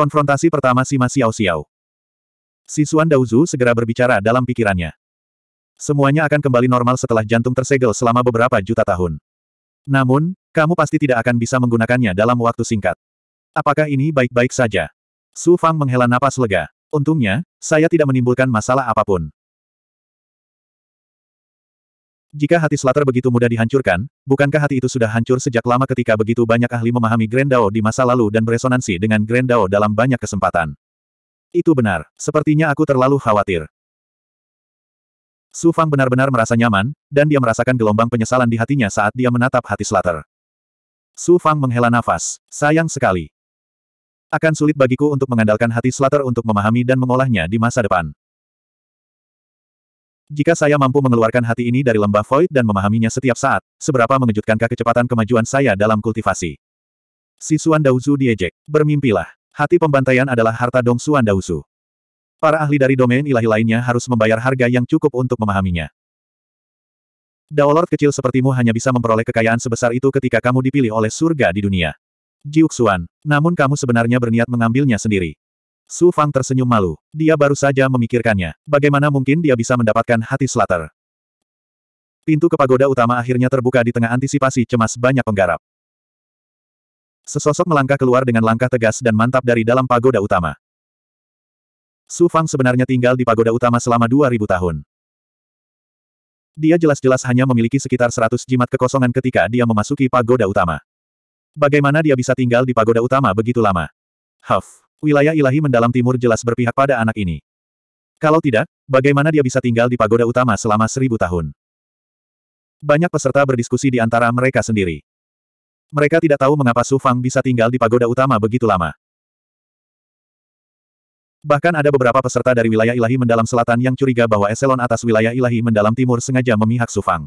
Konfrontasi pertama Sima Xiao Xiao. Sisuan Daozu segera berbicara dalam pikirannya. Semuanya akan kembali normal setelah jantung tersegel selama beberapa juta tahun. Namun, kamu pasti tidak akan bisa menggunakannya dalam waktu singkat. Apakah ini baik-baik saja? Su Fang menghela napas lega. Untungnya, saya tidak menimbulkan masalah apapun. Jika hati Slater begitu mudah dihancurkan, bukankah hati itu sudah hancur sejak lama ketika begitu banyak ahli memahami Grand Dao di masa lalu dan beresonansi dengan Grand Dao dalam banyak kesempatan? Itu benar, sepertinya aku terlalu khawatir. Su Fang benar-benar merasa nyaman, dan dia merasakan gelombang penyesalan di hatinya saat dia menatap hati Slater. Su Fang menghela nafas, sayang sekali. Akan sulit bagiku untuk mengandalkan hati Slater untuk memahami dan mengolahnya di masa depan. Jika saya mampu mengeluarkan hati ini dari lembah void dan memahaminya setiap saat, seberapa mengejutkankah kecepatan kemajuan saya dalam kultivasi? Sisuan Dauzu diejek. Bermimpilah. Hati pembantaian adalah harta Dong Suan Dauzu. Para ahli dari domain ilahi lainnya harus membayar harga yang cukup untuk memahaminya. Daolord kecil sepertimu hanya bisa memperoleh kekayaan sebesar itu ketika kamu dipilih oleh surga di dunia. Jiuxuan, namun kamu sebenarnya berniat mengambilnya sendiri. Su Fang tersenyum malu. Dia baru saja memikirkannya. Bagaimana mungkin dia bisa mendapatkan hati Slater? Pintu ke pagoda utama akhirnya terbuka di tengah antisipasi cemas banyak penggarap. Sesosok melangkah keluar dengan langkah tegas dan mantap dari dalam pagoda utama. Su Fang sebenarnya tinggal di pagoda utama selama 2000 tahun. Dia jelas-jelas hanya memiliki sekitar 100 jimat kekosongan ketika dia memasuki pagoda utama. Bagaimana dia bisa tinggal di pagoda utama begitu lama? Huff wilayah ilahi mendalam timur jelas berpihak pada anak ini. Kalau tidak, bagaimana dia bisa tinggal di pagoda utama selama seribu tahun? Banyak peserta berdiskusi di antara mereka sendiri. Mereka tidak tahu mengapa Su Fang bisa tinggal di pagoda utama begitu lama. Bahkan ada beberapa peserta dari wilayah ilahi mendalam selatan yang curiga bahwa eselon atas wilayah ilahi mendalam timur sengaja memihak Su Fang.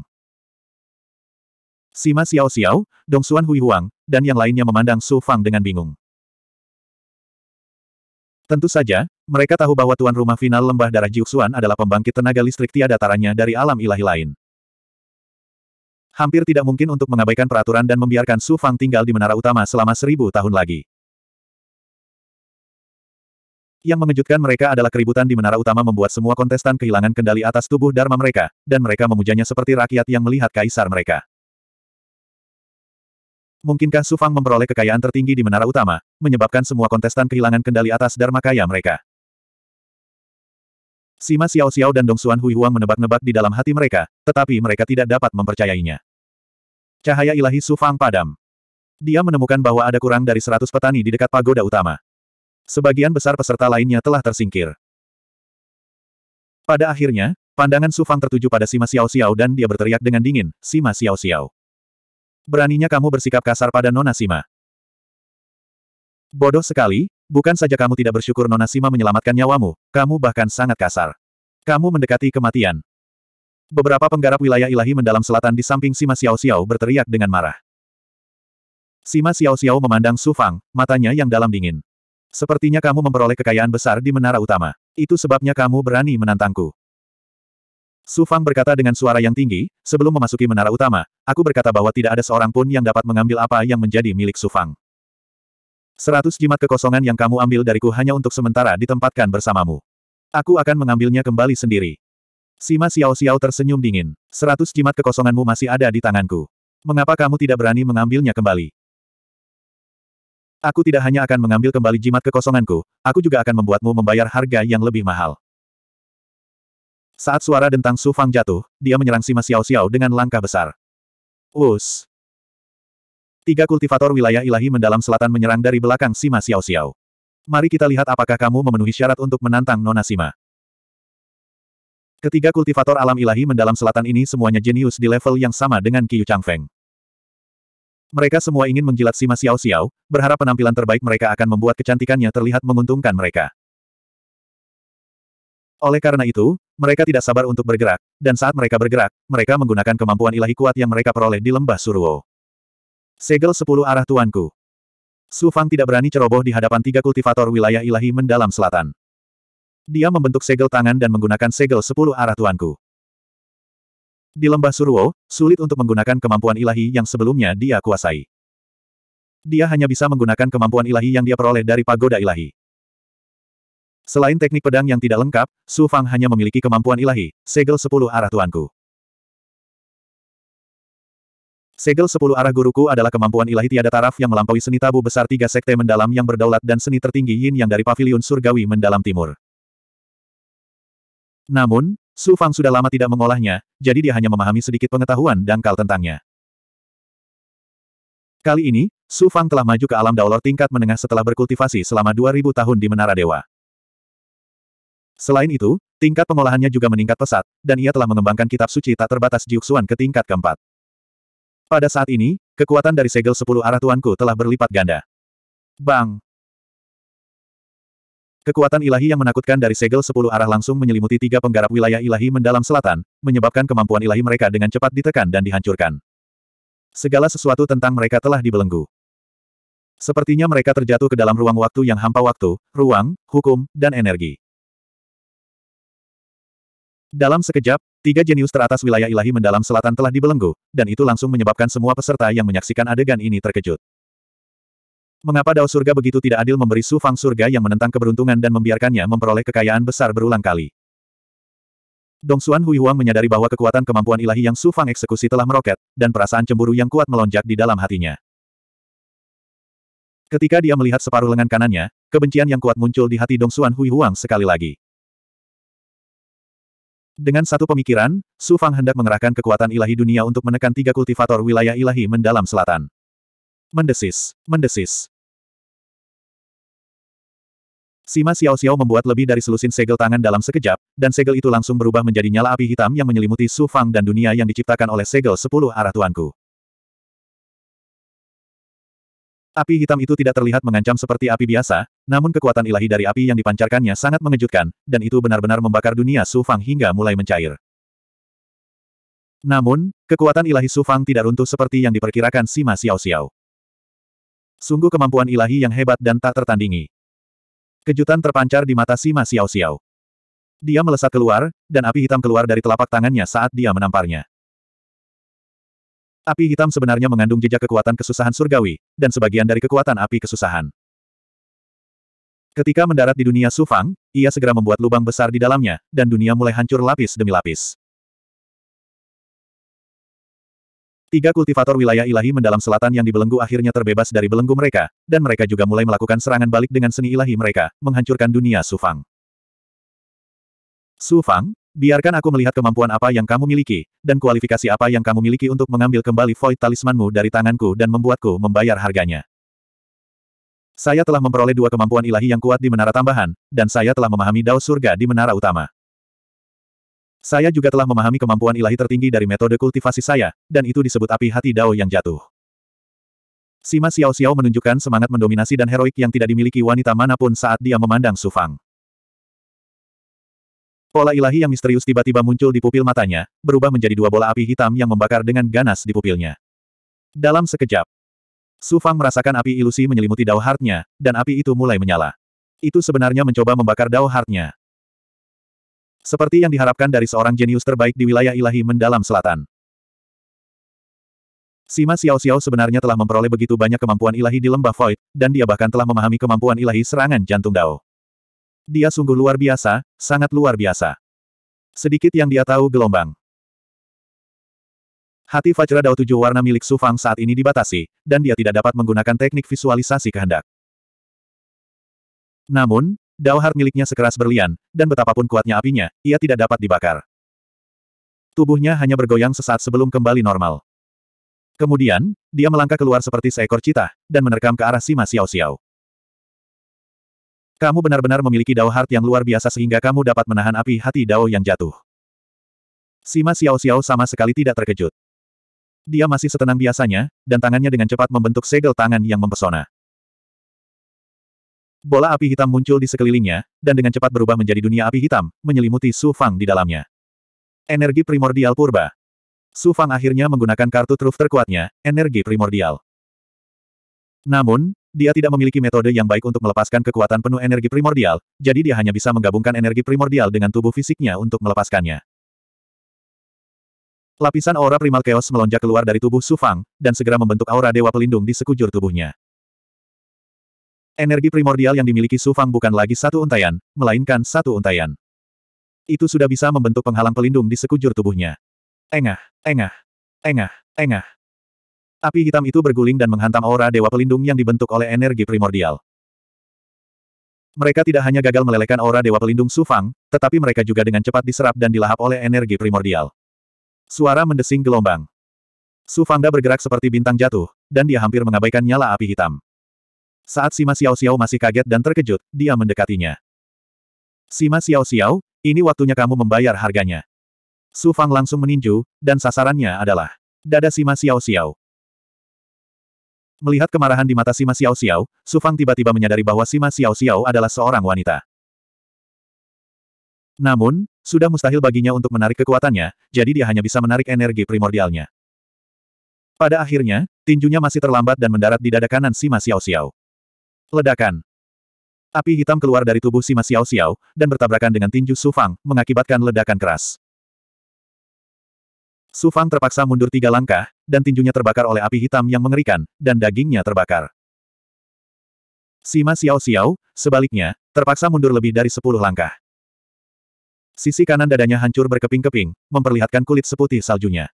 Sima Xiao Xiao, Dong Xuan Hui Huang, dan yang lainnya memandang Su Fang dengan bingung. Tentu saja, mereka tahu bahwa tuan rumah final lembah darah Jiuxuan adalah pembangkit tenaga listrik tiada taranya dari alam ilahi lain. Hampir tidak mungkin untuk mengabaikan peraturan dan membiarkan Su Fang tinggal di menara utama selama seribu tahun lagi. Yang mengejutkan mereka adalah keributan di menara utama membuat semua kontestan kehilangan kendali atas tubuh Dharma mereka, dan mereka memujanya seperti rakyat yang melihat kaisar mereka mungkinkah Sufang memperoleh kekayaan tertinggi di menara utama, menyebabkan semua kontestan kehilangan kendali atas Dharma Kaya mereka? Sima Xiao Xiao dan Dong Xuan Hui Huang menebak-nebak di dalam hati mereka, tetapi mereka tidak dapat mempercayainya. Cahaya ilahi Sufang padam. Dia menemukan bahwa ada kurang dari seratus petani di dekat pagoda utama. Sebagian besar peserta lainnya telah tersingkir. Pada akhirnya, pandangan Sufang tertuju pada Sima Xiao Xiao dan dia berteriak dengan dingin, Sima Xiao Xiao. Beraninya kamu bersikap kasar pada Nona Sima. Bodoh sekali, bukan saja kamu tidak bersyukur Nona Sima menyelamatkan nyawamu, kamu bahkan sangat kasar. Kamu mendekati kematian. Beberapa penggarap wilayah ilahi mendalam selatan di samping Sima Xiao Xiao berteriak dengan marah. Sima Xiao Xiao memandang Su Fang, matanya yang dalam dingin. Sepertinya kamu memperoleh kekayaan besar di menara utama. Itu sebabnya kamu berani menantangku. Su Fang berkata dengan suara yang tinggi, sebelum memasuki menara utama, aku berkata bahwa tidak ada seorang pun yang dapat mengambil apa yang menjadi milik Su Fang. Seratus jimat kekosongan yang kamu ambil dariku hanya untuk sementara ditempatkan bersamamu. Aku akan mengambilnya kembali sendiri. Sima Xiao Xiao tersenyum dingin. Seratus jimat kekosonganmu masih ada di tanganku. Mengapa kamu tidak berani mengambilnya kembali? Aku tidak hanya akan mengambil kembali jimat kekosonganku, aku juga akan membuatmu membayar harga yang lebih mahal. Saat suara dentang Su Fang jatuh, dia menyerang Sima Xiao Xiao dengan langkah besar. Us. Tiga kultivator wilayah ilahi mendalam selatan menyerang dari belakang Sima Xiao Xiao. Mari kita lihat apakah kamu memenuhi syarat untuk menantang Nona Sima. Ketiga kultivator alam ilahi mendalam selatan ini semuanya jenius di level yang sama dengan Qiyu Feng. Mereka semua ingin menjilat Sima Xiao Xiao, berharap penampilan terbaik mereka akan membuat kecantikannya terlihat menguntungkan mereka. Oleh karena itu, mereka tidak sabar untuk bergerak, dan saat mereka bergerak, mereka menggunakan kemampuan ilahi kuat yang mereka peroleh di lembah Suruo. Segel 10 arah tuanku. Su Fang tidak berani ceroboh di hadapan tiga kultivator wilayah ilahi mendalam selatan. Dia membentuk segel tangan dan menggunakan segel 10 arah tuanku. Di lembah Suruo, sulit untuk menggunakan kemampuan ilahi yang sebelumnya dia kuasai. Dia hanya bisa menggunakan kemampuan ilahi yang dia peroleh dari pagoda ilahi. Selain teknik pedang yang tidak lengkap, Su Fang hanya memiliki kemampuan ilahi, segel sepuluh arah tuanku. Segel sepuluh arah guruku adalah kemampuan ilahi tiada taraf yang melampaui seni tabu besar tiga sekte mendalam yang berdaulat dan seni tertinggi yin yang dari pavilion surgawi mendalam timur. Namun, Su Fang sudah lama tidak mengolahnya, jadi dia hanya memahami sedikit pengetahuan dangkal tentangnya. Kali ini, Su Fang telah maju ke alam daulor tingkat menengah setelah berkultivasi selama 2000 tahun di Menara Dewa. Selain itu, tingkat pengolahannya juga meningkat pesat, dan ia telah mengembangkan kitab suci tak terbatas Jiuxuan ke tingkat keempat. Pada saat ini, kekuatan dari segel sepuluh arah tuanku telah berlipat ganda. Bang! Kekuatan ilahi yang menakutkan dari segel sepuluh arah langsung menyelimuti tiga penggarap wilayah ilahi mendalam selatan, menyebabkan kemampuan ilahi mereka dengan cepat ditekan dan dihancurkan. Segala sesuatu tentang mereka telah dibelenggu. Sepertinya mereka terjatuh ke dalam ruang waktu yang hampa waktu, ruang, hukum, dan energi. Dalam sekejap, tiga jenius teratas wilayah ilahi mendalam selatan telah dibelenggu, dan itu langsung menyebabkan semua peserta yang menyaksikan adegan ini terkejut. Mengapa Dao Surga begitu tidak adil memberi Su Fang Surga yang menentang keberuntungan dan membiarkannya memperoleh kekayaan besar berulang kali? Dong Xuan Hui Huang menyadari bahwa kekuatan kemampuan ilahi yang Su Fang eksekusi telah meroket, dan perasaan cemburu yang kuat melonjak di dalam hatinya. Ketika dia melihat separuh lengan kanannya, kebencian yang kuat muncul di hati Dong Xuan Hui Huang sekali lagi. Dengan satu pemikiran, Su Fang hendak mengerahkan kekuatan ilahi dunia untuk menekan tiga kultivator wilayah ilahi mendalam selatan. Mendesis, mendesis. Sima Xiao Xiao membuat lebih dari selusin segel tangan dalam sekejap, dan segel itu langsung berubah menjadi nyala api hitam yang menyelimuti Su Fang dan dunia yang diciptakan oleh segel sepuluh arah tuanku. Api hitam itu tidak terlihat mengancam seperti api biasa, namun kekuatan ilahi dari api yang dipancarkannya sangat mengejutkan, dan itu benar-benar membakar dunia Su Fang hingga mulai mencair. Namun, kekuatan ilahi Su Fang tidak runtuh seperti yang diperkirakan Sima Xiao Xiao. Sungguh kemampuan ilahi yang hebat dan tak tertandingi. Kejutan terpancar di mata Sima Xiao Xiao. Dia melesat keluar, dan api hitam keluar dari telapak tangannya saat dia menamparnya. Api hitam sebenarnya mengandung jejak kekuatan kesusahan surgawi, dan sebagian dari kekuatan api kesusahan. Ketika mendarat di dunia Sufang, ia segera membuat lubang besar di dalamnya, dan dunia mulai hancur lapis demi lapis. Tiga kultivator wilayah ilahi mendalam selatan yang dibelenggu akhirnya terbebas dari belenggu mereka, dan mereka juga mulai melakukan serangan balik dengan seni ilahi mereka, menghancurkan dunia Sufang. Su Biarkan aku melihat kemampuan apa yang kamu miliki, dan kualifikasi apa yang kamu miliki untuk mengambil kembali void talismanmu dari tanganku dan membuatku membayar harganya. Saya telah memperoleh dua kemampuan ilahi yang kuat di menara tambahan, dan saya telah memahami dao surga di menara utama. Saya juga telah memahami kemampuan ilahi tertinggi dari metode kultivasi saya, dan itu disebut api hati dao yang jatuh. Sima Xiao Xiao menunjukkan semangat mendominasi dan heroik yang tidak dimiliki wanita manapun saat dia memandang Sufang. Pola ilahi yang misterius tiba-tiba muncul di pupil matanya, berubah menjadi dua bola api hitam yang membakar dengan ganas di pupilnya. Dalam sekejap, Su Fang merasakan api ilusi menyelimuti Dao Heart-nya, dan api itu mulai menyala. Itu sebenarnya mencoba membakar Dao Heart-nya. Seperti yang diharapkan dari seorang jenius terbaik di wilayah ilahi mendalam selatan. Sima Xiao Xiao sebenarnya telah memperoleh begitu banyak kemampuan ilahi di lembah Void, dan dia bahkan telah memahami kemampuan ilahi serangan jantung Dao. Dia sungguh luar biasa, sangat luar biasa. Sedikit yang dia tahu gelombang. Hati Fajra Dao tujuh warna milik Su Fang saat ini dibatasi, dan dia tidak dapat menggunakan teknik visualisasi kehendak. Namun, Dao Heart miliknya sekeras berlian, dan betapapun kuatnya apinya, ia tidak dapat dibakar. Tubuhnya hanya bergoyang sesaat sebelum kembali normal. Kemudian, dia melangkah keluar seperti seekor cita, dan menerkam ke arah Sima Xiao Xiao. Kamu benar-benar memiliki Dao Heart yang luar biasa sehingga kamu dapat menahan api hati Dao yang jatuh. Sima Xiao Xiao sama sekali tidak terkejut. Dia masih setenang biasanya, dan tangannya dengan cepat membentuk segel tangan yang mempesona. Bola api hitam muncul di sekelilingnya, dan dengan cepat berubah menjadi dunia api hitam, menyelimuti Su Fang di dalamnya. Energi primordial purba. Su Fang akhirnya menggunakan kartu truf terkuatnya, energi primordial. Namun, dia tidak memiliki metode yang baik untuk melepaskan kekuatan penuh energi primordial, jadi dia hanya bisa menggabungkan energi primordial dengan tubuh fisiknya untuk melepaskannya. Lapisan aura primal chaos melonjak keluar dari tubuh Sufang, dan segera membentuk aura dewa pelindung di sekujur tubuhnya. Energi primordial yang dimiliki Sufang bukan lagi satu untayan, melainkan satu untayan. Itu sudah bisa membentuk penghalang pelindung di sekujur tubuhnya. Engah, engah, engah, engah. Api hitam itu berguling dan menghantam aura Dewa Pelindung yang dibentuk oleh energi primordial. Mereka tidak hanya gagal melelehkan aura Dewa Pelindung Sufang, tetapi mereka juga dengan cepat diserap dan dilahap oleh energi primordial. Suara mendesing gelombang. Sufangda bergerak seperti bintang jatuh, dan dia hampir mengabaikan nyala api hitam. Saat Sima Xiao Xiao masih kaget dan terkejut, dia mendekatinya. Sima Xiao Xiao, ini waktunya kamu membayar harganya. Sufang langsung meninju, dan sasarannya adalah dada Sima Xiao Xiao. Melihat kemarahan di mata Sima Xiao Xiao, Su Fang tiba-tiba menyadari bahwa Sima Xiao Xiao adalah seorang wanita. Namun, sudah mustahil baginya untuk menarik kekuatannya, jadi dia hanya bisa menarik energi primordialnya. Pada akhirnya, tinjunya masih terlambat dan mendarat di dada kanan Sima Xiao Xiao. Ledakan. Api hitam keluar dari tubuh Sima Xiao Xiao, dan bertabrakan dengan tinju Su Fang, mengakibatkan ledakan keras. Su Fang terpaksa mundur tiga langkah, dan tinjunya terbakar oleh api hitam yang mengerikan, dan dagingnya terbakar. Sima Xiao Xiao, sebaliknya, terpaksa mundur lebih dari sepuluh langkah. Sisi kanan dadanya hancur berkeping-keping, memperlihatkan kulit seputih saljunya.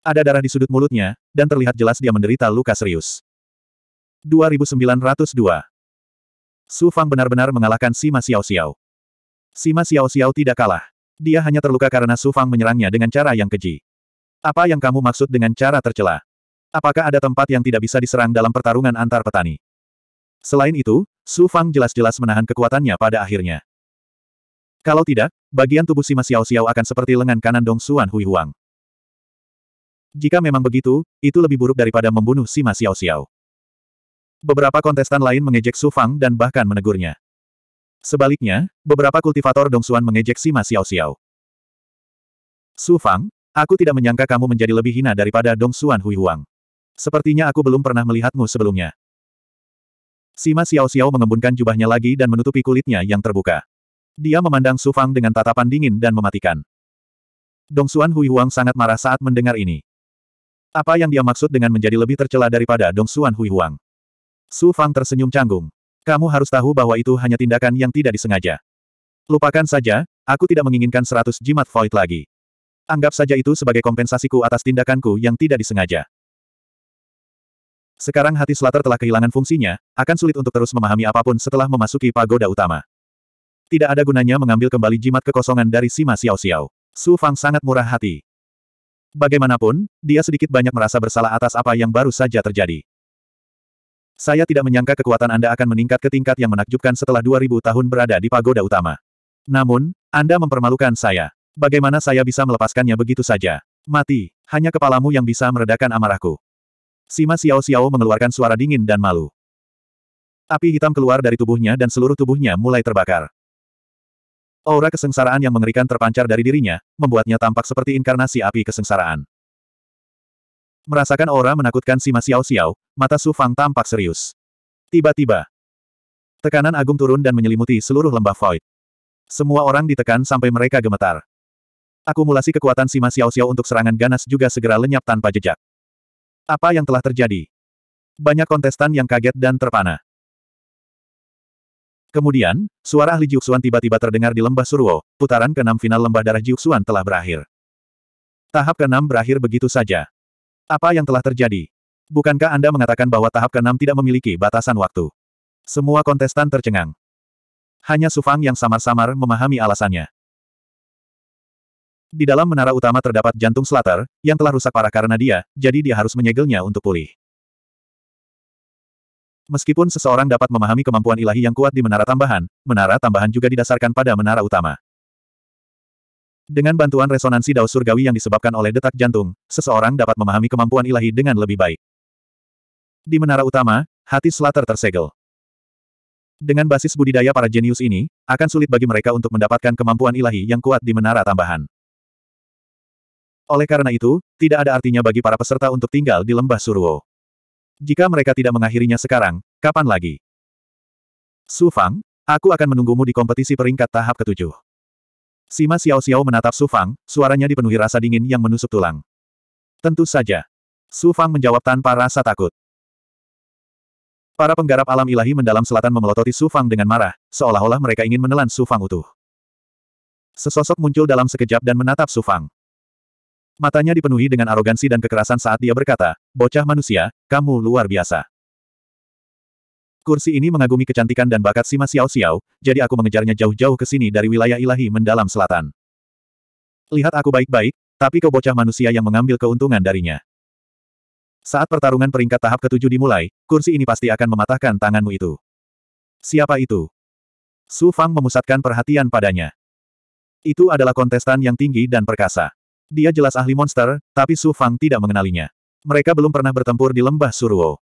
Ada darah di sudut mulutnya, dan terlihat jelas dia menderita luka serius. 2902 Su Fang benar-benar mengalahkan Sima Xiao Xiao. Sima Xiao Xiao tidak kalah. Dia hanya terluka karena Su Fang menyerangnya dengan cara yang keji. Apa yang kamu maksud dengan cara tercela? Apakah ada tempat yang tidak bisa diserang dalam pertarungan antar petani? Selain itu, Su Fang jelas-jelas menahan kekuatannya pada akhirnya. Kalau tidak, bagian tubuh Sima Xiao Xiao akan seperti lengan kanan Dong Xuan Hui Huang. Jika memang begitu, itu lebih buruk daripada membunuh Sima Xiao Xiao. Beberapa kontestan lain mengejek Su Fang dan bahkan menegurnya. Sebaliknya, beberapa kultivator Dong Xuan mengejek Sima Xiao Xiao. Su Fang, Aku tidak menyangka kamu menjadi lebih hina daripada Dong Xuan Hui Huang. Sepertinya aku belum pernah melihatmu sebelumnya. Sima Xiao Xiao mengembunkan jubahnya lagi dan menutupi kulitnya yang terbuka. Dia memandang Su Fang dengan tatapan dingin dan mematikan. Dong Xuan Hui Huang sangat marah saat mendengar ini. Apa yang dia maksud dengan menjadi lebih tercela daripada Dong Xuan Hui Huang? Su Fang tersenyum canggung. Kamu harus tahu bahwa itu hanya tindakan yang tidak disengaja. Lupakan saja, aku tidak menginginkan seratus jimat void lagi. Anggap saja itu sebagai kompensasiku atas tindakanku yang tidak disengaja. Sekarang hati Slater telah kehilangan fungsinya, akan sulit untuk terus memahami apapun setelah memasuki pagoda utama. Tidak ada gunanya mengambil kembali jimat kekosongan dari Sima Xiao Xiao. Su Fang sangat murah hati. Bagaimanapun, dia sedikit banyak merasa bersalah atas apa yang baru saja terjadi. Saya tidak menyangka kekuatan Anda akan meningkat ke tingkat yang menakjubkan setelah 2000 tahun berada di pagoda utama. Namun, Anda mempermalukan saya. Bagaimana saya bisa melepaskannya begitu saja? Mati, hanya kepalamu yang bisa meredakan amarahku. Sima Xiao Xiao mengeluarkan suara dingin dan malu. Api hitam keluar dari tubuhnya dan seluruh tubuhnya mulai terbakar. Aura kesengsaraan yang mengerikan terpancar dari dirinya, membuatnya tampak seperti inkarnasi api kesengsaraan. Merasakan aura menakutkan Sima Xiao Xiao, mata Su Fang tampak serius. Tiba-tiba, tekanan agung turun dan menyelimuti seluruh lembah void. Semua orang ditekan sampai mereka gemetar. Akumulasi kekuatan Sima Xiao Xiao untuk serangan ganas juga segera lenyap tanpa jejak. Apa yang telah terjadi? Banyak kontestan yang kaget dan terpana. Kemudian, suara ahli Jiuxuan tiba-tiba terdengar di lembah Suruo, putaran ke-6 final lembah darah Jiuxuan telah berakhir. Tahap ke-6 berakhir begitu saja. Apa yang telah terjadi? Bukankah Anda mengatakan bahwa tahap ke-6 tidak memiliki batasan waktu? Semua kontestan tercengang. Hanya Sufang yang samar-samar memahami alasannya. Di dalam menara utama terdapat jantung Slater yang telah rusak parah karena dia, jadi dia harus menyegelnya untuk pulih. Meskipun seseorang dapat memahami kemampuan ilahi yang kuat di menara tambahan, menara tambahan juga didasarkan pada menara utama. Dengan bantuan resonansi daus surgawi yang disebabkan oleh detak jantung, seseorang dapat memahami kemampuan ilahi dengan lebih baik. Di menara utama, hati Slater tersegel. Dengan basis budidaya para jenius ini, akan sulit bagi mereka untuk mendapatkan kemampuan ilahi yang kuat di menara tambahan. Oleh karena itu, tidak ada artinya bagi para peserta untuk tinggal di lembah Suruo. Jika mereka tidak mengakhirinya sekarang, kapan lagi? Su Fang, aku akan menunggumu di kompetisi peringkat tahap ketujuh. Sima Xiao Xiao menatap Su Fang, suaranya dipenuhi rasa dingin yang menusuk tulang. Tentu saja. Su Fang menjawab tanpa rasa takut. Para penggarap alam ilahi mendalam selatan memelototi Su Fang dengan marah, seolah-olah mereka ingin menelan Su Fang utuh. Sesosok muncul dalam sekejap dan menatap Su Fang. Matanya dipenuhi dengan arogansi dan kekerasan saat dia berkata, bocah manusia, kamu luar biasa. Kursi ini mengagumi kecantikan dan bakat Sima Xiao Xiao, jadi aku mengejarnya jauh-jauh ke sini dari wilayah ilahi mendalam selatan. Lihat aku baik-baik, tapi kau bocah manusia yang mengambil keuntungan darinya. Saat pertarungan peringkat tahap ketujuh dimulai, kursi ini pasti akan mematahkan tanganmu itu. Siapa itu? Su Fang memusatkan perhatian padanya. Itu adalah kontestan yang tinggi dan perkasa. Dia jelas ahli monster, tapi Su Fang tidak mengenalinya. Mereka belum pernah bertempur di lembah Suruo.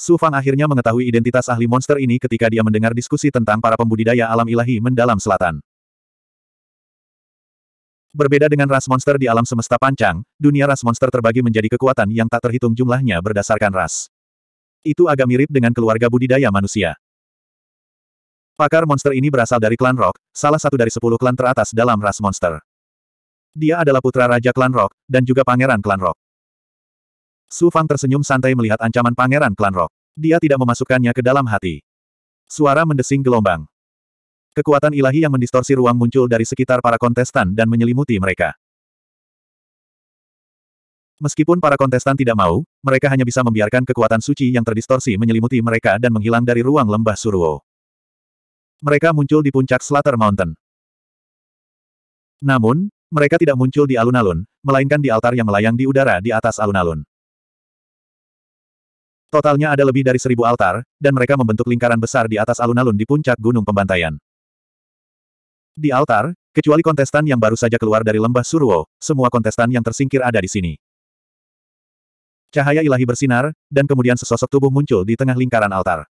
Su Fang akhirnya mengetahui identitas ahli monster ini ketika dia mendengar diskusi tentang para pembudidaya alam ilahi mendalam selatan. Berbeda dengan ras monster di alam semesta pancang, dunia ras monster terbagi menjadi kekuatan yang tak terhitung jumlahnya berdasarkan ras. Itu agak mirip dengan keluarga budidaya manusia. Pakar monster ini berasal dari klan Rock, salah satu dari sepuluh klan teratas dalam ras monster. Dia adalah putra Raja Klan Rock, dan juga pangeran Klan Rock. Su Fang tersenyum santai melihat ancaman pangeran Klan Rock. Dia tidak memasukkannya ke dalam hati. Suara mendesing gelombang. Kekuatan ilahi yang mendistorsi ruang muncul dari sekitar para kontestan dan menyelimuti mereka. Meskipun para kontestan tidak mau, mereka hanya bisa membiarkan kekuatan suci yang terdistorsi menyelimuti mereka dan menghilang dari ruang lembah Suruo. Mereka muncul di puncak Slater Mountain. Namun, mereka tidak muncul di alun-alun, melainkan di altar yang melayang di udara di atas alun-alun. Totalnya ada lebih dari seribu altar, dan mereka membentuk lingkaran besar di atas alun-alun di puncak Gunung Pembantaian. Di altar, kecuali kontestan yang baru saja keluar dari lembah Suruo, semua kontestan yang tersingkir ada di sini. Cahaya ilahi bersinar, dan kemudian sesosok tubuh muncul di tengah lingkaran altar.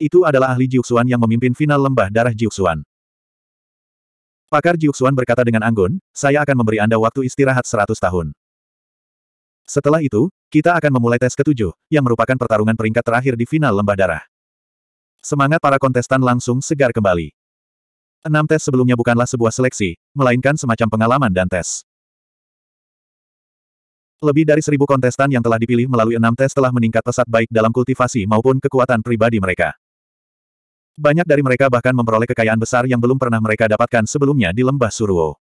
Itu adalah ahli Jiuxuan yang memimpin final lembah darah Jiuxuan. Pakar Jiuxuan berkata dengan anggun, saya akan memberi Anda waktu istirahat 100 tahun. Setelah itu, kita akan memulai tes ketujuh, yang merupakan pertarungan peringkat terakhir di final lembah darah. Semangat para kontestan langsung segar kembali. Enam tes sebelumnya bukanlah sebuah seleksi, melainkan semacam pengalaman dan tes. Lebih dari seribu kontestan yang telah dipilih melalui enam tes telah meningkat pesat baik dalam kultivasi maupun kekuatan pribadi mereka. Banyak dari mereka bahkan memperoleh kekayaan besar yang belum pernah mereka dapatkan sebelumnya di lembah Suruo.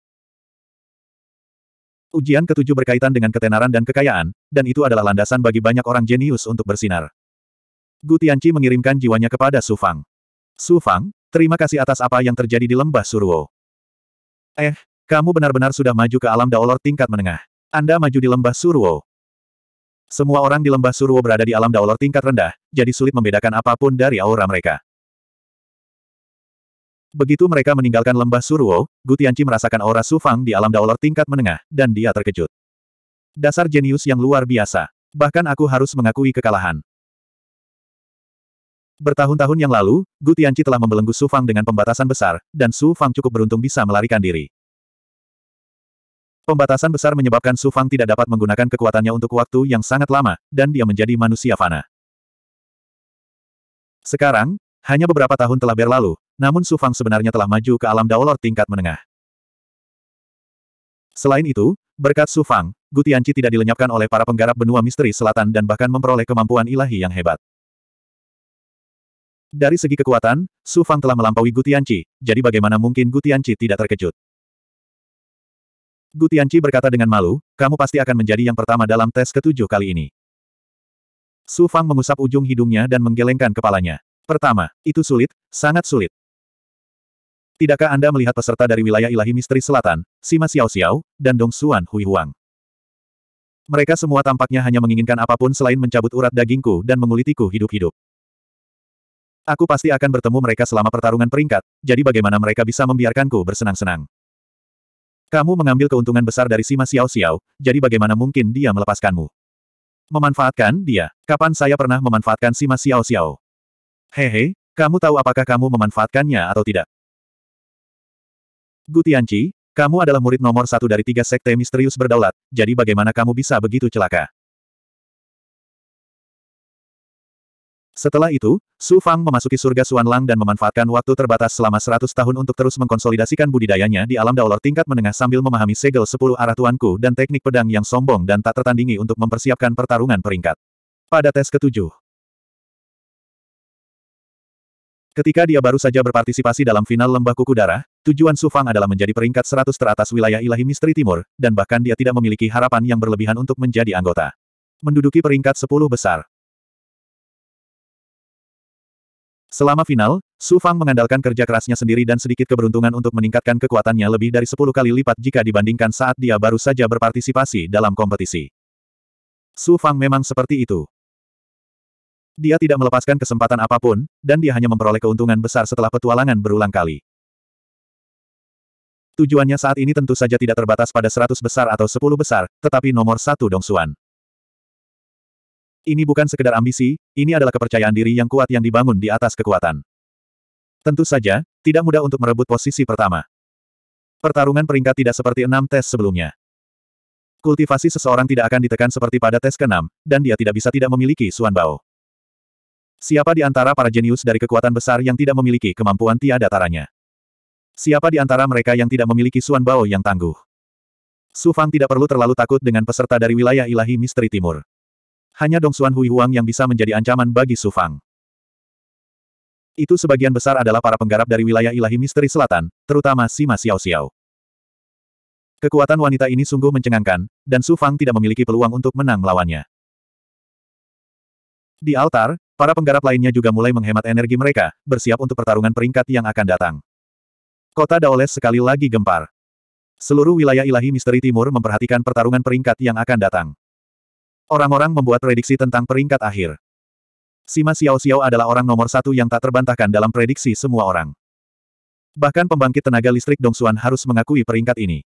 Ujian ketujuh berkaitan dengan ketenaran dan kekayaan, dan itu adalah landasan bagi banyak orang jenius untuk bersinar. Gu Tianqi mengirimkan jiwanya kepada Su Fang. Su Fang, terima kasih atas apa yang terjadi di lembah Suruo. Eh, kamu benar-benar sudah maju ke alam daolor tingkat menengah. Anda maju di lembah Suruo. Semua orang di lembah Suruo berada di alam daolor tingkat rendah, jadi sulit membedakan apapun dari aura mereka. Begitu mereka meninggalkan lembah Suruo, Gutianci merasakan aura Sufang di alam daolor tingkat menengah, dan dia terkejut. Dasar jenius yang luar biasa. Bahkan aku harus mengakui kekalahan. Bertahun-tahun yang lalu, Gutianci telah membelenggu Sufang dengan pembatasan besar, dan Sufang cukup beruntung bisa melarikan diri. Pembatasan besar menyebabkan Sufang tidak dapat menggunakan kekuatannya untuk waktu yang sangat lama, dan dia menjadi manusia fana. Sekarang, hanya beberapa tahun telah berlalu, namun Su Fang sebenarnya telah maju ke alam daolor tingkat menengah. Selain itu, berkat Su Fang, Gutianci tidak dilenyapkan oleh para penggarap benua misteri selatan dan bahkan memperoleh kemampuan ilahi yang hebat. Dari segi kekuatan, Su Fang telah melampaui Gutianci, jadi bagaimana mungkin Gutianci tidak terkejut? Gutianci berkata dengan malu, kamu pasti akan menjadi yang pertama dalam tes ketujuh kali ini. Su Fang mengusap ujung hidungnya dan menggelengkan kepalanya. Pertama, itu sulit, sangat sulit. Tidakkah Anda melihat peserta dari wilayah ilahi misteri selatan, Sima Xiao Xiao, dan Dong Xuan Hui Huang? Mereka semua tampaknya hanya menginginkan apapun selain mencabut urat dagingku dan mengulitiku hidup-hidup. Aku pasti akan bertemu mereka selama pertarungan peringkat, jadi bagaimana mereka bisa membiarkanku bersenang-senang? Kamu mengambil keuntungan besar dari Sima Xiao Xiao, jadi bagaimana mungkin dia melepaskanmu? Memanfaatkan dia. Kapan saya pernah memanfaatkan Sima Xiao Xiao? Hehe, kamu tahu apakah kamu memanfaatkannya atau tidak? Gutianci, kamu adalah murid nomor satu dari tiga sekte misterius berdaulat, jadi bagaimana kamu bisa begitu celaka? Setelah itu, Su Fang memasuki surga Suan Lang dan memanfaatkan waktu terbatas selama 100 tahun untuk terus mengkonsolidasikan budidayanya di alam daulor tingkat menengah sambil memahami segel 10 arah tuanku dan teknik pedang yang sombong dan tak tertandingi untuk mempersiapkan pertarungan peringkat. Pada tes ketujuh, Ketika dia baru saja berpartisipasi dalam final lembah kuku darah, tujuan Su Fang adalah menjadi peringkat 100 teratas wilayah ilahi misteri timur, dan bahkan dia tidak memiliki harapan yang berlebihan untuk menjadi anggota. Menduduki peringkat 10 besar. Selama final, Su Fang mengandalkan kerja kerasnya sendiri dan sedikit keberuntungan untuk meningkatkan kekuatannya lebih dari 10 kali lipat jika dibandingkan saat dia baru saja berpartisipasi dalam kompetisi. Su Fang memang seperti itu. Dia tidak melepaskan kesempatan apapun, dan dia hanya memperoleh keuntungan besar setelah petualangan berulang kali. Tujuannya saat ini tentu saja tidak terbatas pada seratus besar atau sepuluh besar, tetapi nomor satu Dong Dongsuan. Ini bukan sekedar ambisi, ini adalah kepercayaan diri yang kuat yang dibangun di atas kekuatan. Tentu saja, tidak mudah untuk merebut posisi pertama. Pertarungan peringkat tidak seperti enam tes sebelumnya. Kultivasi seseorang tidak akan ditekan seperti pada tes keenam, dan dia tidak bisa tidak memiliki Suan Bao. Siapa di antara para jenius dari kekuatan besar yang tidak memiliki kemampuan tiada taranya? Siapa di antara mereka yang tidak memiliki Suan Bao yang tangguh? Su Fang tidak perlu terlalu takut dengan peserta dari wilayah ilahi misteri timur. Hanya Dong Suan Hui Huang yang bisa menjadi ancaman bagi Su Fang. Itu sebagian besar adalah para penggarap dari wilayah ilahi misteri selatan, terutama Sima Xiao Xiao. Kekuatan wanita ini sungguh mencengangkan, dan Su Fang tidak memiliki peluang untuk menang melawannya. Di altar, Para penggarap lainnya juga mulai menghemat energi mereka, bersiap untuk pertarungan peringkat yang akan datang. Kota Daoles sekali lagi gempar. Seluruh wilayah ilahi misteri timur memperhatikan pertarungan peringkat yang akan datang. Orang-orang membuat prediksi tentang peringkat akhir. Sima Xiao Xiao adalah orang nomor satu yang tak terbantahkan dalam prediksi semua orang. Bahkan pembangkit tenaga listrik Dongsuan harus mengakui peringkat ini.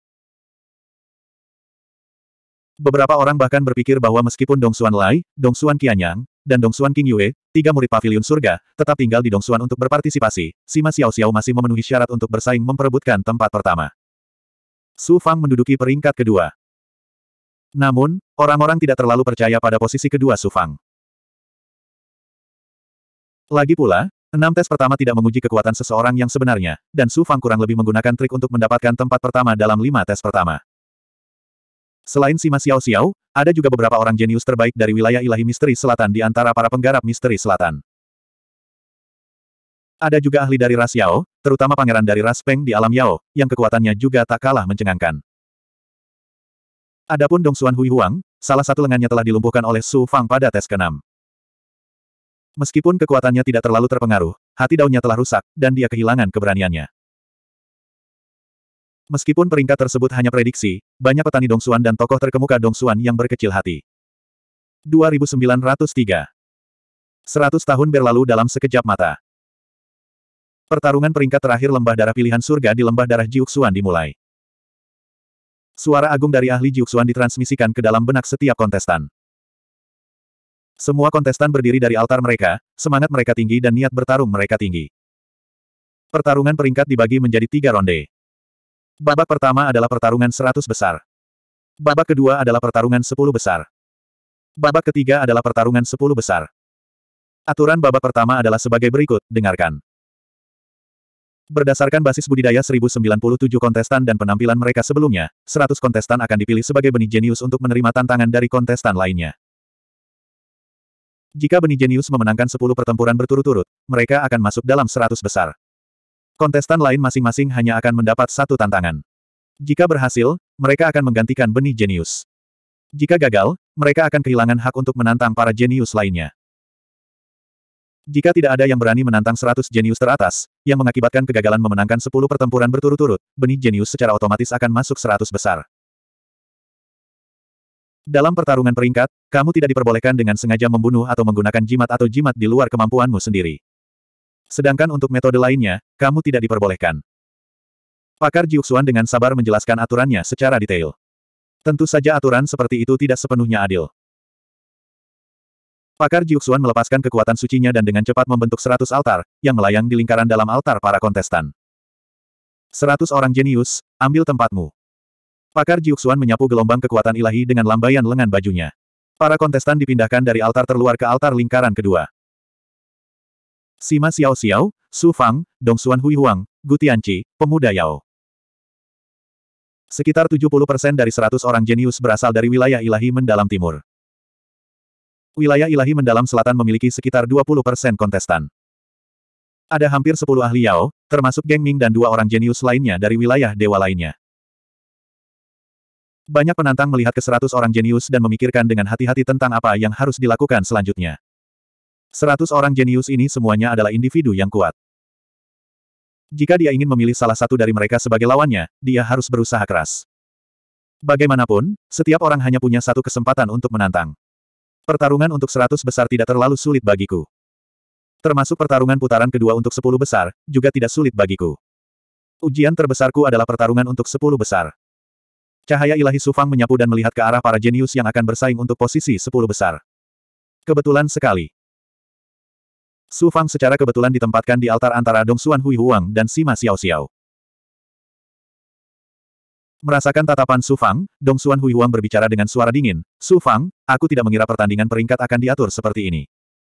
Beberapa orang bahkan berpikir bahwa meskipun Dongsuan Lai, Dongsuan Qianyang, dan Dong Xuan King Yue, tiga murid pavilion surga, tetap tinggal di Dong Xuan untuk berpartisipasi, Sima Xiao Xiao masih memenuhi syarat untuk bersaing memperebutkan tempat pertama. Su Fang menduduki peringkat kedua. Namun, orang-orang tidak terlalu percaya pada posisi kedua Su Fang. Lagi pula, Enam tes pertama tidak menguji kekuatan seseorang yang sebenarnya, dan Su Fang kurang lebih menggunakan trik untuk mendapatkan tempat pertama dalam lima tes pertama. Selain Sima Xiao Xiao, ada juga beberapa orang jenius terbaik dari wilayah ilahi misteri selatan di antara para penggarap misteri selatan. Ada juga ahli dari ras Yao, terutama pangeran dari ras Peng di alam Yao, yang kekuatannya juga tak kalah mencengangkan. Adapun Dong Xuan Hui Huang, salah satu lengannya telah dilumpuhkan oleh Su Fang pada tes keenam. Meskipun kekuatannya tidak terlalu terpengaruh, hati daunnya telah rusak, dan dia kehilangan keberaniannya. Meskipun peringkat tersebut hanya prediksi, banyak petani Dongsuan dan tokoh terkemuka Dongsuan yang berkecil hati. 2903 100 tahun berlalu dalam sekejap mata. Pertarungan peringkat terakhir lembah darah pilihan surga di lembah darah Jiuxuan dimulai. Suara agung dari ahli Jiuxuan ditransmisikan ke dalam benak setiap kontestan. Semua kontestan berdiri dari altar mereka, semangat mereka tinggi dan niat bertarung mereka tinggi. Pertarungan peringkat dibagi menjadi tiga ronde. Babak pertama adalah pertarungan seratus besar. Babak kedua adalah pertarungan sepuluh besar. Babak ketiga adalah pertarungan sepuluh besar. Aturan babak pertama adalah sebagai berikut, dengarkan. Berdasarkan basis budidaya 1097 kontestan dan penampilan mereka sebelumnya, 100 kontestan akan dipilih sebagai benih jenius untuk menerima tantangan dari kontestan lainnya. Jika benih jenius memenangkan 10 pertempuran berturut-turut, mereka akan masuk dalam 100 besar. Kontestan lain masing-masing hanya akan mendapat satu tantangan. Jika berhasil, mereka akan menggantikan benih jenius. Jika gagal, mereka akan kehilangan hak untuk menantang para jenius lainnya. Jika tidak ada yang berani menantang 100 jenius teratas, yang mengakibatkan kegagalan memenangkan 10 pertempuran berturut-turut, benih jenius secara otomatis akan masuk 100 besar. Dalam pertarungan peringkat, kamu tidak diperbolehkan dengan sengaja membunuh atau menggunakan jimat atau jimat di luar kemampuanmu sendiri. Sedangkan untuk metode lainnya, kamu tidak diperbolehkan. Pakar Jiuxuan dengan sabar menjelaskan aturannya secara detail. Tentu saja aturan seperti itu tidak sepenuhnya adil. Pakar Jiuxuan melepaskan kekuatan sucinya dan dengan cepat membentuk seratus altar, yang melayang di lingkaran dalam altar para kontestan. Seratus orang jenius, ambil tempatmu. Pakar Jiuxuan menyapu gelombang kekuatan ilahi dengan lambaian lengan bajunya. Para kontestan dipindahkan dari altar terluar ke altar lingkaran kedua. Sima Xiao Xiao, Su Fang, Dong Xuan Hui Huang, Gu Tianqi, Pemuda Yao. Sekitar 70% dari 100 orang jenius berasal dari wilayah ilahi mendalam timur. Wilayah ilahi mendalam selatan memiliki sekitar 20% kontestan. Ada hampir 10 ahli Yao, termasuk Geng Ming dan dua orang jenius lainnya dari wilayah dewa lainnya. Banyak penantang melihat ke seratus orang jenius dan memikirkan dengan hati-hati tentang apa yang harus dilakukan selanjutnya. Seratus orang jenius ini semuanya adalah individu yang kuat. Jika dia ingin memilih salah satu dari mereka sebagai lawannya, dia harus berusaha keras. Bagaimanapun, setiap orang hanya punya satu kesempatan untuk menantang. Pertarungan untuk seratus besar tidak terlalu sulit bagiku. Termasuk pertarungan putaran kedua untuk sepuluh besar, juga tidak sulit bagiku. Ujian terbesarku adalah pertarungan untuk sepuluh besar. Cahaya ilahi Sufang menyapu dan melihat ke arah para jenius yang akan bersaing untuk posisi sepuluh besar. Kebetulan sekali, Su Fang secara kebetulan ditempatkan di altar antara Dong Xuan Hui Huang dan Sima Xiao Xiao. Merasakan tatapan Su Fang, Dong Xuan Hui Huang berbicara dengan suara dingin, Su Fang, aku tidak mengira pertandingan peringkat akan diatur seperti ini.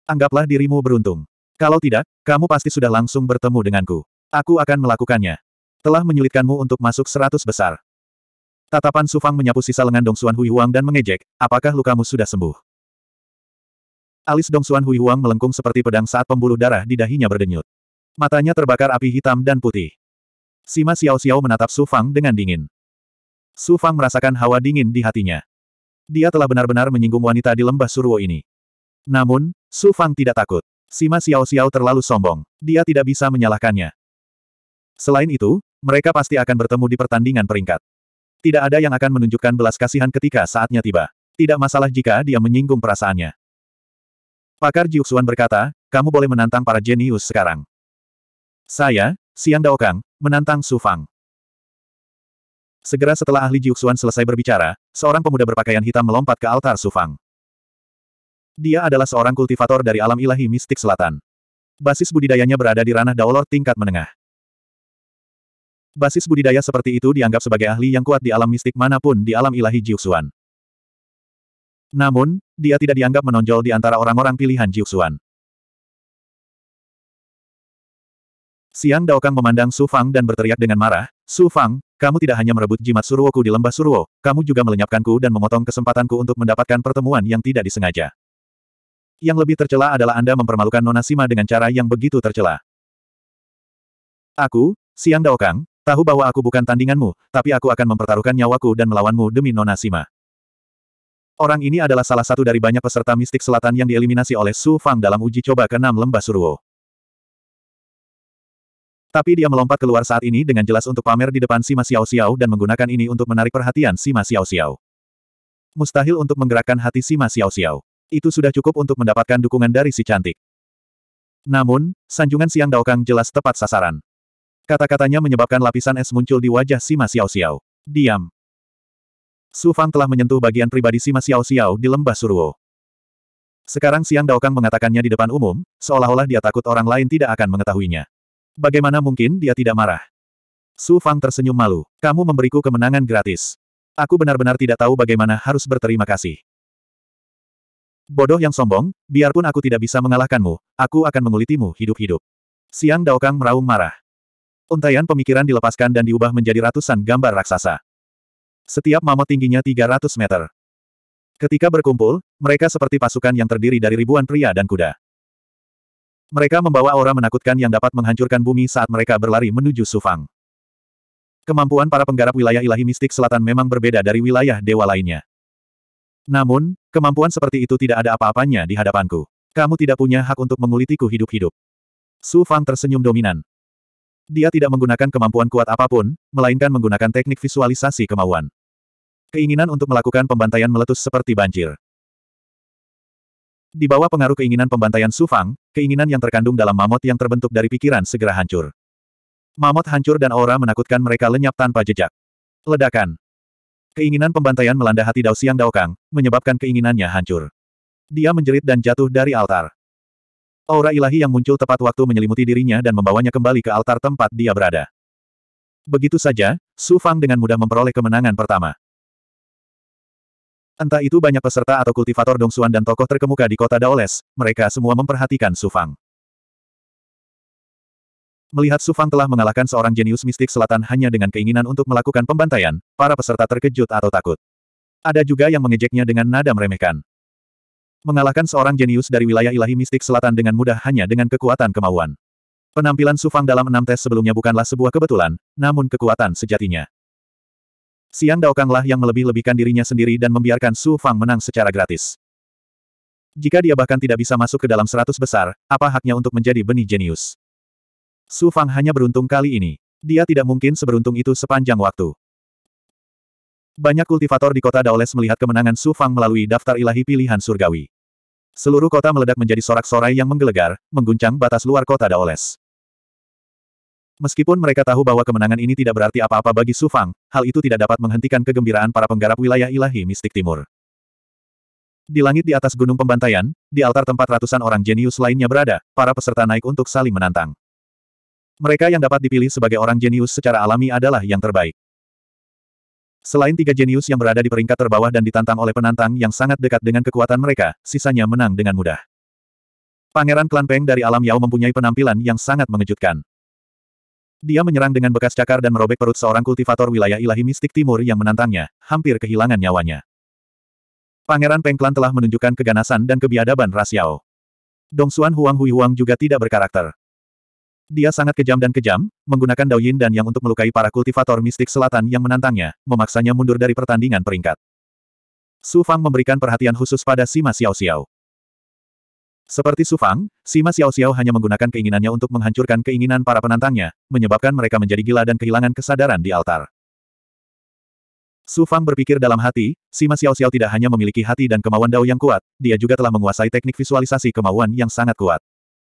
Anggaplah dirimu beruntung. Kalau tidak, kamu pasti sudah langsung bertemu denganku. Aku akan melakukannya. Telah menyulitkanmu untuk masuk seratus besar. Tatapan Su Fang menyapu sisa lengan Dong Xuan Hui Huang dan mengejek, apakah lukamu sudah sembuh? Alis Dong Dongsuan Hui Huang melengkung seperti pedang saat pembuluh darah di dahinya berdenyut. Matanya terbakar api hitam dan putih. Sima Xiao Xiao menatap Su Fang dengan dingin. Su Fang merasakan hawa dingin di hatinya. Dia telah benar-benar menyinggung wanita di lembah Suruo ini. Namun, Su Fang tidak takut. Sima Xiao Xiao terlalu sombong. Dia tidak bisa menyalahkannya. Selain itu, mereka pasti akan bertemu di pertandingan peringkat. Tidak ada yang akan menunjukkan belas kasihan ketika saatnya tiba. Tidak masalah jika dia menyinggung perasaannya. Pakar Jiuxuan berkata, kamu boleh menantang para jenius sekarang. Saya, Siang Daokang, menantang Su Fang. Segera setelah ahli Jiuxuan selesai berbicara, seorang pemuda berpakaian hitam melompat ke altar Su Fang. Dia adalah seorang kultivator dari alam ilahi mistik selatan. Basis budidayanya berada di ranah Daolor tingkat menengah. Basis budidaya seperti itu dianggap sebagai ahli yang kuat di alam mistik manapun di alam ilahi Jiuxuan. Namun, dia tidak dianggap menonjol di antara orang-orang pilihan Jiuxuan. Siang Daokang memandang Su Fang dan berteriak dengan marah, Su Fang, kamu tidak hanya merebut jimat Suruoku di lembah Suruo, kamu juga melenyapkanku dan memotong kesempatanku untuk mendapatkan pertemuan yang tidak disengaja. Yang lebih tercela adalah Anda mempermalukan Nona Sima dengan cara yang begitu tercela. Aku, Siang Daokang, tahu bahwa aku bukan tandinganmu, tapi aku akan mempertaruhkan nyawaku dan melawanmu demi Nona Sima. Orang ini adalah salah satu dari banyak peserta mistik selatan yang dieliminasi oleh Su Fang dalam uji coba ke-6 lembah Suruo. Tapi dia melompat keluar saat ini dengan jelas untuk pamer di depan Sima Xiao Xiao dan menggunakan ini untuk menarik perhatian Sima Xiao Xiao. Mustahil untuk menggerakkan hati Sima Xiao Xiao. Itu sudah cukup untuk mendapatkan dukungan dari si cantik. Namun, sanjungan Siang Daokang jelas tepat sasaran. Kata-katanya menyebabkan lapisan es muncul di wajah Sima Xiao Xiao. Diam. Su Fang telah menyentuh bagian pribadi Sima Xiao Xiao di lembah Suruo. Sekarang Siang Daokang mengatakannya di depan umum, seolah-olah dia takut orang lain tidak akan mengetahuinya. Bagaimana mungkin dia tidak marah? Su Fang tersenyum malu. Kamu memberiku kemenangan gratis. Aku benar-benar tidak tahu bagaimana harus berterima kasih. Bodoh yang sombong, biarpun aku tidak bisa mengalahkanmu, aku akan mengulitimu hidup-hidup. Siang Daokang meraung marah. Untaian pemikiran dilepaskan dan diubah menjadi ratusan gambar raksasa. Setiap mamot tingginya 300 meter. Ketika berkumpul, mereka seperti pasukan yang terdiri dari ribuan pria dan kuda. Mereka membawa aura menakutkan yang dapat menghancurkan bumi saat mereka berlari menuju Sufang. Kemampuan para penggarap wilayah ilahi mistik selatan memang berbeda dari wilayah dewa lainnya. Namun, kemampuan seperti itu tidak ada apa-apanya di hadapanku. Kamu tidak punya hak untuk mengulitiku hidup-hidup. Su Fang tersenyum dominan. Dia tidak menggunakan kemampuan kuat apapun, melainkan menggunakan teknik visualisasi kemauan. Keinginan untuk melakukan pembantaian meletus seperti banjir. Di bawah pengaruh keinginan pembantaian Sufang, keinginan yang terkandung dalam mamot yang terbentuk dari pikiran segera hancur. Mamot hancur dan aura menakutkan mereka lenyap tanpa jejak. Ledakan. Keinginan pembantaian melanda hati Dao Siang Dao Kang, menyebabkan keinginannya hancur. Dia menjerit dan jatuh dari altar. Aura ilahi yang muncul tepat waktu menyelimuti dirinya dan membawanya kembali ke altar tempat dia berada. Begitu saja, Su Fang dengan mudah memperoleh kemenangan pertama. Entah itu banyak peserta atau kultivator Dong dongsuan dan tokoh terkemuka di kota Daoles, mereka semua memperhatikan Su Fang. Melihat Su Fang telah mengalahkan seorang jenius mistik selatan hanya dengan keinginan untuk melakukan pembantaian, para peserta terkejut atau takut. Ada juga yang mengejeknya dengan nada meremehkan. Mengalahkan seorang jenius dari wilayah ilahi mistik selatan dengan mudah hanya dengan kekuatan kemauan. Penampilan Sufang dalam enam tes sebelumnya bukanlah sebuah kebetulan, namun kekuatan sejatinya. Siang Dao Kanglah yang melebih-lebihkan dirinya sendiri dan membiarkan Su Fang menang secara gratis. Jika dia bahkan tidak bisa masuk ke dalam seratus besar, apa haknya untuk menjadi benih jenius? Su Fang hanya beruntung kali ini. Dia tidak mungkin seberuntung itu sepanjang waktu. Banyak kultivator di kota Daoles melihat kemenangan Su Fang melalui daftar ilahi pilihan surgawi. Seluruh kota meledak menjadi sorak-sorai yang menggelegar, mengguncang batas luar kota Daoles. Meskipun mereka tahu bahwa kemenangan ini tidak berarti apa-apa bagi Su Fang, hal itu tidak dapat menghentikan kegembiraan para penggarap wilayah ilahi mistik timur. Di langit di atas gunung pembantaian, di altar tempat ratusan orang jenius lainnya berada, para peserta naik untuk saling menantang. Mereka yang dapat dipilih sebagai orang jenius secara alami adalah yang terbaik. Selain tiga jenius yang berada di peringkat terbawah dan ditantang oleh penantang yang sangat dekat dengan kekuatan mereka, sisanya menang dengan mudah. Pangeran Klan Peng dari alam Yao mempunyai penampilan yang sangat mengejutkan. Dia menyerang dengan bekas cakar dan merobek perut seorang kultivator wilayah ilahi mistik timur yang menantangnya, hampir kehilangan nyawanya. Pangeran Peng Klan telah menunjukkan keganasan dan kebiadaban Ras Yao. Dong Xuan Huang Hui Huang juga tidak berkarakter. Dia sangat kejam dan kejam, menggunakan Daoyin dan Yang untuk melukai para kultivator mistik selatan yang menantangnya, memaksanya mundur dari pertandingan peringkat. Su Fang memberikan perhatian khusus pada Sima Xiao Xiao. Seperti Su Fang, Sima Xiao Xiao hanya menggunakan keinginannya untuk menghancurkan keinginan para penantangnya, menyebabkan mereka menjadi gila dan kehilangan kesadaran di altar. Su Fang berpikir dalam hati, Sima Xiao Xiao tidak hanya memiliki hati dan kemauan dao yang kuat, dia juga telah menguasai teknik visualisasi kemauan yang sangat kuat.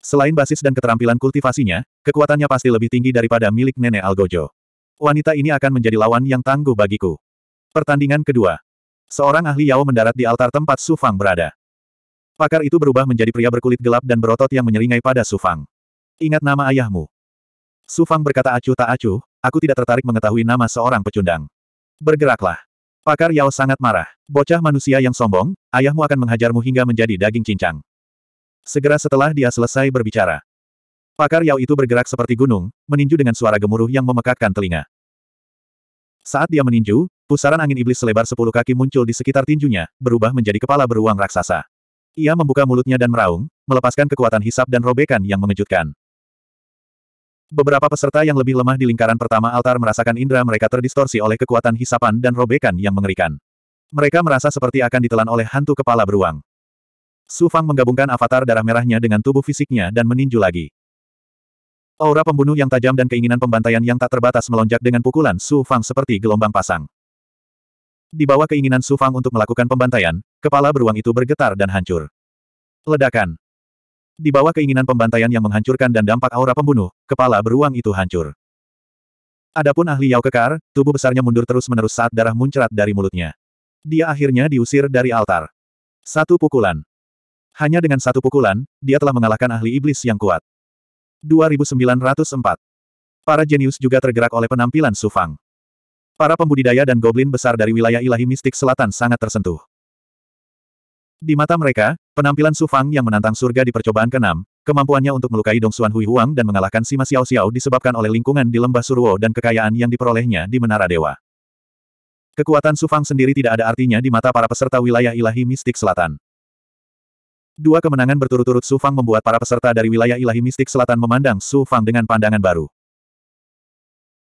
Selain basis dan keterampilan kultivasinya, kekuatannya pasti lebih tinggi daripada milik nenek Algojo. Wanita ini akan menjadi lawan yang tangguh bagiku. Pertandingan kedua. Seorang ahli Yao mendarat di altar tempat Sufang berada. Pakar itu berubah menjadi pria berkulit gelap dan berotot yang menyeringai pada Sufang. Ingat nama ayahmu. Sufang berkata acuh tak acuh, aku tidak tertarik mengetahui nama seorang pecundang. Bergeraklah. Pakar Yao sangat marah. Bocah manusia yang sombong, ayahmu akan menghajarmu hingga menjadi daging cincang. Segera setelah dia selesai berbicara. Pakar Yao itu bergerak seperti gunung, meninju dengan suara gemuruh yang memekakkan telinga. Saat dia meninju, pusaran angin iblis selebar sepuluh kaki muncul di sekitar tinjunya, berubah menjadi kepala beruang raksasa. Ia membuka mulutnya dan meraung, melepaskan kekuatan hisap dan robekan yang mengejutkan. Beberapa peserta yang lebih lemah di lingkaran pertama altar merasakan indera mereka terdistorsi oleh kekuatan hisapan dan robekan yang mengerikan. Mereka merasa seperti akan ditelan oleh hantu kepala beruang. Su Fang menggabungkan avatar darah merahnya dengan tubuh fisiknya dan meninju lagi. Aura pembunuh yang tajam dan keinginan pembantaian yang tak terbatas melonjak dengan pukulan Su Fang seperti gelombang pasang. Di bawah keinginan Su Fang untuk melakukan pembantaian, kepala beruang itu bergetar dan hancur. Ledakan. Di bawah keinginan pembantaian yang menghancurkan dan dampak aura pembunuh, kepala beruang itu hancur. Adapun ahli Yao Kekar, tubuh besarnya mundur terus-menerus saat darah muncrat dari mulutnya. Dia akhirnya diusir dari altar. Satu pukulan. Hanya dengan satu pukulan, dia telah mengalahkan ahli iblis yang kuat. 2904. Para jenius juga tergerak oleh penampilan Sufang. Para pembudidaya dan goblin besar dari wilayah ilahi mistik selatan sangat tersentuh. Di mata mereka, penampilan Sufang yang menantang surga di percobaan keenam, kemampuannya untuk melukai Dong Xuan Hui Huang dan mengalahkan Sima Xiao Xiao disebabkan oleh lingkungan di lembah Suruo dan kekayaan yang diperolehnya di Menara Dewa. Kekuatan Sufang sendiri tidak ada artinya di mata para peserta wilayah ilahi mistik selatan. Dua kemenangan berturut-turut Su Fang membuat para peserta dari wilayah ilahi mistik selatan memandang Su Fang dengan pandangan baru.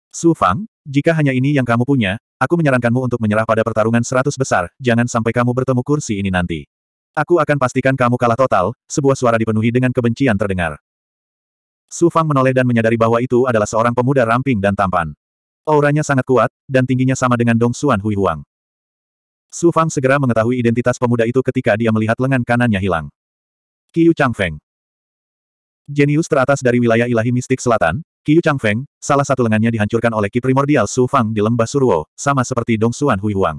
Su Fang, jika hanya ini yang kamu punya, aku menyarankanmu untuk menyerah pada pertarungan seratus besar, jangan sampai kamu bertemu kursi ini nanti. Aku akan pastikan kamu kalah total, sebuah suara dipenuhi dengan kebencian terdengar. Su Fang menoleh dan menyadari bahwa itu adalah seorang pemuda ramping dan tampan. Auranya sangat kuat, dan tingginya sama dengan Dong Xuan Hui Huang. Su Fang segera mengetahui identitas pemuda itu ketika dia melihat lengan kanannya hilang. Qiu Changfeng. Jenius teratas dari wilayah ilahi mistik selatan, Qiu Changfeng, salah satu lengannya dihancurkan oleh Ki Primordial Su Fang di lembah Suruo, sama seperti Dong Xuan Hui Huang.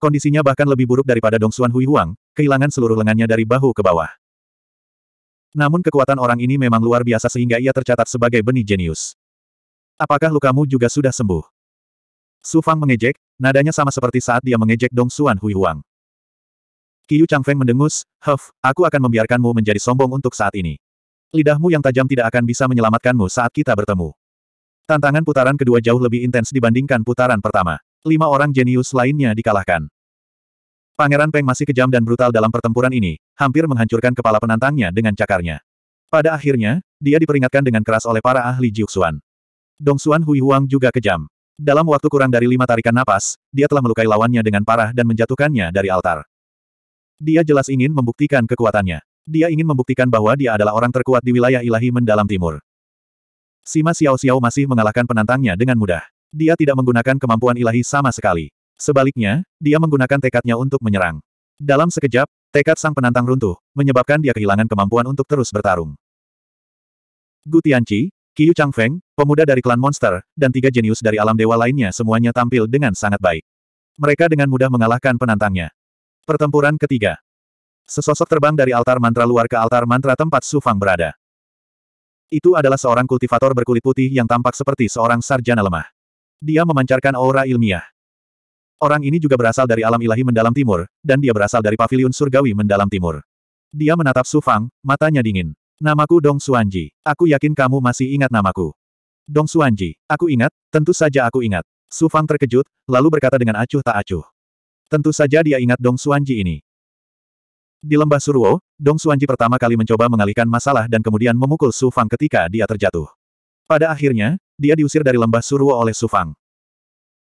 Kondisinya bahkan lebih buruk daripada Dong Xuan Hui Huang, kehilangan seluruh lengannya dari bahu ke bawah. Namun kekuatan orang ini memang luar biasa sehingga ia tercatat sebagai benih jenius. Apakah lukamu juga sudah sembuh? Su Fang mengejek, nadanya sama seperti saat dia mengejek Dong Xuan Hui Huang. Qiyu Feng mendengus, Huff, aku akan membiarkanmu menjadi sombong untuk saat ini. Lidahmu yang tajam tidak akan bisa menyelamatkanmu saat kita bertemu. Tantangan putaran kedua jauh lebih intens dibandingkan putaran pertama. Lima orang jenius lainnya dikalahkan. Pangeran Peng masih kejam dan brutal dalam pertempuran ini, hampir menghancurkan kepala penantangnya dengan cakarnya. Pada akhirnya, dia diperingatkan dengan keras oleh para ahli Jiuxuan. Xuan Hui Huang juga kejam. Dalam waktu kurang dari lima tarikan napas, dia telah melukai lawannya dengan parah dan menjatuhkannya dari altar. Dia jelas ingin membuktikan kekuatannya. Dia ingin membuktikan bahwa dia adalah orang terkuat di wilayah ilahi mendalam timur. Sima Xiao Xiao masih mengalahkan penantangnya dengan mudah. Dia tidak menggunakan kemampuan ilahi sama sekali. Sebaliknya, dia menggunakan tekadnya untuk menyerang. Dalam sekejap, tekad sang penantang runtuh, menyebabkan dia kehilangan kemampuan untuk terus bertarung. Gu Tianqi, Qiu Changfeng, pemuda dari klan monster, dan tiga jenius dari alam dewa lainnya semuanya tampil dengan sangat baik. Mereka dengan mudah mengalahkan penantangnya. Pertempuran ketiga. Sesosok terbang dari altar mantra luar ke altar mantra tempat Sufang berada. Itu adalah seorang kultivator berkulit putih yang tampak seperti seorang sarjana lemah. Dia memancarkan aura ilmiah. Orang ini juga berasal dari alam ilahi mendalam timur, dan dia berasal dari pavilion surgawi mendalam timur. Dia menatap Sufang, matanya dingin. Namaku Dong Suanji. Aku yakin kamu masih ingat namaku. Dong Suanji, aku ingat, tentu saja aku ingat. Sufang terkejut, lalu berkata dengan acuh tak acuh. Tentu saja dia ingat Dong Suanji ini. Di lembah Suruo, Dong Suanji pertama kali mencoba mengalihkan masalah dan kemudian memukul Su Fang ketika dia terjatuh. Pada akhirnya, dia diusir dari lembah Suruo oleh Su Fang.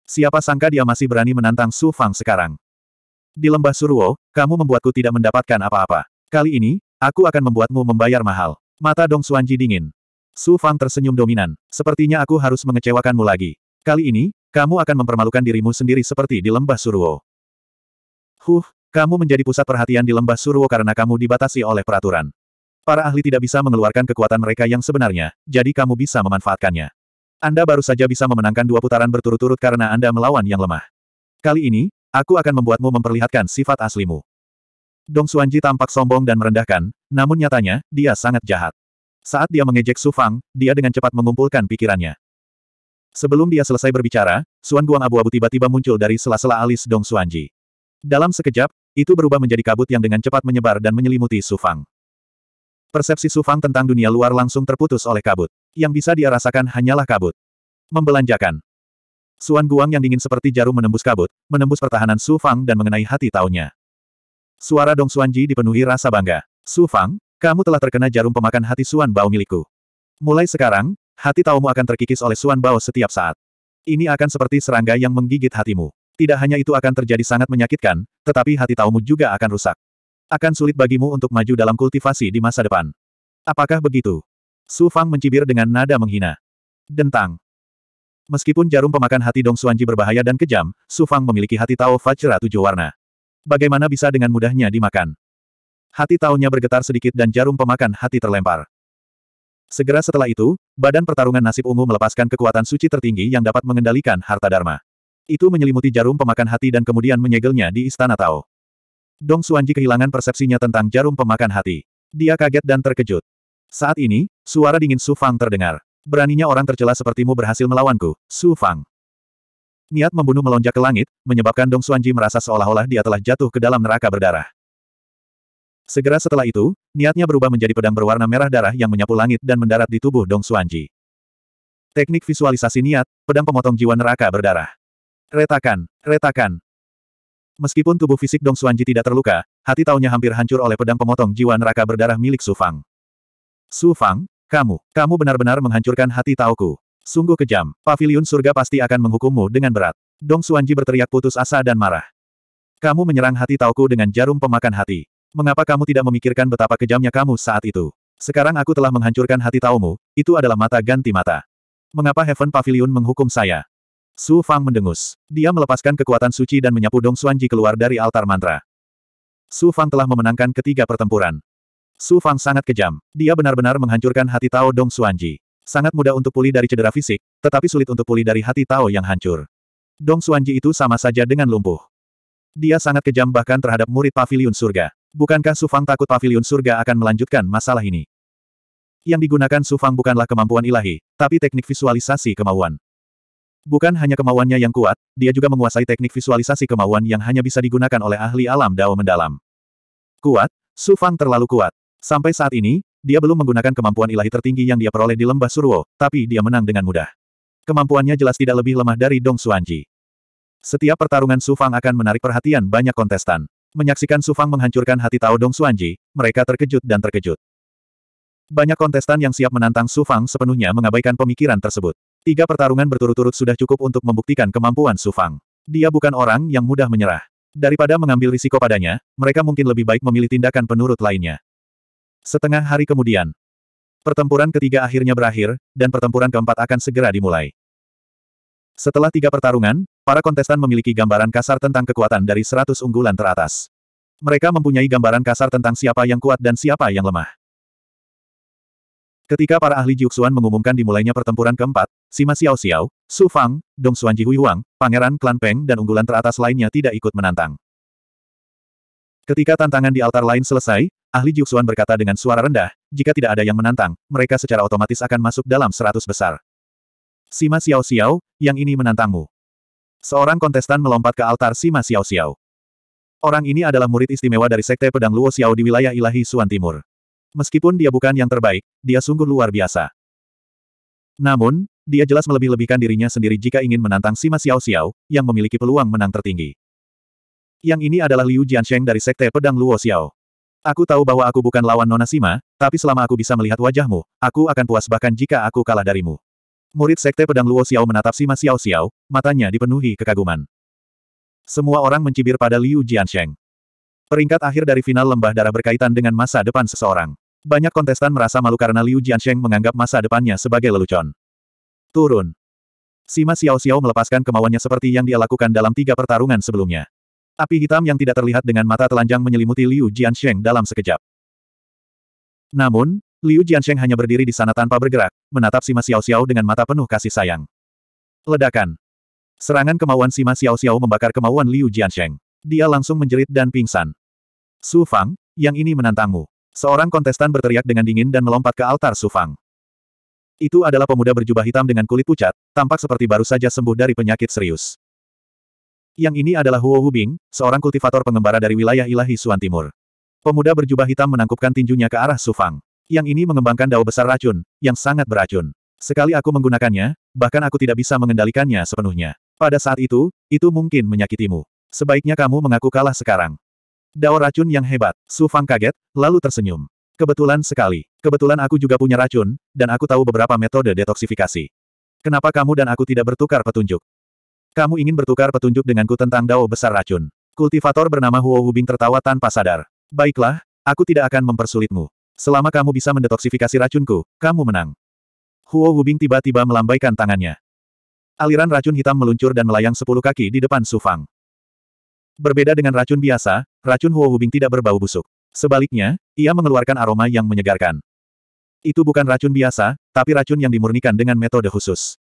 Siapa sangka dia masih berani menantang Su Fang sekarang. Di lembah Suruo, kamu membuatku tidak mendapatkan apa-apa. Kali ini, aku akan membuatmu membayar mahal. Mata Dong Suanji dingin. Su Fang tersenyum dominan. Sepertinya aku harus mengecewakanmu lagi. Kali ini, kamu akan mempermalukan dirimu sendiri seperti di lembah Suruo. Huh, kamu menjadi pusat perhatian di lembah Suruo karena kamu dibatasi oleh peraturan. Para ahli tidak bisa mengeluarkan kekuatan mereka yang sebenarnya, jadi kamu bisa memanfaatkannya. Anda baru saja bisa memenangkan dua putaran berturut-turut karena Anda melawan yang lemah. Kali ini, aku akan membuatmu memperlihatkan sifat aslimu. Dong Suanji tampak sombong dan merendahkan, namun nyatanya, dia sangat jahat. Saat dia mengejek Su Fang, dia dengan cepat mengumpulkan pikirannya. Sebelum dia selesai berbicara, Suan Guang abu-abu tiba-tiba muncul dari sela-sela alis Dong Suanji. Dalam sekejap, itu berubah menjadi kabut yang dengan cepat menyebar dan menyelimuti Sufang. Persepsi Sufang tentang dunia luar langsung terputus oleh kabut. Yang bisa dia rasakan hanyalah kabut. Membelanjakan. Suan Guang yang dingin seperti jarum menembus kabut, menembus pertahanan Su Fang dan mengenai hati taunya. Suara Dong Suan Ji dipenuhi rasa bangga. Su Fang, kamu telah terkena jarum pemakan hati Suan Bao milikku. Mulai sekarang, hati taumu akan terkikis oleh Suan Bao setiap saat. Ini akan seperti serangga yang menggigit hatimu. Tidak hanya itu akan terjadi sangat menyakitkan, tetapi hati Taumu juga akan rusak. Akan sulit bagimu untuk maju dalam kultivasi di masa depan. Apakah begitu? Su Fang mencibir dengan nada menghina. Dentang. Meskipun jarum pemakan hati Dong Suanji berbahaya dan kejam, Su Fang memiliki hati Tao Fajra tujuh warna. Bagaimana bisa dengan mudahnya dimakan? Hati tao bergetar sedikit dan jarum pemakan hati terlempar. Segera setelah itu, Badan Pertarungan Nasib Ungu melepaskan kekuatan suci tertinggi yang dapat mengendalikan harta Dharma. Itu menyelimuti jarum pemakan hati dan kemudian menyegelnya di Istana Tao. Dong Suanji kehilangan persepsinya tentang jarum pemakan hati. Dia kaget dan terkejut. Saat ini, suara dingin Su Fang terdengar. Beraninya orang tercela sepertimu berhasil melawanku, Su Fang. Niat membunuh melonjak ke langit, menyebabkan Dong Suanji merasa seolah-olah dia telah jatuh ke dalam neraka berdarah. Segera setelah itu, niatnya berubah menjadi pedang berwarna merah darah yang menyapu langit dan mendarat di tubuh Dong Suanji. Teknik visualisasi niat, pedang pemotong jiwa neraka berdarah. Retakan, retakan. Meskipun tubuh fisik Dong Xuanji tidak terluka, hati taunya hampir hancur oleh pedang pemotong jiwa neraka berdarah milik Su Fang. Su Fang, kamu, kamu benar-benar menghancurkan hati tauku. Sungguh kejam, pavilion surga pasti akan menghukummu dengan berat. Dong Xuanji berteriak putus asa dan marah. Kamu menyerang hati tauku dengan jarum pemakan hati. Mengapa kamu tidak memikirkan betapa kejamnya kamu saat itu? Sekarang aku telah menghancurkan hati taumu, itu adalah mata ganti mata. Mengapa Heaven Pavilion menghukum saya? Su Fang mendengus. Dia melepaskan kekuatan suci dan menyapu Dong Xuanji keluar dari altar mantra. Su Fang telah memenangkan ketiga pertempuran. Su Fang sangat kejam. Dia benar-benar menghancurkan hati Tao Dong Xuanji. Sangat mudah untuk pulih dari cedera fisik, tetapi sulit untuk pulih dari hati Tao yang hancur. Dong Xuanji itu sama saja dengan lumpuh. Dia sangat kejam bahkan terhadap murid pavilion surga. Bukankah Su Fang takut pavilion surga akan melanjutkan masalah ini? Yang digunakan Su Fang bukanlah kemampuan ilahi, tapi teknik visualisasi kemauan. Bukan hanya kemauannya yang kuat, dia juga menguasai teknik visualisasi kemauan yang hanya bisa digunakan oleh ahli alam dao mendalam. Kuat, Su Fang terlalu kuat. Sampai saat ini, dia belum menggunakan kemampuan ilahi tertinggi yang dia peroleh di lembah Surwo, tapi dia menang dengan mudah. Kemampuannya jelas tidak lebih lemah dari Dong Suanji. Setiap pertarungan Su Fang akan menarik perhatian banyak kontestan. Menyaksikan Su Fang menghancurkan hati Tao Dong Suanji, mereka terkejut dan terkejut. Banyak kontestan yang siap menantang Su Fang sepenuhnya mengabaikan pemikiran tersebut. Tiga pertarungan berturut-turut sudah cukup untuk membuktikan kemampuan Sufang. Dia bukan orang yang mudah menyerah. Daripada mengambil risiko padanya, mereka mungkin lebih baik memilih tindakan penurut lainnya. Setengah hari kemudian, pertempuran ketiga akhirnya berakhir, dan pertempuran keempat akan segera dimulai. Setelah tiga pertarungan, para kontestan memiliki gambaran kasar tentang kekuatan dari seratus unggulan teratas. Mereka mempunyai gambaran kasar tentang siapa yang kuat dan siapa yang lemah. Ketika para ahli Jiuxuan mengumumkan dimulainya pertempuran keempat, Sima Xiao Xiao, Su Fang, Dong Xuanji Hui Huang, Pangeran Klan Peng dan unggulan teratas lainnya tidak ikut menantang. Ketika tantangan di altar lain selesai, ahli Jiuxuan berkata dengan suara rendah, jika tidak ada yang menantang, mereka secara otomatis akan masuk dalam seratus besar. Sima Xiao Xiao, yang ini menantangmu. Seorang kontestan melompat ke altar Sima Xiao Xiao. Orang ini adalah murid istimewa dari Sekte Pedang Luo Xiao di wilayah Ilahi Suan Timur. Meskipun dia bukan yang terbaik, dia sungguh luar biasa. Namun, dia jelas melebih-lebihkan dirinya sendiri jika ingin menantang Sima Xiao Xiao, yang memiliki peluang menang tertinggi. Yang ini adalah Liu Jiansheng dari Sekte Pedang Luo Xiao. Aku tahu bahwa aku bukan lawan Nona Sima, tapi selama aku bisa melihat wajahmu, aku akan puas bahkan jika aku kalah darimu. Murid Sekte Pedang Luo Xiao menatap Sima Xiao Xiao, matanya dipenuhi kekaguman. Semua orang mencibir pada Liu Jiansheng. Peringkat akhir dari final lembah darah berkaitan dengan masa depan seseorang. Banyak kontestan merasa malu karena Liu Jiansheng menganggap masa depannya sebagai lelucon. Turun. Sima Xiao Xiao melepaskan kemauannya seperti yang dia lakukan dalam tiga pertarungan sebelumnya. Api hitam yang tidak terlihat dengan mata telanjang menyelimuti Liu Jiansheng dalam sekejap. Namun, Liu Jiansheng hanya berdiri di sana tanpa bergerak, menatap Sima Xiao Xiao dengan mata penuh kasih sayang. Ledakan. Serangan kemauan Sima Xiao Xiao membakar kemauan Liu Jiansheng. Dia langsung menjerit dan pingsan. Su Fang, yang ini menantangmu. Seorang kontestan berteriak dengan dingin dan melompat ke altar Su Fang. Itu adalah pemuda berjubah hitam dengan kulit pucat, tampak seperti baru saja sembuh dari penyakit serius. Yang ini adalah Huo Hubing, seorang kultivator pengembara dari wilayah ilahi Suan Timur. Pemuda berjubah hitam menangkupkan tinjunya ke arah Su Fang. Yang ini mengembangkan dao besar racun, yang sangat beracun. Sekali aku menggunakannya, bahkan aku tidak bisa mengendalikannya sepenuhnya. Pada saat itu, itu mungkin menyakitimu. Sebaiknya kamu mengaku kalah sekarang. Dao racun yang hebat. Su Fang kaget, lalu tersenyum. Kebetulan sekali. Kebetulan aku juga punya racun, dan aku tahu beberapa metode detoksifikasi. Kenapa kamu dan aku tidak bertukar petunjuk? Kamu ingin bertukar petunjuk denganku tentang Dao besar racun. Kultivator bernama Huo Wubing tertawa tanpa sadar. Baiklah, aku tidak akan mempersulitmu. Selama kamu bisa mendetoksifikasi racunku, kamu menang. Huo Wubing tiba-tiba melambaikan tangannya. Aliran racun hitam meluncur dan melayang sepuluh kaki di depan Su Fang. Berbeda dengan racun biasa, racun Huo Hubing tidak berbau busuk. Sebaliknya, ia mengeluarkan aroma yang menyegarkan. Itu bukan racun biasa, tapi racun yang dimurnikan dengan metode khusus.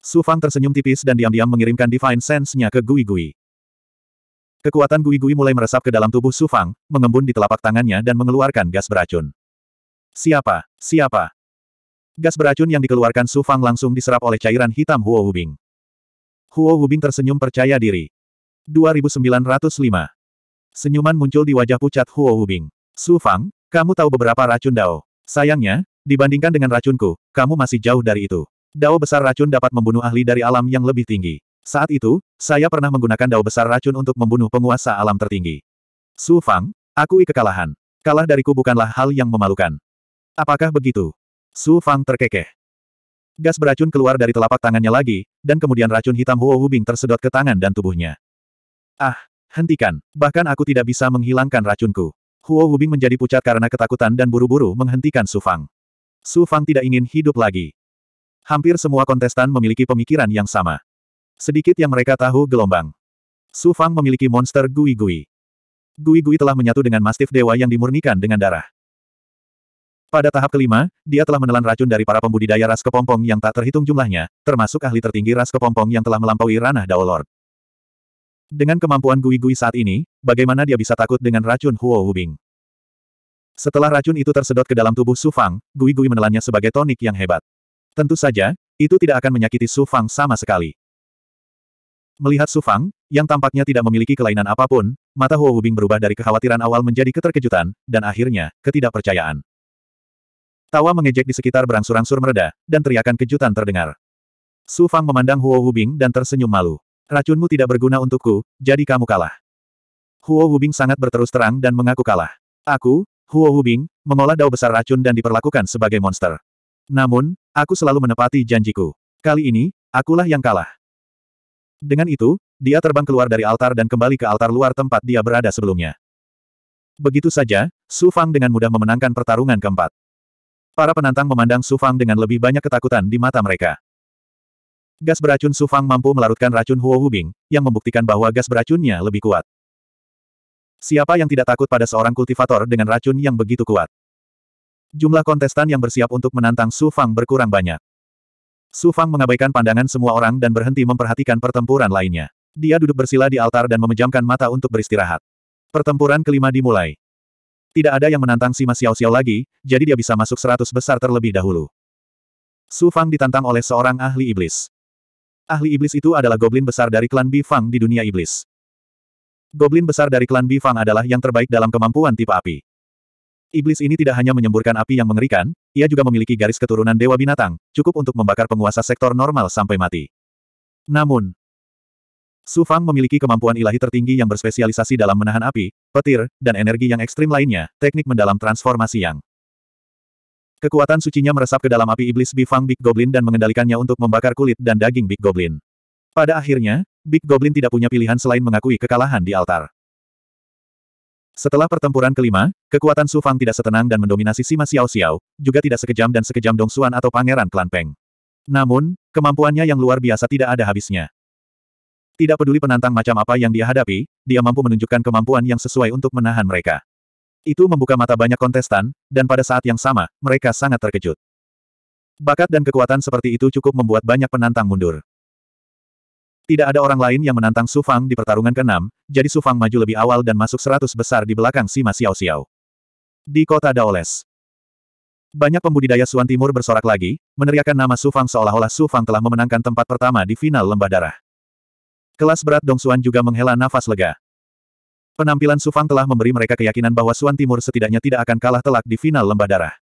Su Fang tersenyum tipis dan diam-diam mengirimkan Divine Sense-nya ke Gui Gui. Kekuatan Gui Gui mulai meresap ke dalam tubuh Su Fang, mengembun di telapak tangannya dan mengeluarkan gas beracun. Siapa? Siapa? Gas beracun yang dikeluarkan Su Fang langsung diserap oleh cairan hitam Huo Hubing. Huo Hubing tersenyum percaya diri. 2905. Senyuman muncul di wajah pucat Huo Wubing. Su Fang, kamu tahu beberapa racun Dao. Sayangnya, dibandingkan dengan racunku, kamu masih jauh dari itu. Dao besar racun dapat membunuh ahli dari alam yang lebih tinggi. Saat itu, saya pernah menggunakan dao besar racun untuk membunuh penguasa alam tertinggi. Su Fang, akui kekalahan. Kalah dariku bukanlah hal yang memalukan. Apakah begitu? Su Fang terkekeh. Gas beracun keluar dari telapak tangannya lagi, dan kemudian racun hitam Huo Wubing tersedot ke tangan dan tubuhnya. Ah, hentikan. Bahkan aku tidak bisa menghilangkan racunku. Huo Wubing menjadi pucat karena ketakutan dan buru-buru menghentikan Su Fang. Su Fang tidak ingin hidup lagi. Hampir semua kontestan memiliki pemikiran yang sama. Sedikit yang mereka tahu gelombang. Su Fang memiliki monster Gui-Gui. Gui-Gui telah menyatu dengan mastif dewa yang dimurnikan dengan darah. Pada tahap kelima, dia telah menelan racun dari para pembudidaya ras kepompong yang tak terhitung jumlahnya, termasuk ahli tertinggi ras kepompong yang telah melampaui ranah Lord. Dengan kemampuan Gui-Gui saat ini, bagaimana dia bisa takut dengan racun Huo Hubing? Setelah racun itu tersedot ke dalam tubuh Su Fang, Gui-Gui menelannya sebagai tonik yang hebat. Tentu saja, itu tidak akan menyakiti Su Fang sama sekali. Melihat Su Fang, yang tampaknya tidak memiliki kelainan apapun, mata Huo Hubing berubah dari kekhawatiran awal menjadi keterkejutan, dan akhirnya, ketidakpercayaan. Tawa mengejek di sekitar berangsur-angsur mereda, dan teriakan kejutan terdengar. Su Fang memandang Huo Hubing dan tersenyum malu. Racunmu tidak berguna untukku, jadi kamu kalah. Huo Hubing sangat berterus terang dan mengaku kalah. Aku, Huo Hubing, mengolah dao besar racun dan diperlakukan sebagai monster. Namun, aku selalu menepati janjiku. Kali ini, akulah yang kalah. Dengan itu, dia terbang keluar dari altar dan kembali ke altar luar tempat dia berada sebelumnya. Begitu saja, Su Fang dengan mudah memenangkan pertarungan keempat. Para penantang memandang Su Fang dengan lebih banyak ketakutan di mata mereka. Gas beracun Sufang mampu melarutkan racun Huo Hubing, yang membuktikan bahwa gas beracunnya lebih kuat. Siapa yang tidak takut pada seorang kultivator dengan racun yang begitu kuat? Jumlah kontestan yang bersiap untuk menantang Sufang berkurang banyak. Sufang mengabaikan pandangan semua orang dan berhenti memperhatikan pertempuran lainnya. Dia duduk bersila di altar dan memejamkan mata untuk beristirahat. Pertempuran kelima dimulai. Tidak ada yang menantang Sima Xiao Xiao lagi, jadi dia bisa masuk seratus besar terlebih dahulu. Sufang ditantang oleh seorang ahli iblis. Ahli iblis itu adalah goblin besar dari klan Bifang di dunia iblis. Goblin besar dari klan Bifang adalah yang terbaik dalam kemampuan tipe api. Iblis ini tidak hanya menyemburkan api yang mengerikan, ia juga memiliki garis keturunan dewa binatang, cukup untuk membakar penguasa sektor normal sampai mati. Namun, Su Fang memiliki kemampuan ilahi tertinggi yang berspesialisasi dalam menahan api, petir, dan energi yang ekstrim lainnya, teknik mendalam transformasi yang Kekuatan sucinya meresap ke dalam api iblis Bifang Big Goblin dan mengendalikannya untuk membakar kulit dan daging Big Goblin. Pada akhirnya, Big Goblin tidak punya pilihan selain mengakui kekalahan di altar. Setelah pertempuran kelima, kekuatan Su Fang tidak setenang dan mendominasi Sima Xiao Xiao, juga tidak sekejam dan sekejam Dong Xuan atau Pangeran Klan Peng. Namun, kemampuannya yang luar biasa tidak ada habisnya. Tidak peduli penantang macam apa yang dia hadapi, dia mampu menunjukkan kemampuan yang sesuai untuk menahan mereka. Itu membuka mata banyak kontestan, dan pada saat yang sama, mereka sangat terkejut. Bakat dan kekuatan seperti itu cukup membuat banyak penantang mundur. Tidak ada orang lain yang menantang Su Fang di pertarungan ke-6, jadi Su Fang maju lebih awal dan masuk seratus besar di belakang Sima Xiao Xiao. Di kota Daoles. Banyak pembudidaya Suan Timur bersorak lagi, meneriakkan nama Su Fang seolah-olah Su Fang telah memenangkan tempat pertama di final lembah darah. Kelas berat Dong Suan juga menghela nafas lega. Penampilan Sufang telah memberi mereka keyakinan bahwa Suan Timur setidaknya tidak akan kalah telak di final lembah darah.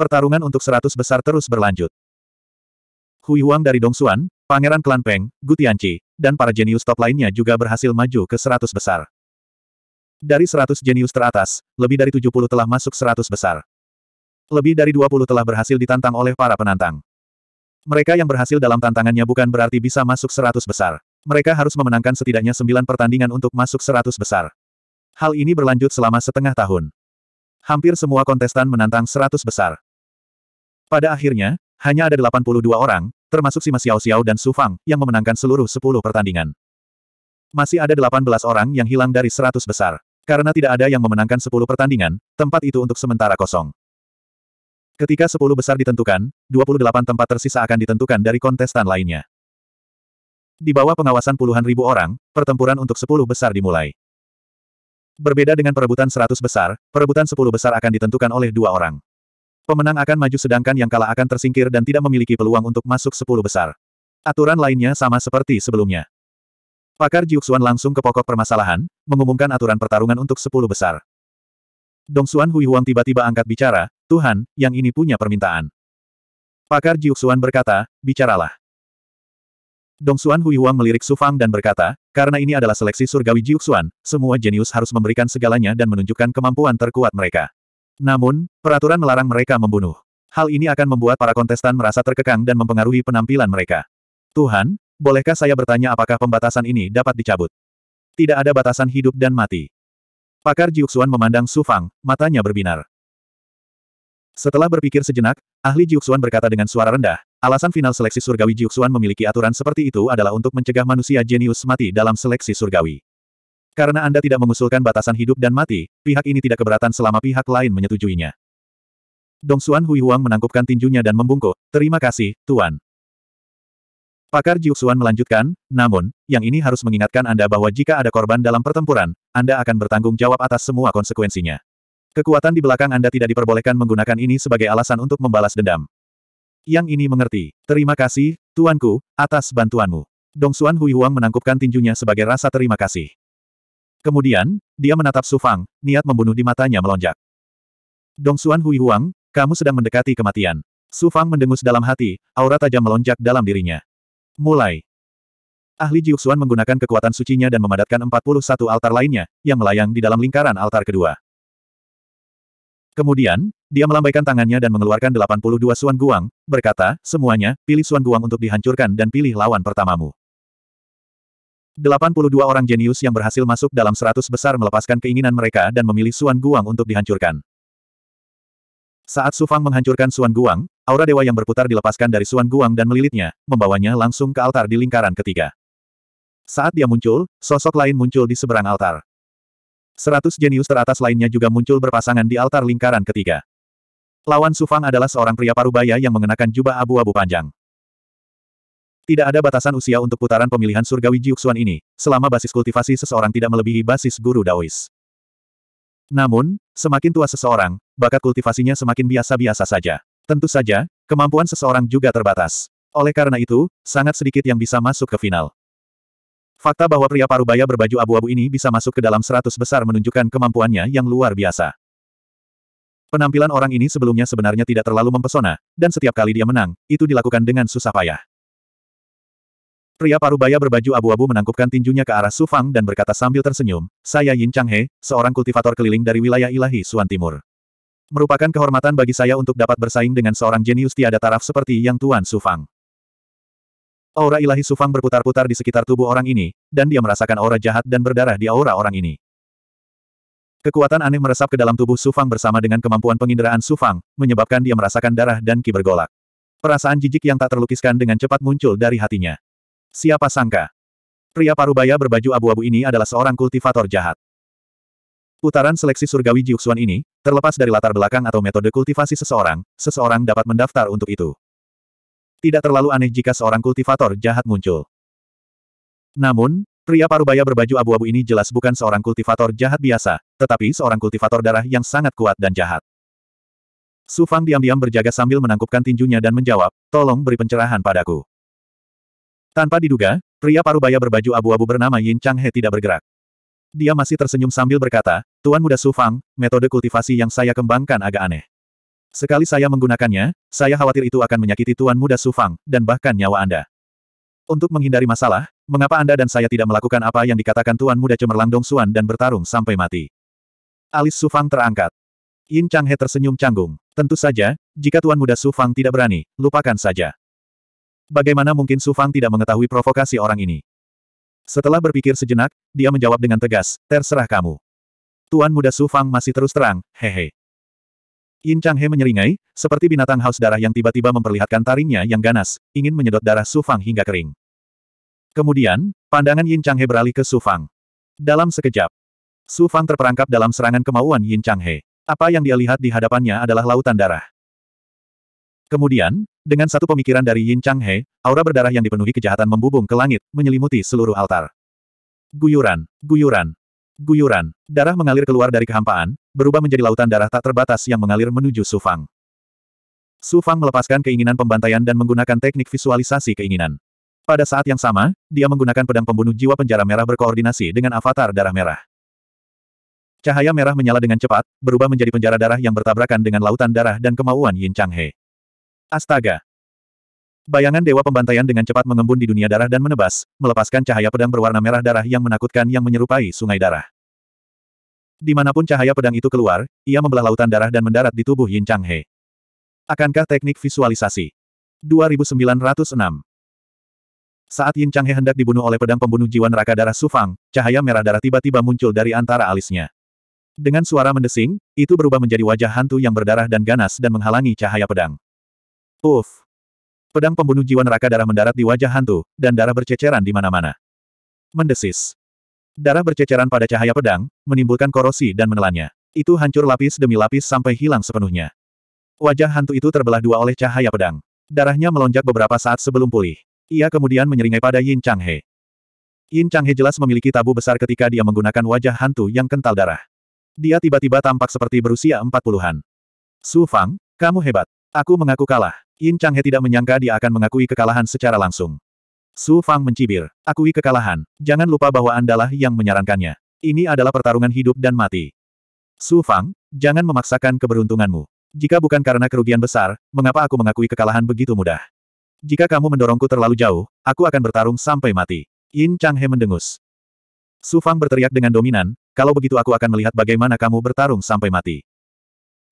Pertarungan untuk seratus besar terus berlanjut. Hui Huang dari Dong Suan, Pangeran Klan Peng, Gutianci, dan para jenius top lainnya juga berhasil maju ke seratus besar. Dari seratus jenius teratas, lebih dari tujuh puluh telah masuk seratus besar. Lebih dari dua puluh telah berhasil ditantang oleh para penantang. Mereka yang berhasil dalam tantangannya bukan berarti bisa masuk seratus besar. Mereka harus memenangkan setidaknya sembilan pertandingan untuk masuk seratus besar. Hal ini berlanjut selama setengah tahun. Hampir semua kontestan menantang seratus besar. Pada akhirnya, hanya ada 82 orang, termasuk si Xiao Xiao dan Su Fang, yang memenangkan seluruh 10 pertandingan. Masih ada 18 orang yang hilang dari 100 besar. Karena tidak ada yang memenangkan 10 pertandingan, tempat itu untuk sementara kosong. Ketika 10 besar ditentukan, 28 tempat tersisa akan ditentukan dari kontestan lainnya. Di bawah pengawasan puluhan ribu orang, pertempuran untuk sepuluh besar dimulai. Berbeda dengan perebutan seratus besar, perebutan sepuluh besar akan ditentukan oleh dua orang. Pemenang akan maju sedangkan yang kalah akan tersingkir dan tidak memiliki peluang untuk masuk sepuluh besar. Aturan lainnya sama seperti sebelumnya. Pakar Jiuxuan langsung ke pokok permasalahan, mengumumkan aturan pertarungan untuk sepuluh besar. Dongsuan Hui Huang tiba-tiba angkat bicara, Tuhan, yang ini punya permintaan. Pakar Jiuxuan berkata, bicaralah. Dong Dongsuan Huiwang melirik Sufang dan berkata, karena ini adalah seleksi surgawi Jiuxuan, semua jenius harus memberikan segalanya dan menunjukkan kemampuan terkuat mereka. Namun, peraturan melarang mereka membunuh. Hal ini akan membuat para kontestan merasa terkekang dan mempengaruhi penampilan mereka. Tuhan, bolehkah saya bertanya apakah pembatasan ini dapat dicabut? Tidak ada batasan hidup dan mati. Pakar Jiuxuan memandang Sufang, matanya berbinar. Setelah berpikir sejenak, ahli Jiuxuan berkata dengan suara rendah, Alasan final seleksi surgawi Jiuxuan memiliki aturan seperti itu adalah untuk mencegah manusia jenius mati dalam seleksi surgawi. Karena Anda tidak mengusulkan batasan hidup dan mati, pihak ini tidak keberatan selama pihak lain menyetujuinya. Dongsuan Huihuang menangkupkan tinjunya dan membungkuk, terima kasih, Tuan. Pakar Jiuxuan melanjutkan, namun, yang ini harus mengingatkan Anda bahwa jika ada korban dalam pertempuran, Anda akan bertanggung jawab atas semua konsekuensinya. Kekuatan di belakang Anda tidak diperbolehkan menggunakan ini sebagai alasan untuk membalas dendam. Yang ini mengerti. Terima kasih, tuanku, atas bantuanmu. Dong Xuan Hui Huang menangkupkan tinjunya sebagai rasa terima kasih. Kemudian, dia menatap Su Fang, niat membunuh di matanya melonjak. Dong Xuan Hui Huang, kamu sedang mendekati kematian. Su Fang mendengus dalam hati, aura tajam melonjak dalam dirinya. Mulai. Ahli Xuan menggunakan kekuatan sucinya dan memadatkan 41 altar lainnya, yang melayang di dalam lingkaran altar kedua. Kemudian, dia melambaikan tangannya dan mengeluarkan 82 Suan Guang, berkata, semuanya, pilih Suan Guang untuk dihancurkan dan pilih lawan pertamamu. 82 orang jenius yang berhasil masuk dalam 100 besar melepaskan keinginan mereka dan memilih Suan Guang untuk dihancurkan. Saat Sufang menghancurkan Suan Guang, aura dewa yang berputar dilepaskan dari Suan Guang dan melilitnya, membawanya langsung ke altar di lingkaran ketiga. Saat dia muncul, sosok lain muncul di seberang altar. Seratus jenius teratas lainnya juga muncul berpasangan di altar lingkaran ketiga. Lawan Sufang adalah seorang pria parubaya yang mengenakan jubah abu-abu panjang. Tidak ada batasan usia untuk putaran pemilihan surgawi Jiuxuan ini, selama basis kultivasi seseorang tidak melebihi basis guru Daois. Namun, semakin tua seseorang, bakat kultivasinya semakin biasa-biasa saja. Tentu saja, kemampuan seseorang juga terbatas. Oleh karena itu, sangat sedikit yang bisa masuk ke final. Fakta bahwa pria parubaya berbaju abu-abu ini bisa masuk ke dalam seratus besar menunjukkan kemampuannya yang luar biasa. Penampilan orang ini sebelumnya sebenarnya tidak terlalu mempesona, dan setiap kali dia menang, itu dilakukan dengan susah payah. Pria parubaya berbaju abu-abu menangkupkan tinjunya ke arah Sufang dan berkata sambil tersenyum, Saya Yin Changhe, seorang kultivator keliling dari wilayah ilahi Suan Timur. Merupakan kehormatan bagi saya untuk dapat bersaing dengan seorang jenius tiada taraf seperti yang Tuan Sufang. Aura ilahi Sufang berputar-putar di sekitar tubuh orang ini, dan dia merasakan aura jahat dan berdarah di aura orang ini. Kekuatan aneh meresap ke dalam tubuh Sufang bersama dengan kemampuan penginderaan Sufang, menyebabkan dia merasakan darah dan ki bergolak. Perasaan jijik yang tak terlukiskan dengan cepat muncul dari hatinya. Siapa sangka? Pria parubaya berbaju abu-abu ini adalah seorang kultivator jahat. Putaran seleksi surgawi Jiuxuan ini, terlepas dari latar belakang atau metode kultivasi seseorang, seseorang dapat mendaftar untuk itu. Tidak terlalu aneh jika seorang kultivator jahat muncul. Namun, Pria parubaya berbaju abu-abu ini jelas bukan seorang kultivator jahat biasa, tetapi seorang kultivator darah yang sangat kuat dan jahat. Su Fang diam-diam berjaga sambil menangkupkan tinjunya dan menjawab, tolong beri pencerahan padaku. Tanpa diduga, pria parubaya berbaju abu-abu bernama Yin Chang He tidak bergerak. Dia masih tersenyum sambil berkata, Tuan Muda Su Fang, metode kultivasi yang saya kembangkan agak aneh. Sekali saya menggunakannya, saya khawatir itu akan menyakiti Tuan Muda Su Fang, dan bahkan nyawa Anda. Untuk menghindari masalah, mengapa Anda dan saya tidak melakukan apa yang dikatakan Tuan Muda Cemerlang Dong Suan dan bertarung sampai mati? Alis Sufang terangkat. Yin Chang He tersenyum canggung. Tentu saja, jika Tuan Muda Sufang tidak berani, lupakan saja. Bagaimana mungkin Sufang tidak mengetahui provokasi orang ini? Setelah berpikir sejenak, dia menjawab dengan tegas, terserah kamu. Tuan Muda Sufang masih terus terang, hehe. Yin Chang He menyeringai, seperti binatang haus darah yang tiba-tiba memperlihatkan taringnya yang ganas, ingin menyedot darah Sufang hingga kering. Kemudian, pandangan Yin Changhe beralih ke Su Fang. Dalam sekejap, Su Fang terperangkap dalam serangan kemauan Yin Changhe. Apa yang dia lihat di hadapannya adalah lautan darah. Kemudian, dengan satu pemikiran dari Yin Changhe, aura berdarah yang dipenuhi kejahatan membubung ke langit, menyelimuti seluruh altar. Guyuran, guyuran, guyuran. Darah mengalir keluar dari kehampaan, berubah menjadi lautan darah tak terbatas yang mengalir menuju Su Fang. Su Fang melepaskan keinginan pembantaian dan menggunakan teknik visualisasi keinginan. Pada saat yang sama, dia menggunakan pedang pembunuh jiwa penjara merah berkoordinasi dengan avatar darah merah. Cahaya merah menyala dengan cepat, berubah menjadi penjara darah yang bertabrakan dengan lautan darah dan kemauan Yin Chang He. Astaga! Bayangan dewa pembantaian dengan cepat mengembun di dunia darah dan menebas, melepaskan cahaya pedang berwarna merah darah yang menakutkan yang menyerupai sungai darah. Dimanapun cahaya pedang itu keluar, ia membelah lautan darah dan mendarat di tubuh Yin Chang He. Akankah teknik visualisasi? 2906 saat Yin Changhe hendak dibunuh oleh pedang pembunuh jiwa neraka darah Sufang, cahaya merah darah tiba-tiba muncul dari antara alisnya. Dengan suara mendesing, itu berubah menjadi wajah hantu yang berdarah dan ganas dan menghalangi cahaya pedang. Uff! Pedang pembunuh jiwa neraka darah mendarat di wajah hantu, dan darah berceceran di mana-mana. Mendesis. Darah berceceran pada cahaya pedang, menimbulkan korosi dan menelannya. Itu hancur lapis demi lapis sampai hilang sepenuhnya. Wajah hantu itu terbelah dua oleh cahaya pedang. Darahnya melonjak beberapa saat sebelum pulih. Ia kemudian menyeringai pada Yin Changhe. Yin Changhe jelas memiliki tabu besar ketika dia menggunakan wajah hantu yang kental darah. Dia tiba-tiba tampak seperti berusia empat puluhan. Su Fang, kamu hebat. Aku mengaku kalah. Yin Changhe tidak menyangka dia akan mengakui kekalahan secara langsung. Su Fang mencibir. Akui kekalahan. Jangan lupa bahwa Andalah yang menyarankannya. Ini adalah pertarungan hidup dan mati. Su Fang, jangan memaksakan keberuntunganmu. Jika bukan karena kerugian besar, mengapa aku mengakui kekalahan begitu mudah? Jika kamu mendorongku terlalu jauh, aku akan bertarung sampai mati. Yin Changhe mendengus. Su Fang berteriak dengan dominan, kalau begitu aku akan melihat bagaimana kamu bertarung sampai mati.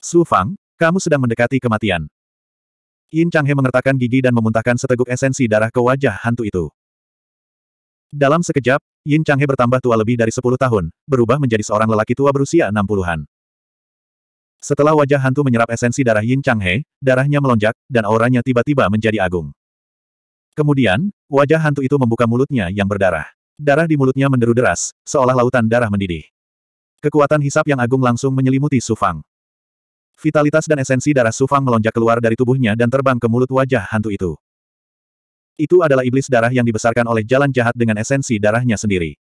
Su Fang, kamu sedang mendekati kematian. Yin Changhe mengertakkan gigi dan memuntahkan seteguk esensi darah ke wajah hantu itu. Dalam sekejap, Yin Changhe bertambah tua lebih dari 10 tahun, berubah menjadi seorang lelaki tua berusia 60-an. Setelah wajah hantu menyerap esensi darah Yin Changhe, darahnya melonjak, dan auranya tiba-tiba menjadi agung. Kemudian, wajah hantu itu membuka mulutnya yang berdarah. Darah di mulutnya menderu deras, seolah lautan darah mendidih. Kekuatan hisap yang agung langsung menyelimuti Sufang. Vitalitas dan esensi darah Sufang melonjak keluar dari tubuhnya dan terbang ke mulut wajah hantu itu. Itu adalah iblis darah yang dibesarkan oleh jalan jahat dengan esensi darahnya sendiri.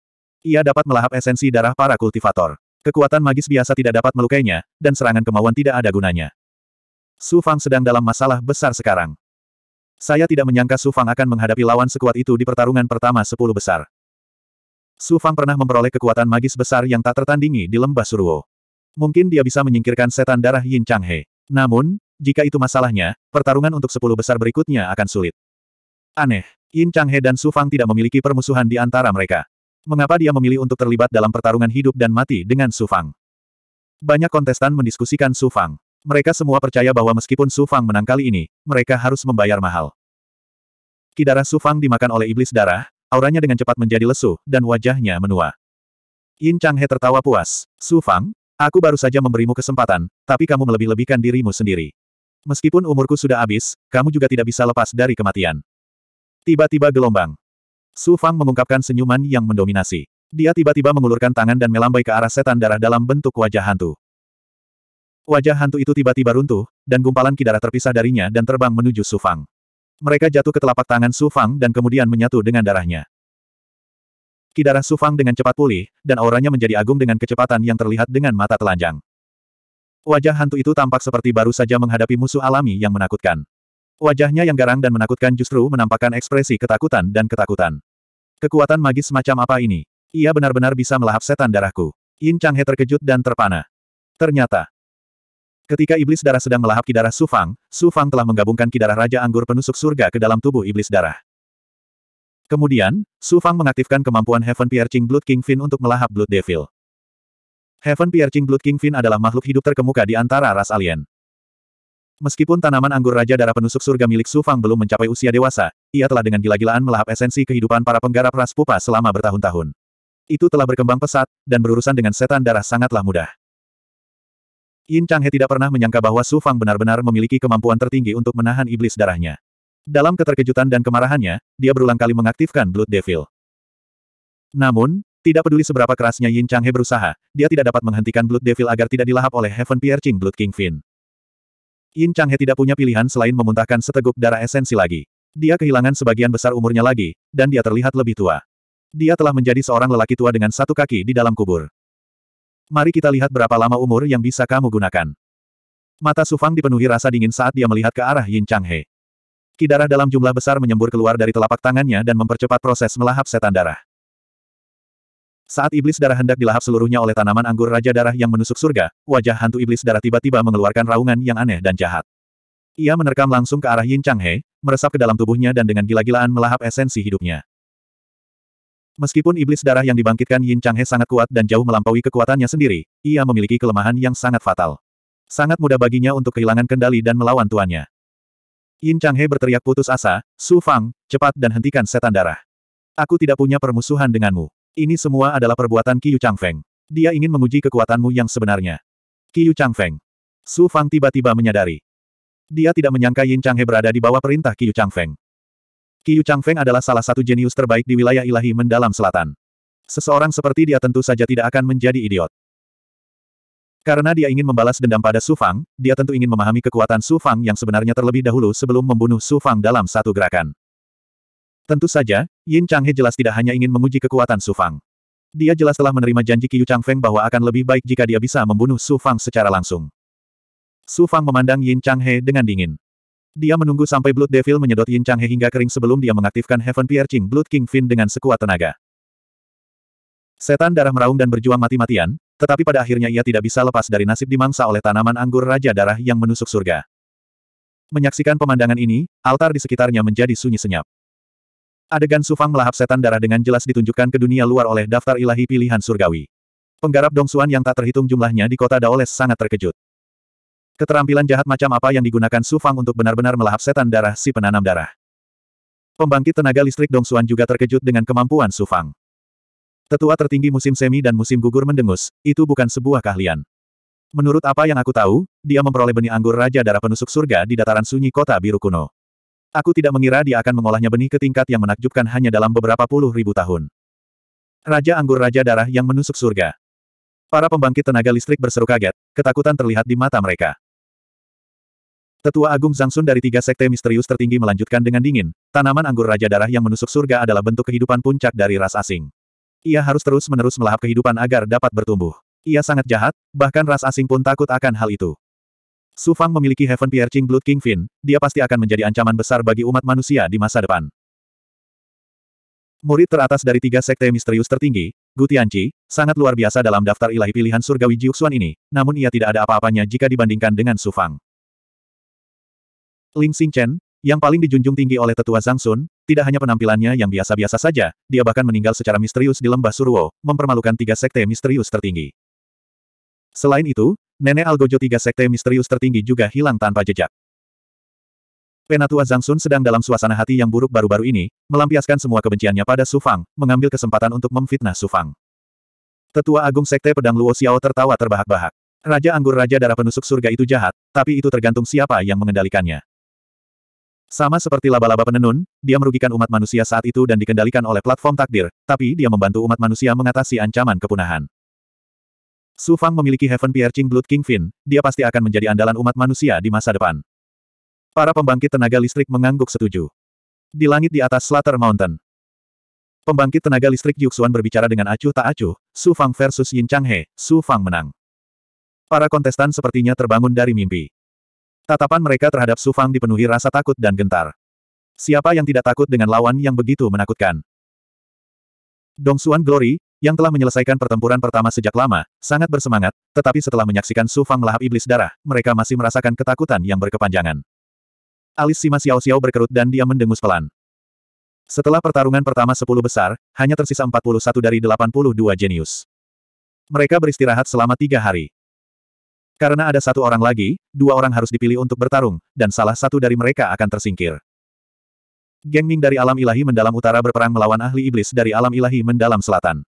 Ia dapat melahap esensi darah para kultivator. Kekuatan magis biasa tidak dapat melukainya, dan serangan kemauan tidak ada gunanya. Su Fang sedang dalam masalah besar sekarang. Saya tidak menyangka Su Fang akan menghadapi lawan sekuat itu di pertarungan pertama sepuluh besar. Su Fang pernah memperoleh kekuatan magis besar yang tak tertandingi di lembah Suruo. Mungkin dia bisa menyingkirkan setan darah Yin Chang He. Namun, jika itu masalahnya, pertarungan untuk sepuluh besar berikutnya akan sulit. Aneh, Yin Chang He dan Su Fang tidak memiliki permusuhan di antara mereka. Mengapa dia memilih untuk terlibat dalam pertarungan hidup dan mati dengan Su Fang? Banyak kontestan mendiskusikan Su Fang. Mereka semua percaya bahwa meskipun Su Fang menang kali ini, mereka harus membayar mahal. Kidara Su Fang dimakan oleh iblis darah, auranya dengan cepat menjadi lesu, dan wajahnya menua. Yin Changhe tertawa puas. Su Fang, aku baru saja memberimu kesempatan, tapi kamu melebih-lebihkan dirimu sendiri. Meskipun umurku sudah habis, kamu juga tidak bisa lepas dari kematian. Tiba-tiba gelombang. Su Fang mengungkapkan senyuman yang mendominasi. Dia tiba-tiba mengulurkan tangan dan melambai ke arah setan darah dalam bentuk wajah hantu. Wajah hantu itu tiba-tiba runtuh, dan gumpalan kidara terpisah darinya dan terbang menuju Su Fang. Mereka jatuh ke telapak tangan Su Fang dan kemudian menyatu dengan darahnya. Kidara Su Fang dengan cepat pulih, dan auranya menjadi agung dengan kecepatan yang terlihat dengan mata telanjang. Wajah hantu itu tampak seperti baru saja menghadapi musuh alami yang menakutkan. Wajahnya yang garang dan menakutkan justru menampakkan ekspresi ketakutan dan ketakutan. Kekuatan magis semacam apa ini? Ia benar-benar bisa melahap setan darahku. Yin Changhe terkejut dan terpana. Ternyata, ketika iblis darah sedang melahap kidarah Sufang, Sufang telah menggabungkan kidarah Raja Anggur penusuk surga ke dalam tubuh iblis darah. Kemudian, Sufang mengaktifkan kemampuan Heaven Piercing Blood King Fin untuk melahap Blood Devil. Heaven Piercing Blood King Fin adalah makhluk hidup terkemuka di antara ras alien. Meskipun tanaman anggur Raja Darah Penusuk Surga milik Su Fang belum mencapai usia dewasa, ia telah dengan gila-gilaan melahap esensi kehidupan para penggarap ras pupa selama bertahun-tahun. Itu telah berkembang pesat, dan berurusan dengan setan darah sangatlah mudah. Yin Changhe tidak pernah menyangka bahwa Su Fang benar-benar memiliki kemampuan tertinggi untuk menahan iblis darahnya. Dalam keterkejutan dan kemarahannya, dia berulang kali mengaktifkan Blood Devil. Namun, tidak peduli seberapa kerasnya Yin Changhe berusaha, dia tidak dapat menghentikan Blood Devil agar tidak dilahap oleh Heaven Piercing Blood King Finn. Yin Changhe tidak punya pilihan selain memuntahkan seteguk darah esensi lagi. Dia kehilangan sebagian besar umurnya lagi, dan dia terlihat lebih tua. Dia telah menjadi seorang lelaki tua dengan satu kaki di dalam kubur. Mari kita lihat berapa lama umur yang bisa kamu gunakan. Mata Sufang dipenuhi rasa dingin saat dia melihat ke arah Yin Changhe. Kidarah dalam jumlah besar menyembur keluar dari telapak tangannya dan mempercepat proses melahap setan darah. Saat iblis darah hendak dilahap seluruhnya oleh tanaman anggur Raja Darah yang menusuk surga, wajah hantu iblis darah tiba-tiba mengeluarkan raungan yang aneh dan jahat. Ia menerkam langsung ke arah Yin Changhe, meresap ke dalam tubuhnya dan dengan gila-gilaan melahap esensi hidupnya. Meskipun iblis darah yang dibangkitkan Yin Changhe sangat kuat dan jauh melampaui kekuatannya sendiri, ia memiliki kelemahan yang sangat fatal. Sangat mudah baginya untuk kehilangan kendali dan melawan tuannya. Yin Changhe berteriak putus asa, Su Fang, cepat dan hentikan setan darah. Aku tidak punya permusuhan denganmu. Ini semua adalah perbuatan Qiyu Feng. Dia ingin menguji kekuatanmu yang sebenarnya. Qiyu Changfeng. Su Fang tiba-tiba menyadari. Dia tidak menyangka Yin Chang He berada di bawah perintah Qiyu Changfeng. Qiyu Feng adalah salah satu jenius terbaik di wilayah ilahi mendalam selatan. Seseorang seperti dia tentu saja tidak akan menjadi idiot. Karena dia ingin membalas dendam pada Su Fang, dia tentu ingin memahami kekuatan Su Fang yang sebenarnya terlebih dahulu sebelum membunuh Su Fang dalam satu gerakan. Tentu saja, Yin Changhe jelas tidak hanya ingin menguji kekuatan Su Fang. Dia jelas telah menerima janji Qiu Changfeng bahwa akan lebih baik jika dia bisa membunuh Su Fang secara langsung. Su Fang memandang Yin Changhe dengan dingin. Dia menunggu sampai Blood Devil menyedot Yin Changhe hingga kering sebelum dia mengaktifkan Heaven Piercing Blood King Fin dengan sekuat tenaga. Setan darah meraung dan berjuang mati-matian, tetapi pada akhirnya ia tidak bisa lepas dari nasib dimangsa oleh tanaman anggur Raja Darah yang menusuk surga. Menyaksikan pemandangan ini, altar di sekitarnya menjadi sunyi senyap. Adegan Sufang melahap setan darah dengan jelas ditunjukkan ke dunia luar oleh daftar ilahi pilihan surgawi. Penggarap Dong dongsuan yang tak terhitung jumlahnya di kota Daoles sangat terkejut. Keterampilan jahat macam apa yang digunakan Sufang untuk benar-benar melahap setan darah si penanam darah. Pembangkit tenaga listrik Dong dongsuan juga terkejut dengan kemampuan Sufang. Tetua tertinggi musim semi dan musim gugur mendengus, itu bukan sebuah keahlian. Menurut apa yang aku tahu, dia memperoleh benih anggur Raja Darah Penusuk Surga di dataran sunyi kota biru kuno. Aku tidak mengira dia akan mengolahnya benih ke tingkat yang menakjubkan hanya dalam beberapa puluh ribu tahun. Raja Anggur Raja Darah yang menusuk surga. Para pembangkit tenaga listrik berseru kaget, ketakutan terlihat di mata mereka. Tetua Agung Zangsun dari tiga sekte misterius tertinggi melanjutkan dengan dingin, tanaman anggur Raja Darah yang menusuk surga adalah bentuk kehidupan puncak dari ras asing. Ia harus terus-menerus melahap kehidupan agar dapat bertumbuh. Ia sangat jahat, bahkan ras asing pun takut akan hal itu. Su Fang memiliki Heaven Piercing Blood King Fin. dia pasti akan menjadi ancaman besar bagi umat manusia di masa depan. Murid teratas dari tiga sekte misterius tertinggi, Gu Tianqi, sangat luar biasa dalam daftar ilahi pilihan surgawi Jiuxuan ini, namun ia tidak ada apa-apanya jika dibandingkan dengan Su Fang. Ling Xingchen, yang paling dijunjung tinggi oleh tetua Zhang Sun, tidak hanya penampilannya yang biasa-biasa saja, dia bahkan meninggal secara misterius di lembah Suruo, mempermalukan tiga sekte misterius tertinggi. Selain itu, Nenek Algojo tiga sekte misterius tertinggi juga hilang tanpa jejak. Penatua Zhang Sun sedang dalam suasana hati yang buruk baru-baru ini, melampiaskan semua kebenciannya pada Su Fang, mengambil kesempatan untuk memfitnah Su Fang. Tetua Agung Sekte Pedang Luo Xiao tertawa terbahak-bahak. Raja Anggur Raja Darah Penusuk Surga itu jahat, tapi itu tergantung siapa yang mengendalikannya. Sama seperti laba-laba penenun, dia merugikan umat manusia saat itu dan dikendalikan oleh platform takdir, tapi dia membantu umat manusia mengatasi ancaman kepunahan. Su Fang memiliki Heaven Piercing Blood King Fin, dia pasti akan menjadi andalan umat manusia di masa depan. Para pembangkit tenaga listrik mengangguk setuju. Di langit di atas Slater Mountain. Pembangkit tenaga listrik Yuxuan berbicara dengan acuh tak acuh, Su Fang versus Yin Changhe, Su Fang menang. Para kontestan sepertinya terbangun dari mimpi. Tatapan mereka terhadap Su Fang dipenuhi rasa takut dan gentar. Siapa yang tidak takut dengan lawan yang begitu menakutkan? Dong Xuan Glory, yang telah menyelesaikan pertempuran pertama sejak lama, sangat bersemangat, tetapi setelah menyaksikan Su Fang melahap iblis darah, mereka masih merasakan ketakutan yang berkepanjangan. Alis Sima Xiao Xiao berkerut dan dia mendengus pelan. Setelah pertarungan pertama sepuluh besar, hanya tersisa empat puluh satu dari delapan puluh dua jenius. Mereka beristirahat selama tiga hari. Karena ada satu orang lagi, dua orang harus dipilih untuk bertarung, dan salah satu dari mereka akan tersingkir. Geng Ming dari alam ilahi mendalam utara berperang melawan ahli iblis dari alam ilahi mendalam selatan.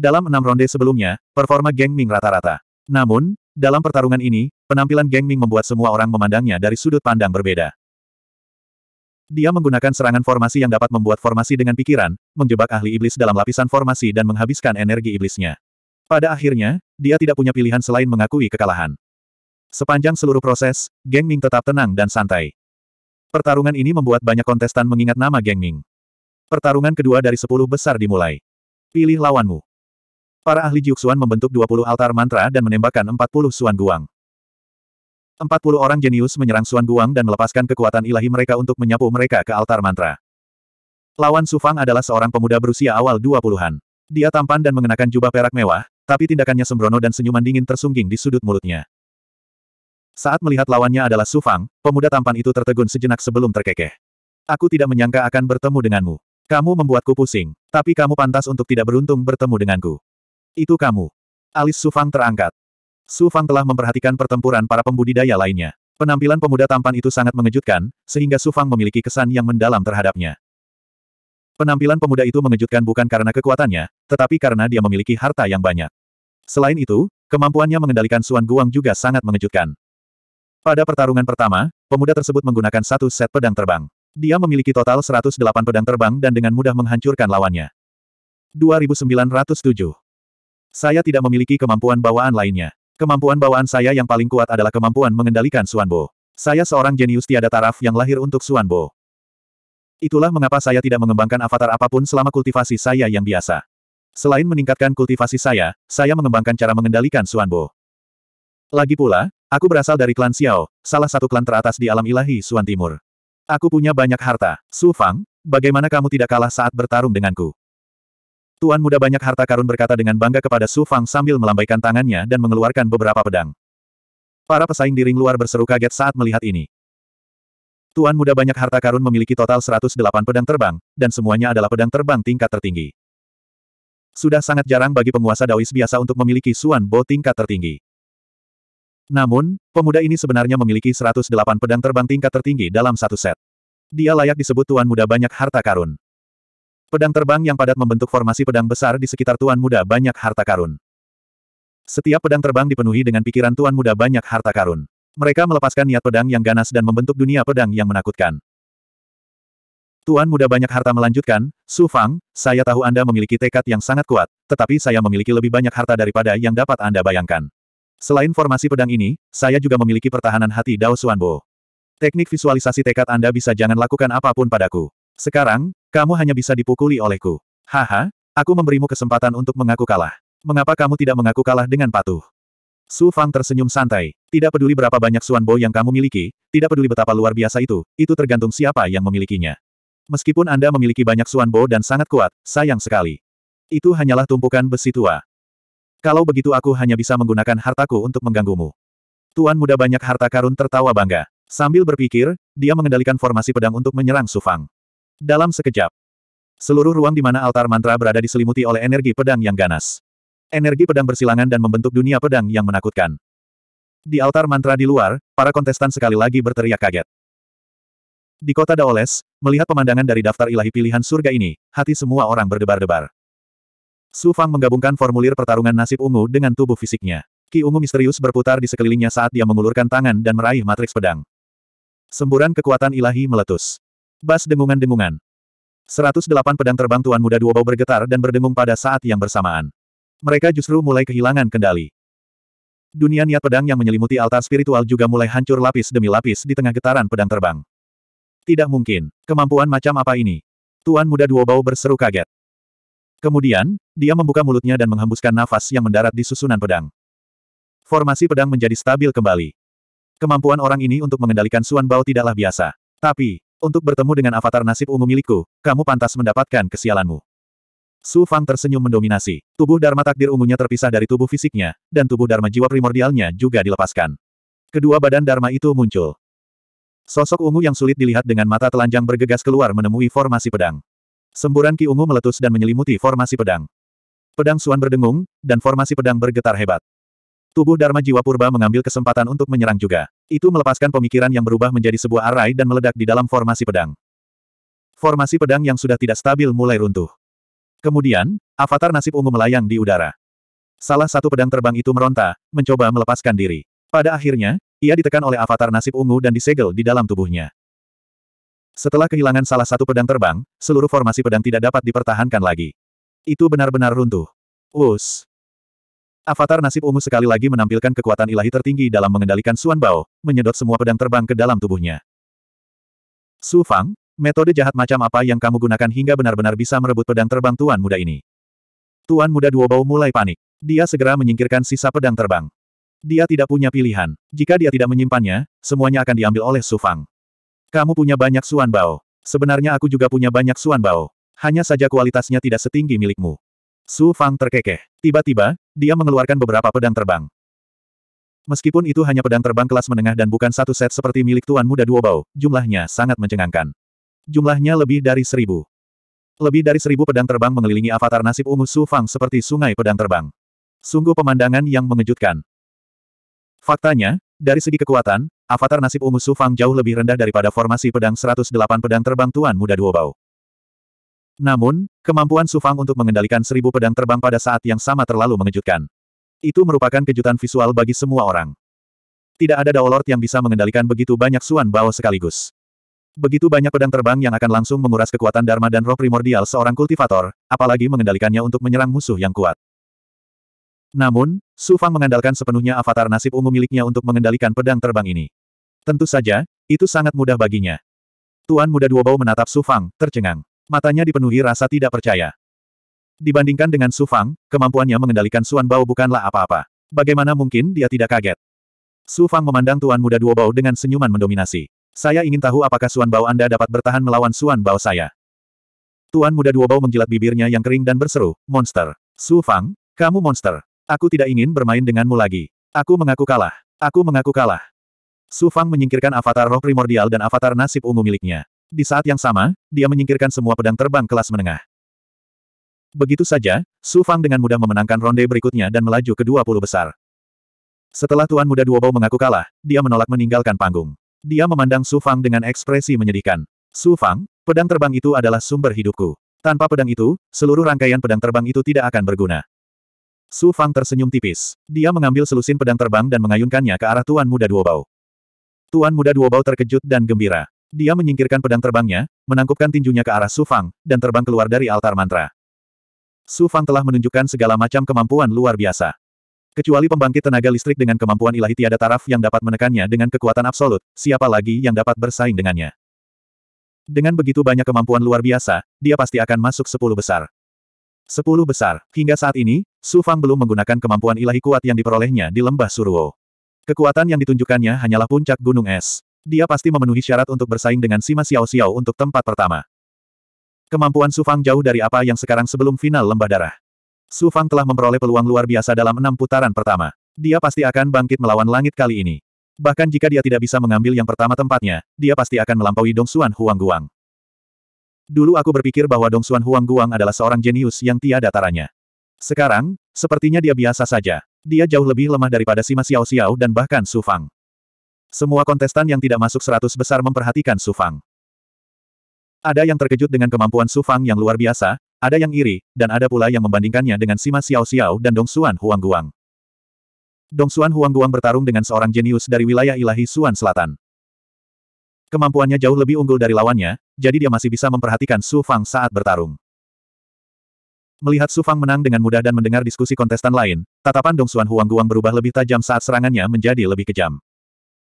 Dalam enam ronde sebelumnya, performa Geng Ming rata-rata. Namun, dalam pertarungan ini, penampilan Geng Ming membuat semua orang memandangnya dari sudut pandang berbeda. Dia menggunakan serangan formasi yang dapat membuat formasi dengan pikiran, menjebak ahli iblis dalam lapisan formasi dan menghabiskan energi iblisnya. Pada akhirnya, dia tidak punya pilihan selain mengakui kekalahan. Sepanjang seluruh proses, Geng Ming tetap tenang dan santai. Pertarungan ini membuat banyak kontestan mengingat nama Geng Ming. Pertarungan kedua dari sepuluh besar dimulai. Pilih lawanmu. Para ahli Jiuxuan membentuk 20 altar mantra dan menembakkan 40 Suan Guang. 40 orang jenius menyerang Suan Guang dan melepaskan kekuatan ilahi mereka untuk menyapu mereka ke altar mantra. Lawan Sufang adalah seorang pemuda berusia awal 20-an. Dia tampan dan mengenakan jubah perak mewah, tapi tindakannya sembrono dan senyuman dingin tersungging di sudut mulutnya. Saat melihat lawannya adalah Sufang, pemuda tampan itu tertegun sejenak sebelum terkekeh. Aku tidak menyangka akan bertemu denganmu. Kamu membuatku pusing, tapi kamu pantas untuk tidak beruntung bertemu denganku. Itu kamu. Alis Sufang terangkat. Sufang telah memperhatikan pertempuran para pembudidaya lainnya. Penampilan pemuda tampan itu sangat mengejutkan, sehingga Sufang memiliki kesan yang mendalam terhadapnya. Penampilan pemuda itu mengejutkan bukan karena kekuatannya, tetapi karena dia memiliki harta yang banyak. Selain itu, kemampuannya mengendalikan Suan Guang juga sangat mengejutkan. Pada pertarungan pertama, pemuda tersebut menggunakan satu set pedang terbang. Dia memiliki total 108 pedang terbang dan dengan mudah menghancurkan lawannya. 2907 saya tidak memiliki kemampuan bawaan lainnya. Kemampuan bawaan saya yang paling kuat adalah kemampuan mengendalikan Suanbo. Saya seorang jenius tiada taraf yang lahir untuk Suanbo. Itulah mengapa saya tidak mengembangkan avatar apapun selama kultivasi saya yang biasa. Selain meningkatkan kultivasi saya, saya mengembangkan cara mengendalikan Suanbo. Lagi pula, aku berasal dari klan Xiao, salah satu klan teratas di alam ilahi Suan Timur. Aku punya banyak harta. Su Fang, bagaimana kamu tidak kalah saat bertarung denganku? Tuan muda banyak harta karun berkata dengan bangga kepada Su Fang sambil melambaikan tangannya dan mengeluarkan beberapa pedang. Para pesaing di ring luar berseru kaget saat melihat ini. Tuan muda banyak harta karun memiliki total 108 pedang terbang, dan semuanya adalah pedang terbang tingkat tertinggi. Sudah sangat jarang bagi penguasa Daois biasa untuk memiliki Suan Bo tingkat tertinggi. Namun, pemuda ini sebenarnya memiliki 108 pedang terbang tingkat tertinggi dalam satu set. Dia layak disebut tuan muda banyak harta karun. Pedang terbang yang padat membentuk formasi pedang besar di sekitar Tuan Muda banyak harta karun. Setiap pedang terbang dipenuhi dengan pikiran Tuan Muda banyak harta karun. Mereka melepaskan niat pedang yang ganas dan membentuk dunia pedang yang menakutkan. Tuan Muda banyak harta melanjutkan, Su Fang, saya tahu Anda memiliki tekad yang sangat kuat, tetapi saya memiliki lebih banyak harta daripada yang dapat Anda bayangkan. Selain formasi pedang ini, saya juga memiliki pertahanan hati Dao Suanbo. Teknik visualisasi tekad Anda bisa jangan lakukan apapun padaku. Sekarang, kamu hanya bisa dipukuli olehku. Haha, aku memberimu kesempatan untuk mengaku kalah. Mengapa kamu tidak mengaku kalah dengan patuh? Su Fang tersenyum santai. Tidak peduli berapa banyak suan bo yang kamu miliki, tidak peduli betapa luar biasa itu, itu tergantung siapa yang memilikinya. Meskipun Anda memiliki banyak suan bo dan sangat kuat, sayang sekali. Itu hanyalah tumpukan besi tua. Kalau begitu aku hanya bisa menggunakan hartaku untuk mengganggumu. Tuan muda banyak harta karun tertawa bangga. Sambil berpikir, dia mengendalikan formasi pedang untuk menyerang Sufang. Dalam sekejap, seluruh ruang di mana altar mantra berada diselimuti oleh energi pedang yang ganas. Energi pedang bersilangan dan membentuk dunia pedang yang menakutkan. Di altar mantra di luar, para kontestan sekali lagi berteriak kaget. Di kota Daoles, melihat pemandangan dari daftar ilahi pilihan surga ini, hati semua orang berdebar-debar. Su Fang menggabungkan formulir pertarungan nasib ungu dengan tubuh fisiknya. Ki ungu misterius berputar di sekelilingnya saat dia mengulurkan tangan dan meraih matriks pedang. Semburan kekuatan ilahi meletus. Bas dengungan-dengungan. 108 pedang terbang Tuan Muda bau bergetar dan berdengung pada saat yang bersamaan. Mereka justru mulai kehilangan kendali. Dunia niat pedang yang menyelimuti altar spiritual juga mulai hancur lapis demi lapis di tengah getaran pedang terbang. Tidak mungkin. Kemampuan macam apa ini? Tuan Muda bau berseru kaget. Kemudian, dia membuka mulutnya dan menghembuskan nafas yang mendarat di susunan pedang. Formasi pedang menjadi stabil kembali. Kemampuan orang ini untuk mengendalikan Suan Bao tidaklah biasa. Tapi, untuk bertemu dengan avatar nasib ungu milikku, kamu pantas mendapatkan kesialanmu. Su Fang tersenyum mendominasi. Tubuh Dharma takdir ungunya terpisah dari tubuh fisiknya, dan tubuh Dharma jiwa primordialnya juga dilepaskan. Kedua badan Dharma itu muncul. Sosok ungu yang sulit dilihat dengan mata telanjang bergegas keluar menemui formasi pedang. Semburan ki ungu meletus dan menyelimuti formasi pedang. Pedang Suan berdengung, dan formasi pedang bergetar hebat. Tubuh Dharma Jiwa Purba mengambil kesempatan untuk menyerang juga. Itu melepaskan pemikiran yang berubah menjadi sebuah arai dan meledak di dalam formasi pedang. Formasi pedang yang sudah tidak stabil mulai runtuh. Kemudian, avatar nasib ungu melayang di udara. Salah satu pedang terbang itu meronta, mencoba melepaskan diri. Pada akhirnya, ia ditekan oleh avatar nasib ungu dan disegel di dalam tubuhnya. Setelah kehilangan salah satu pedang terbang, seluruh formasi pedang tidak dapat dipertahankan lagi. Itu benar-benar runtuh. Us Avatar nasib ungu sekali lagi menampilkan kekuatan ilahi tertinggi dalam mengendalikan Suan Bao, menyedot semua pedang terbang ke dalam tubuhnya. Su Fang, metode jahat macam apa yang kamu gunakan hingga benar-benar bisa merebut pedang terbang tuan muda ini? Tuan muda Duo Bao mulai panik. Dia segera menyingkirkan sisa pedang terbang. Dia tidak punya pilihan. Jika dia tidak menyimpannya, semuanya akan diambil oleh Su Fang. Kamu punya banyak Suan Bao. Sebenarnya aku juga punya banyak Suan Bao. Hanya saja kualitasnya tidak setinggi milikmu. Su Fang terkekeh. Tiba-tiba, dia mengeluarkan beberapa pedang terbang. Meskipun itu hanya pedang terbang kelas menengah dan bukan satu set seperti milik Tuan Muda Duobao, jumlahnya sangat mencengangkan. Jumlahnya lebih dari seribu. Lebih dari seribu pedang terbang mengelilingi avatar nasib ungu Su Fang seperti sungai pedang terbang. Sungguh pemandangan yang mengejutkan. Faktanya, dari segi kekuatan, avatar nasib ungu Su Fang jauh lebih rendah daripada formasi pedang 108 pedang terbang Tuan Muda Duobao. Namun, kemampuan Sufang untuk mengendalikan seribu pedang terbang pada saat yang sama terlalu mengejutkan. Itu merupakan kejutan visual bagi semua orang. Tidak ada Daolord yang bisa mengendalikan begitu banyak Suan Bao sekaligus. Begitu banyak pedang terbang yang akan langsung menguras kekuatan Dharma dan roh primordial seorang kultivator, apalagi mengendalikannya untuk menyerang musuh yang kuat. Namun, Su Fang mengandalkan sepenuhnya avatar nasib ungu miliknya untuk mengendalikan pedang terbang ini. Tentu saja, itu sangat mudah baginya. Tuan muda Duobao menatap Su Fang, tercengang matanya dipenuhi rasa tidak percaya. Dibandingkan dengan Su Fang, kemampuannya mengendalikan Suan Bao bukanlah apa-apa. Bagaimana mungkin dia tidak kaget? Su Fang memandang Tuan Muda Duo Bao dengan senyuman mendominasi. Saya ingin tahu apakah Suan Bao Anda dapat bertahan melawan Suan Bao saya. Tuan Muda Duo Bao menjilat bibirnya yang kering dan berseru, Monster. Su Fang, kamu monster. Aku tidak ingin bermain denganmu lagi. Aku mengaku kalah. Aku mengaku kalah. Su Fang menyingkirkan avatar roh primordial dan avatar nasib ungu miliknya. Di saat yang sama, dia menyingkirkan semua pedang terbang kelas menengah. Begitu saja, Su Fang dengan mudah memenangkan ronde berikutnya dan melaju ke 20 besar. Setelah Tuan Muda Duobao mengaku kalah, dia menolak meninggalkan panggung. Dia memandang Su Fang dengan ekspresi menyedihkan. Su Fang, pedang terbang itu adalah sumber hidupku. Tanpa pedang itu, seluruh rangkaian pedang terbang itu tidak akan berguna. Su Fang tersenyum tipis. Dia mengambil selusin pedang terbang dan mengayunkannya ke arah Tuan Muda Duobao. Tuan Muda Duobao terkejut dan gembira. Dia menyingkirkan pedang terbangnya, menangkupkan tinjunya ke arah Sufang, dan terbang keluar dari altar mantra. Sufang telah menunjukkan segala macam kemampuan luar biasa. Kecuali pembangkit tenaga listrik dengan kemampuan ilahi tiada taraf yang dapat menekannya dengan kekuatan absolut, siapa lagi yang dapat bersaing dengannya? Dengan begitu banyak kemampuan luar biasa, dia pasti akan masuk sepuluh besar. Sepuluh besar. Hingga saat ini, Su Fang belum menggunakan kemampuan ilahi kuat yang diperolehnya di lembah Suruo. Kekuatan yang ditunjukkannya hanyalah puncak gunung es. Dia pasti memenuhi syarat untuk bersaing dengan Sima Xiao Xiao untuk tempat pertama. Kemampuan Su Fang jauh dari apa yang sekarang sebelum final lembah darah. Su Fang telah memperoleh peluang luar biasa dalam enam putaran pertama. Dia pasti akan bangkit melawan langit kali ini. Bahkan jika dia tidak bisa mengambil yang pertama tempatnya, dia pasti akan melampaui Dong Xuan Huang Guang. Dulu aku berpikir bahwa Dong Xuan Huang Guang adalah seorang jenius yang tiada taranya. Sekarang, sepertinya dia biasa saja. Dia jauh lebih lemah daripada Sima Xiao Xiao dan bahkan Su Fang. Semua kontestan yang tidak masuk seratus besar memperhatikan Su Fang. Ada yang terkejut dengan kemampuan Su Fang yang luar biasa, ada yang iri, dan ada pula yang membandingkannya dengan Sima Xiao Xiao dan Dong Xuan Huang Guang. Dong Xuan Huang Guang bertarung dengan seorang jenius dari wilayah ilahi Xuan Selatan. Kemampuannya jauh lebih unggul dari lawannya, jadi dia masih bisa memperhatikan Su Fang saat bertarung. Melihat Su Fang menang dengan mudah dan mendengar diskusi kontestan lain, tatapan Dong Xuan Huang Guang berubah lebih tajam saat serangannya menjadi lebih kejam.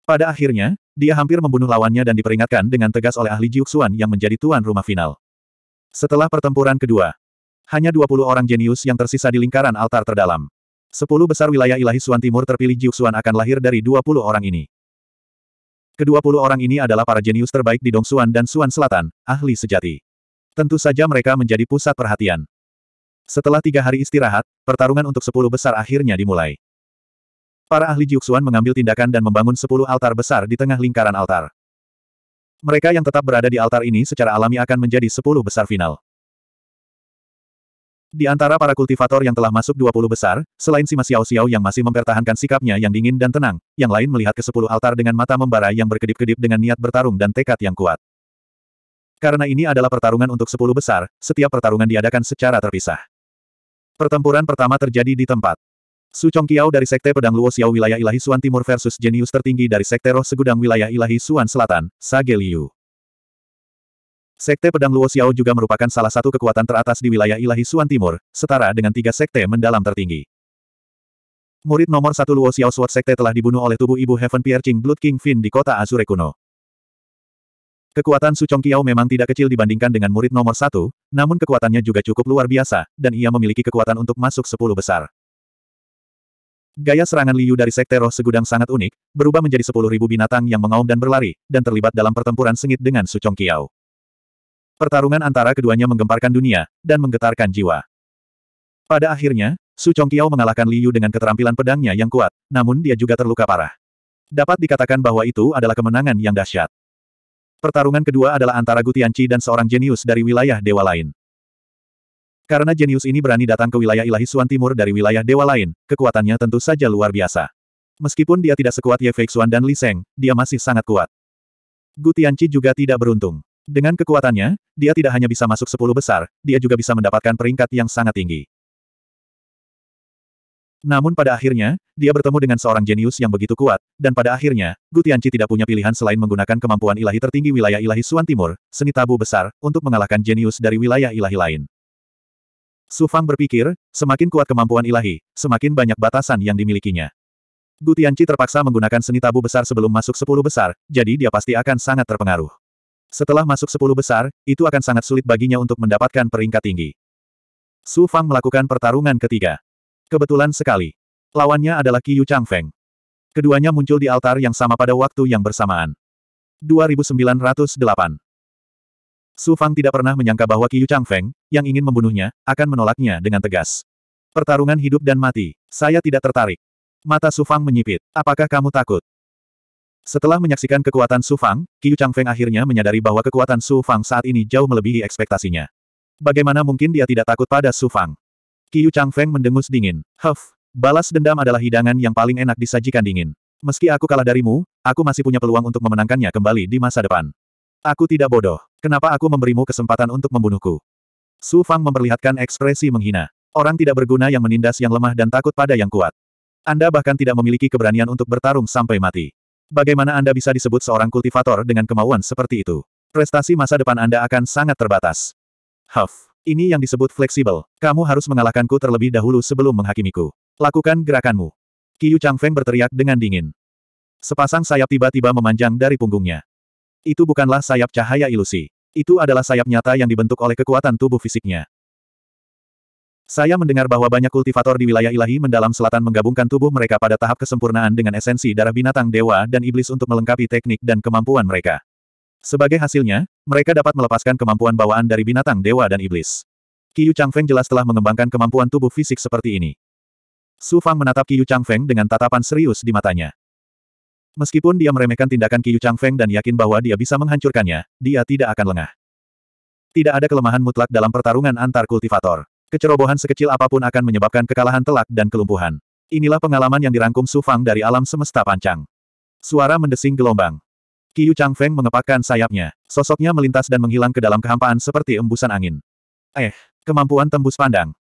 Pada akhirnya, dia hampir membunuh lawannya dan diperingatkan dengan tegas oleh ahli Jiuxuan yang menjadi tuan rumah final. Setelah pertempuran kedua, hanya 20 orang jenius yang tersisa di lingkaran altar terdalam. Sepuluh besar wilayah ilahi Suan Timur terpilih Jiuxuan akan lahir dari 20 orang ini. Kedua puluh orang ini adalah para jenius terbaik di Dongsuan dan Suan Selatan, ahli sejati. Tentu saja mereka menjadi pusat perhatian. Setelah tiga hari istirahat, pertarungan untuk sepuluh besar akhirnya dimulai. Para ahli Jiuxuan mengambil tindakan dan membangun sepuluh altar besar di tengah lingkaran altar. Mereka yang tetap berada di altar ini secara alami akan menjadi sepuluh besar final. Di antara para kultivator yang telah masuk dua puluh besar, selain Sima Xiao Xiao yang masih mempertahankan sikapnya yang dingin dan tenang, yang lain melihat ke sepuluh altar dengan mata membara yang berkedip-kedip dengan niat bertarung dan tekad yang kuat. Karena ini adalah pertarungan untuk sepuluh besar, setiap pertarungan diadakan secara terpisah. Pertempuran pertama terjadi di tempat Su Chongqiao dari Sekte Pedang Luo Xiao wilayah ilahi Suan Timur versus jenius tertinggi dari Sekte Roh Segudang wilayah ilahi Suan Selatan, Sage Liu. Sekte Pedang Luo Xiao juga merupakan salah satu kekuatan teratas di wilayah ilahi Suan Timur, setara dengan tiga sekte mendalam tertinggi. Murid nomor satu Luo Xiao Sword Sekte telah dibunuh oleh tubuh ibu Heaven Piercing Blood King Fin di kota Azure kuno. Kekuatan Su Chongqiao memang tidak kecil dibandingkan dengan murid nomor satu, namun kekuatannya juga cukup luar biasa, dan ia memiliki kekuatan untuk masuk sepuluh besar. Gaya serangan Liu dari Sekte Roh Segudang sangat unik, berubah menjadi sepuluh ribu binatang yang mengaum dan berlari, dan terlibat dalam pertempuran sengit dengan Su Kiao. Pertarungan antara keduanya menggemparkan dunia, dan menggetarkan jiwa. Pada akhirnya, Su Kiao mengalahkan Liu dengan keterampilan pedangnya yang kuat, namun dia juga terluka parah. Dapat dikatakan bahwa itu adalah kemenangan yang dahsyat. Pertarungan kedua adalah antara Gutianci dan seorang jenius dari wilayah dewa lain. Karena jenius ini berani datang ke wilayah ilahi Suan Timur dari wilayah dewa lain, kekuatannya tentu saja luar biasa. Meskipun dia tidak sekuat Ye Feixuan dan Li Seng, dia masih sangat kuat. Gu Tianqi juga tidak beruntung. Dengan kekuatannya, dia tidak hanya bisa masuk sepuluh besar, dia juga bisa mendapatkan peringkat yang sangat tinggi. Namun pada akhirnya, dia bertemu dengan seorang jenius yang begitu kuat, dan pada akhirnya, Gu Tianqi tidak punya pilihan selain menggunakan kemampuan ilahi tertinggi wilayah ilahi Suan Timur, seni tabu besar, untuk mengalahkan jenius dari wilayah ilahi lain. Su Fang berpikir, semakin kuat kemampuan ilahi, semakin banyak batasan yang dimilikinya. Gu Tianqi terpaksa menggunakan seni tabu besar sebelum masuk sepuluh besar, jadi dia pasti akan sangat terpengaruh. Setelah masuk sepuluh besar, itu akan sangat sulit baginya untuk mendapatkan peringkat tinggi. Su Fang melakukan pertarungan ketiga. Kebetulan sekali. Lawannya adalah Qiyu Feng. Keduanya muncul di altar yang sama pada waktu yang bersamaan. 2908 Su Fang tidak pernah menyangka bahwa Chang Feng, yang ingin membunuhnya, akan menolaknya dengan tegas. Pertarungan hidup dan mati. Saya tidak tertarik. Mata Su Fang menyipit. Apakah kamu takut? Setelah menyaksikan kekuatan Su Fang, Chang Feng akhirnya menyadari bahwa kekuatan Su Fang saat ini jauh melebihi ekspektasinya. Bagaimana mungkin dia tidak takut pada Su Fang? Chang Feng mendengus dingin. Huff, balas dendam adalah hidangan yang paling enak disajikan dingin. Meski aku kalah darimu, aku masih punya peluang untuk memenangkannya kembali di masa depan. Aku tidak bodoh. Kenapa aku memberimu kesempatan untuk membunuhku? Su Fang memperlihatkan ekspresi menghina. Orang tidak berguna yang menindas yang lemah dan takut pada yang kuat. Anda bahkan tidak memiliki keberanian untuk bertarung sampai mati. Bagaimana Anda bisa disebut seorang kultivator dengan kemauan seperti itu? Prestasi masa depan Anda akan sangat terbatas. Huff, ini yang disebut fleksibel. Kamu harus mengalahkanku terlebih dahulu sebelum menghakimiku. Lakukan gerakanmu. Chang Feng berteriak dengan dingin. Sepasang sayap tiba-tiba memanjang dari punggungnya. Itu bukanlah sayap cahaya ilusi. Itu adalah sayap nyata yang dibentuk oleh kekuatan tubuh fisiknya. Saya mendengar bahwa banyak kultivator di wilayah ilahi mendalam selatan menggabungkan tubuh mereka pada tahap kesempurnaan dengan esensi darah binatang dewa dan iblis untuk melengkapi teknik dan kemampuan mereka. Sebagai hasilnya, mereka dapat melepaskan kemampuan bawaan dari binatang dewa dan iblis. Qiyu Changfeng jelas telah mengembangkan kemampuan tubuh fisik seperti ini. Su Fang menatap Qiyu Changfeng dengan tatapan serius di matanya. Meskipun dia meremehkan tindakan Qiyu Feng dan yakin bahwa dia bisa menghancurkannya, dia tidak akan lengah. Tidak ada kelemahan mutlak dalam pertarungan antar kultivator. Kecerobohan sekecil apapun akan menyebabkan kekalahan telak dan kelumpuhan. Inilah pengalaman yang dirangkum Su Fang dari alam semesta pancang. Suara mendesing gelombang. Qiyu Feng mengepakkan sayapnya. Sosoknya melintas dan menghilang ke dalam kehampaan seperti embusan angin. Eh, kemampuan tembus pandang.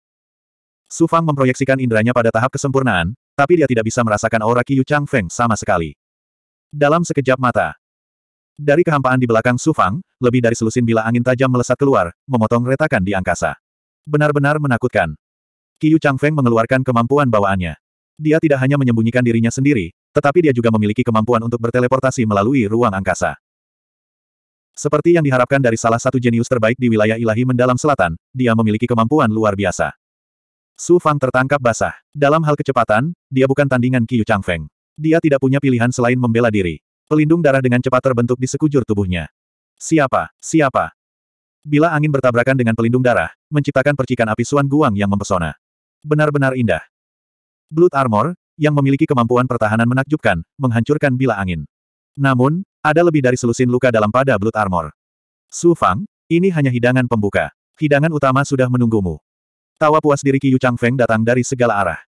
Su Fang memproyeksikan inderanya pada tahap kesempurnaan, tapi dia tidak bisa merasakan aura Qiyu Feng sama sekali. Dalam sekejap mata. Dari kehampaan di belakang Sufang, lebih dari selusin bila angin tajam melesat keluar, memotong retakan di angkasa. Benar-benar menakutkan. Qiyu Feng mengeluarkan kemampuan bawaannya. Dia tidak hanya menyembunyikan dirinya sendiri, tetapi dia juga memiliki kemampuan untuk berteleportasi melalui ruang angkasa. Seperti yang diharapkan dari salah satu jenius terbaik di wilayah ilahi mendalam selatan, dia memiliki kemampuan luar biasa. Su Fang tertangkap basah. Dalam hal kecepatan, dia bukan tandingan Qiyu Feng. Dia tidak punya pilihan selain membela diri. Pelindung darah dengan cepat terbentuk di sekujur tubuhnya. Siapa? Siapa? Bila angin bertabrakan dengan pelindung darah, menciptakan percikan api Suan Guang yang mempesona. Benar-benar indah. Blood Armor, yang memiliki kemampuan pertahanan menakjubkan, menghancurkan bila angin. Namun, ada lebih dari selusin luka dalam pada Blood Armor. Su Fang, ini hanya hidangan pembuka. Hidangan utama sudah menunggumu. Tawa puas diri Qiyu Feng datang dari segala arah.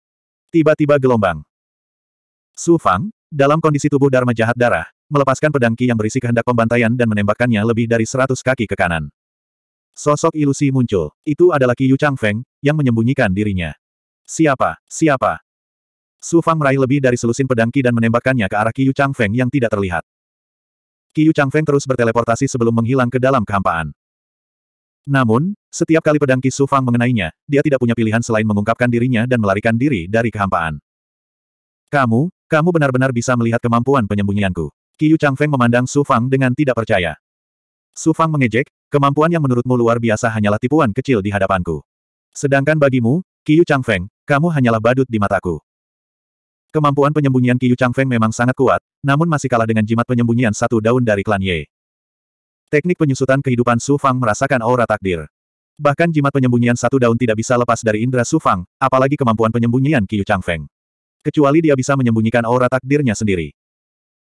Tiba-tiba gelombang. Su Fang, dalam kondisi tubuh Dharma jahat darah, melepaskan pedang Ki yang berisi kehendak pembantaian dan menembakkannya lebih dari seratus kaki ke kanan. Sosok ilusi muncul. Itu adalah Ki Yu Feng yang menyembunyikan dirinya. Siapa? Siapa? Su Fang meraih lebih dari selusin pedang Ki dan menembakkannya ke arah Ki Yu Feng yang tidak terlihat. Ki Yu Feng terus berteleportasi sebelum menghilang ke dalam kehampaan. Namun, setiap kali pedang Ki Su Fang mengenainya, dia tidak punya pilihan selain mengungkapkan dirinya dan melarikan diri dari kehampaan. Kamu, kamu benar-benar bisa melihat kemampuan penyembunyianku. Qiyu Feng memandang Su Fang dengan tidak percaya. Su Fang mengejek, kemampuan yang menurutmu luar biasa hanyalah tipuan kecil di hadapanku. Sedangkan bagimu, Qiyu Feng, kamu hanyalah badut di mataku. Kemampuan penyembunyian Qiyu Feng memang sangat kuat, namun masih kalah dengan jimat penyembunyian satu daun dari klan Ye. Teknik penyusutan kehidupan Su Fang merasakan aura takdir. Bahkan jimat penyembunyian satu daun tidak bisa lepas dari indera Su Fang, apalagi kemampuan penyembunyian Qiyu Feng kecuali dia bisa menyembunyikan aura takdirnya sendiri.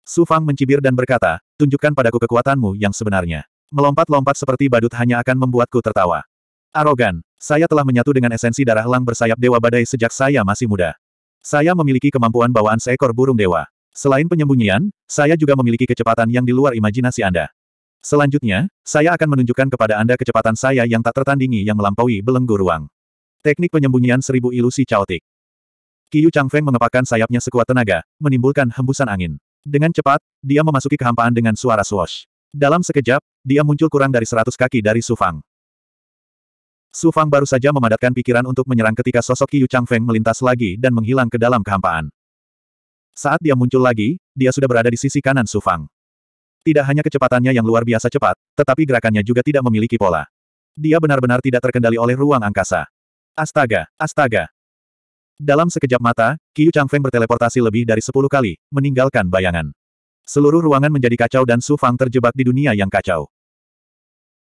Su Fang mencibir dan berkata, tunjukkan padaku kekuatanmu yang sebenarnya. Melompat-lompat seperti badut hanya akan membuatku tertawa. Arogan, saya telah menyatu dengan esensi darah lang bersayap dewa badai sejak saya masih muda. Saya memiliki kemampuan bawaan seekor burung dewa. Selain penyembunyian, saya juga memiliki kecepatan yang di luar imajinasi Anda. Selanjutnya, saya akan menunjukkan kepada Anda kecepatan saya yang tak tertandingi yang melampaui belenggu ruang. Teknik penyembunyian seribu ilusi caotik. Qiyu Feng mengepakkan sayapnya sekuat tenaga, menimbulkan hembusan angin. Dengan cepat, dia memasuki kehampaan dengan suara swash. Dalam sekejap, dia muncul kurang dari seratus kaki dari Sufang. Sufang baru saja memadatkan pikiran untuk menyerang ketika sosok Qiyu Feng melintas lagi dan menghilang ke dalam kehampaan. Saat dia muncul lagi, dia sudah berada di sisi kanan Sufang. Tidak hanya kecepatannya yang luar biasa cepat, tetapi gerakannya juga tidak memiliki pola. Dia benar-benar tidak terkendali oleh ruang angkasa. Astaga, astaga, dalam sekejap mata, Qiu Feng berteleportasi lebih dari sepuluh kali, meninggalkan bayangan. Seluruh ruangan menjadi kacau dan Su Fang terjebak di dunia yang kacau.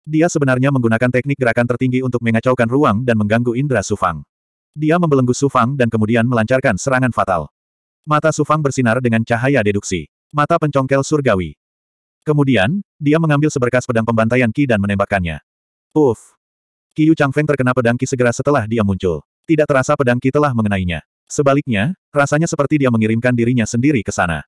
Dia sebenarnya menggunakan teknik gerakan tertinggi untuk mengacaukan ruang dan mengganggu indera Su Fang. Dia membelenggu Su Fang dan kemudian melancarkan serangan fatal. Mata Su Fang bersinar dengan cahaya deduksi. Mata pencongkel surgawi. Kemudian, dia mengambil seberkas pedang pembantaian Qi dan menembakkannya. Uff! Qiu Feng terkena pedang Qi segera setelah dia muncul. Tidak terasa pedang Ki telah mengenainya. Sebaliknya, rasanya seperti dia mengirimkan dirinya sendiri ke sana.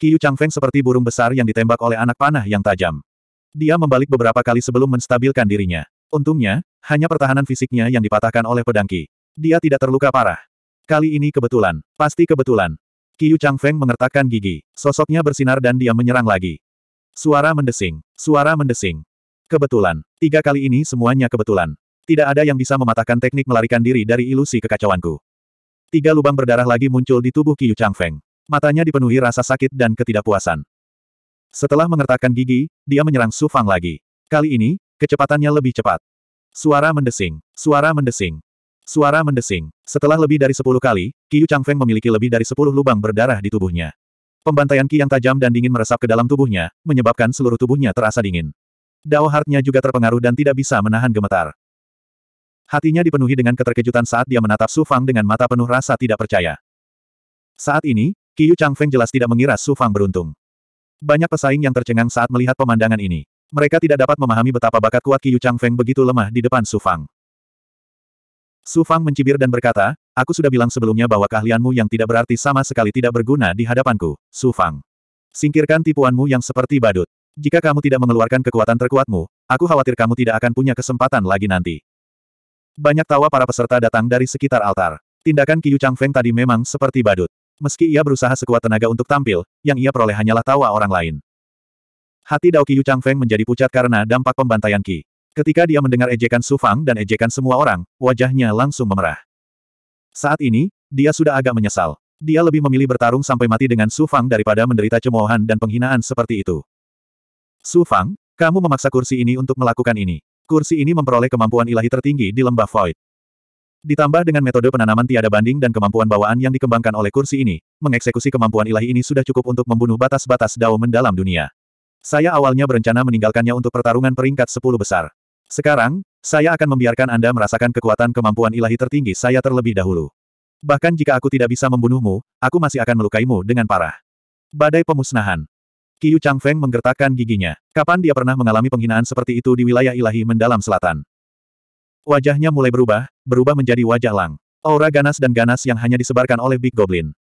Yu Ki Chang Feng seperti burung besar yang ditembak oleh anak panah yang tajam. Dia membalik beberapa kali sebelum menstabilkan dirinya. Untungnya, hanya pertahanan fisiknya yang dipatahkan oleh pedang Ki. Dia tidak terluka parah. Kali ini kebetulan, pasti kebetulan. Yu Ki Chang Feng mengertakkan gigi, sosoknya bersinar dan dia menyerang lagi. Suara mendesing, suara mendesing. Kebetulan, tiga kali ini semuanya kebetulan. Tidak ada yang bisa mematahkan teknik melarikan diri dari ilusi kekacauanku. Tiga lubang berdarah lagi muncul di tubuh Qiyu Feng. Matanya dipenuhi rasa sakit dan ketidakpuasan. Setelah mengertakkan gigi, dia menyerang Su Fang lagi. Kali ini, kecepatannya lebih cepat. Suara mendesing, suara mendesing, suara mendesing. Setelah lebih dari sepuluh kali, Qiyu Feng memiliki lebih dari sepuluh lubang berdarah di tubuhnya. Pembantaian Qi yang tajam dan dingin meresap ke dalam tubuhnya, menyebabkan seluruh tubuhnya terasa dingin. Dao Hartnya juga terpengaruh dan tidak bisa menahan gemetar. Hatinya dipenuhi dengan keterkejutan saat dia menatap Su Fang dengan mata penuh rasa tidak percaya. Saat ini, Qiyu Feng jelas tidak mengira Su Fang beruntung. Banyak pesaing yang tercengang saat melihat pemandangan ini. Mereka tidak dapat memahami betapa bakat kuat Qiyu Feng begitu lemah di depan Su Fang. Su Fang mencibir dan berkata, aku sudah bilang sebelumnya bahwa keahlianmu yang tidak berarti sama sekali tidak berguna di hadapanku, Su Fang. Singkirkan tipuanmu yang seperti badut. Jika kamu tidak mengeluarkan kekuatan terkuatmu, aku khawatir kamu tidak akan punya kesempatan lagi nanti. Banyak tawa para peserta datang dari sekitar altar. Tindakan Qiyu Feng tadi memang seperti badut. Meski ia berusaha sekuat tenaga untuk tampil, yang ia peroleh hanyalah tawa orang lain. Hati Dao Qiyu Feng menjadi pucat karena dampak pembantaian Qi. Ketika dia mendengar ejekan Su Fang dan ejekan semua orang, wajahnya langsung memerah. Saat ini, dia sudah agak menyesal. Dia lebih memilih bertarung sampai mati dengan Su Fang daripada menderita cemoohan dan penghinaan seperti itu. Su Fang, kamu memaksa kursi ini untuk melakukan ini. Kursi ini memperoleh kemampuan ilahi tertinggi di lembah Void. Ditambah dengan metode penanaman tiada banding dan kemampuan bawaan yang dikembangkan oleh kursi ini, mengeksekusi kemampuan ilahi ini sudah cukup untuk membunuh batas-batas dao mendalam dunia. Saya awalnya berencana meninggalkannya untuk pertarungan peringkat 10 besar. Sekarang, saya akan membiarkan Anda merasakan kekuatan kemampuan ilahi tertinggi saya terlebih dahulu. Bahkan jika aku tidak bisa membunuhmu, aku masih akan melukaimu dengan parah. Badai pemusnahan. Qiu Feng menggertakkan giginya. Kapan dia pernah mengalami penghinaan seperti itu di wilayah ilahi mendalam selatan? Wajahnya mulai berubah, berubah menjadi wajah lang. Aura ganas dan ganas yang hanya disebarkan oleh Big Goblin.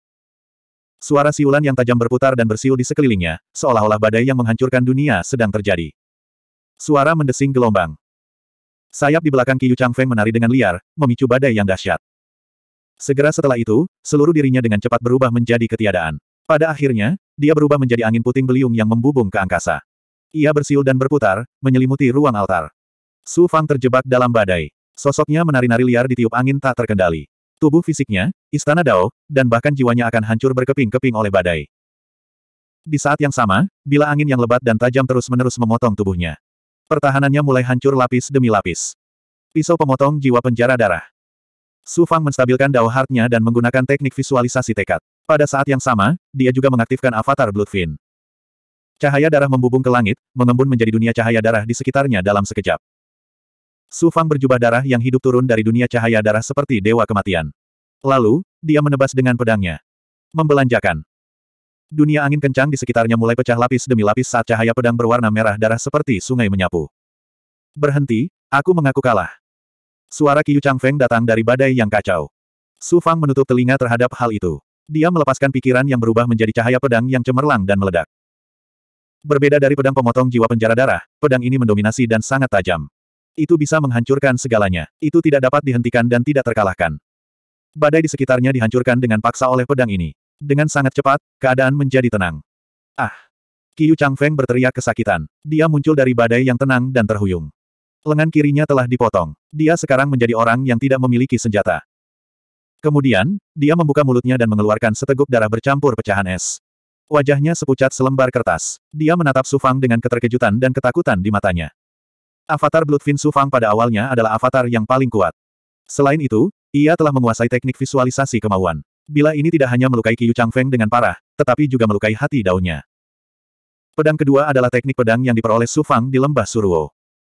Suara siulan yang tajam berputar dan bersiul di sekelilingnya, seolah-olah badai yang menghancurkan dunia sedang terjadi. Suara mendesing gelombang. Sayap di belakang Qiyu Feng menari dengan liar, memicu badai yang dahsyat. Segera setelah itu, seluruh dirinya dengan cepat berubah menjadi ketiadaan. Pada akhirnya, dia berubah menjadi angin puting beliung yang membubung ke angkasa. Ia bersiul dan berputar, menyelimuti ruang altar. Su Fang terjebak dalam badai. Sosoknya menari-nari liar di tiup angin tak terkendali. Tubuh fisiknya, istana Dao, dan bahkan jiwanya akan hancur berkeping-keping oleh badai. Di saat yang sama, bila angin yang lebat dan tajam terus-menerus memotong tubuhnya. Pertahanannya mulai hancur lapis demi lapis. Pisau pemotong jiwa penjara darah. Su Fang menstabilkan Dao Heart-nya dan menggunakan teknik visualisasi tekad. Pada saat yang sama, dia juga mengaktifkan avatar Bloodfin. Cahaya darah membubung ke langit, mengembun menjadi dunia cahaya darah di sekitarnya dalam sekejap. Su Fang berjubah darah yang hidup turun dari dunia cahaya darah seperti dewa kematian. Lalu, dia menebas dengan pedangnya. Membelanjakan. Dunia angin kencang di sekitarnya mulai pecah lapis demi lapis saat cahaya pedang berwarna merah darah seperti sungai menyapu. Berhenti, aku mengaku kalah. Suara Qiu Feng datang dari badai yang kacau. Su Fang menutup telinga terhadap hal itu. Dia melepaskan pikiran yang berubah menjadi cahaya pedang yang cemerlang dan meledak. Berbeda dari pedang pemotong jiwa penjara darah, pedang ini mendominasi dan sangat tajam. Itu bisa menghancurkan segalanya. Itu tidak dapat dihentikan dan tidak terkalahkan. Badai di sekitarnya dihancurkan dengan paksa oleh pedang ini. Dengan sangat cepat, keadaan menjadi tenang. Ah! Qiu Feng berteriak kesakitan. Dia muncul dari badai yang tenang dan terhuyung. Lengan kirinya telah dipotong. Dia sekarang menjadi orang yang tidak memiliki senjata. Kemudian, dia membuka mulutnya dan mengeluarkan seteguk darah bercampur pecahan es. Wajahnya sepucat selembar kertas. Dia menatap Sufang dengan keterkejutan dan ketakutan di matanya. Avatar Bloodfin Sufang pada awalnya adalah avatar yang paling kuat. Selain itu, ia telah menguasai teknik visualisasi kemauan. Bila ini tidak hanya melukai Qiyu Feng dengan parah, tetapi juga melukai hati daunnya. Pedang kedua adalah teknik pedang yang diperoleh Sufang di lembah Suruo.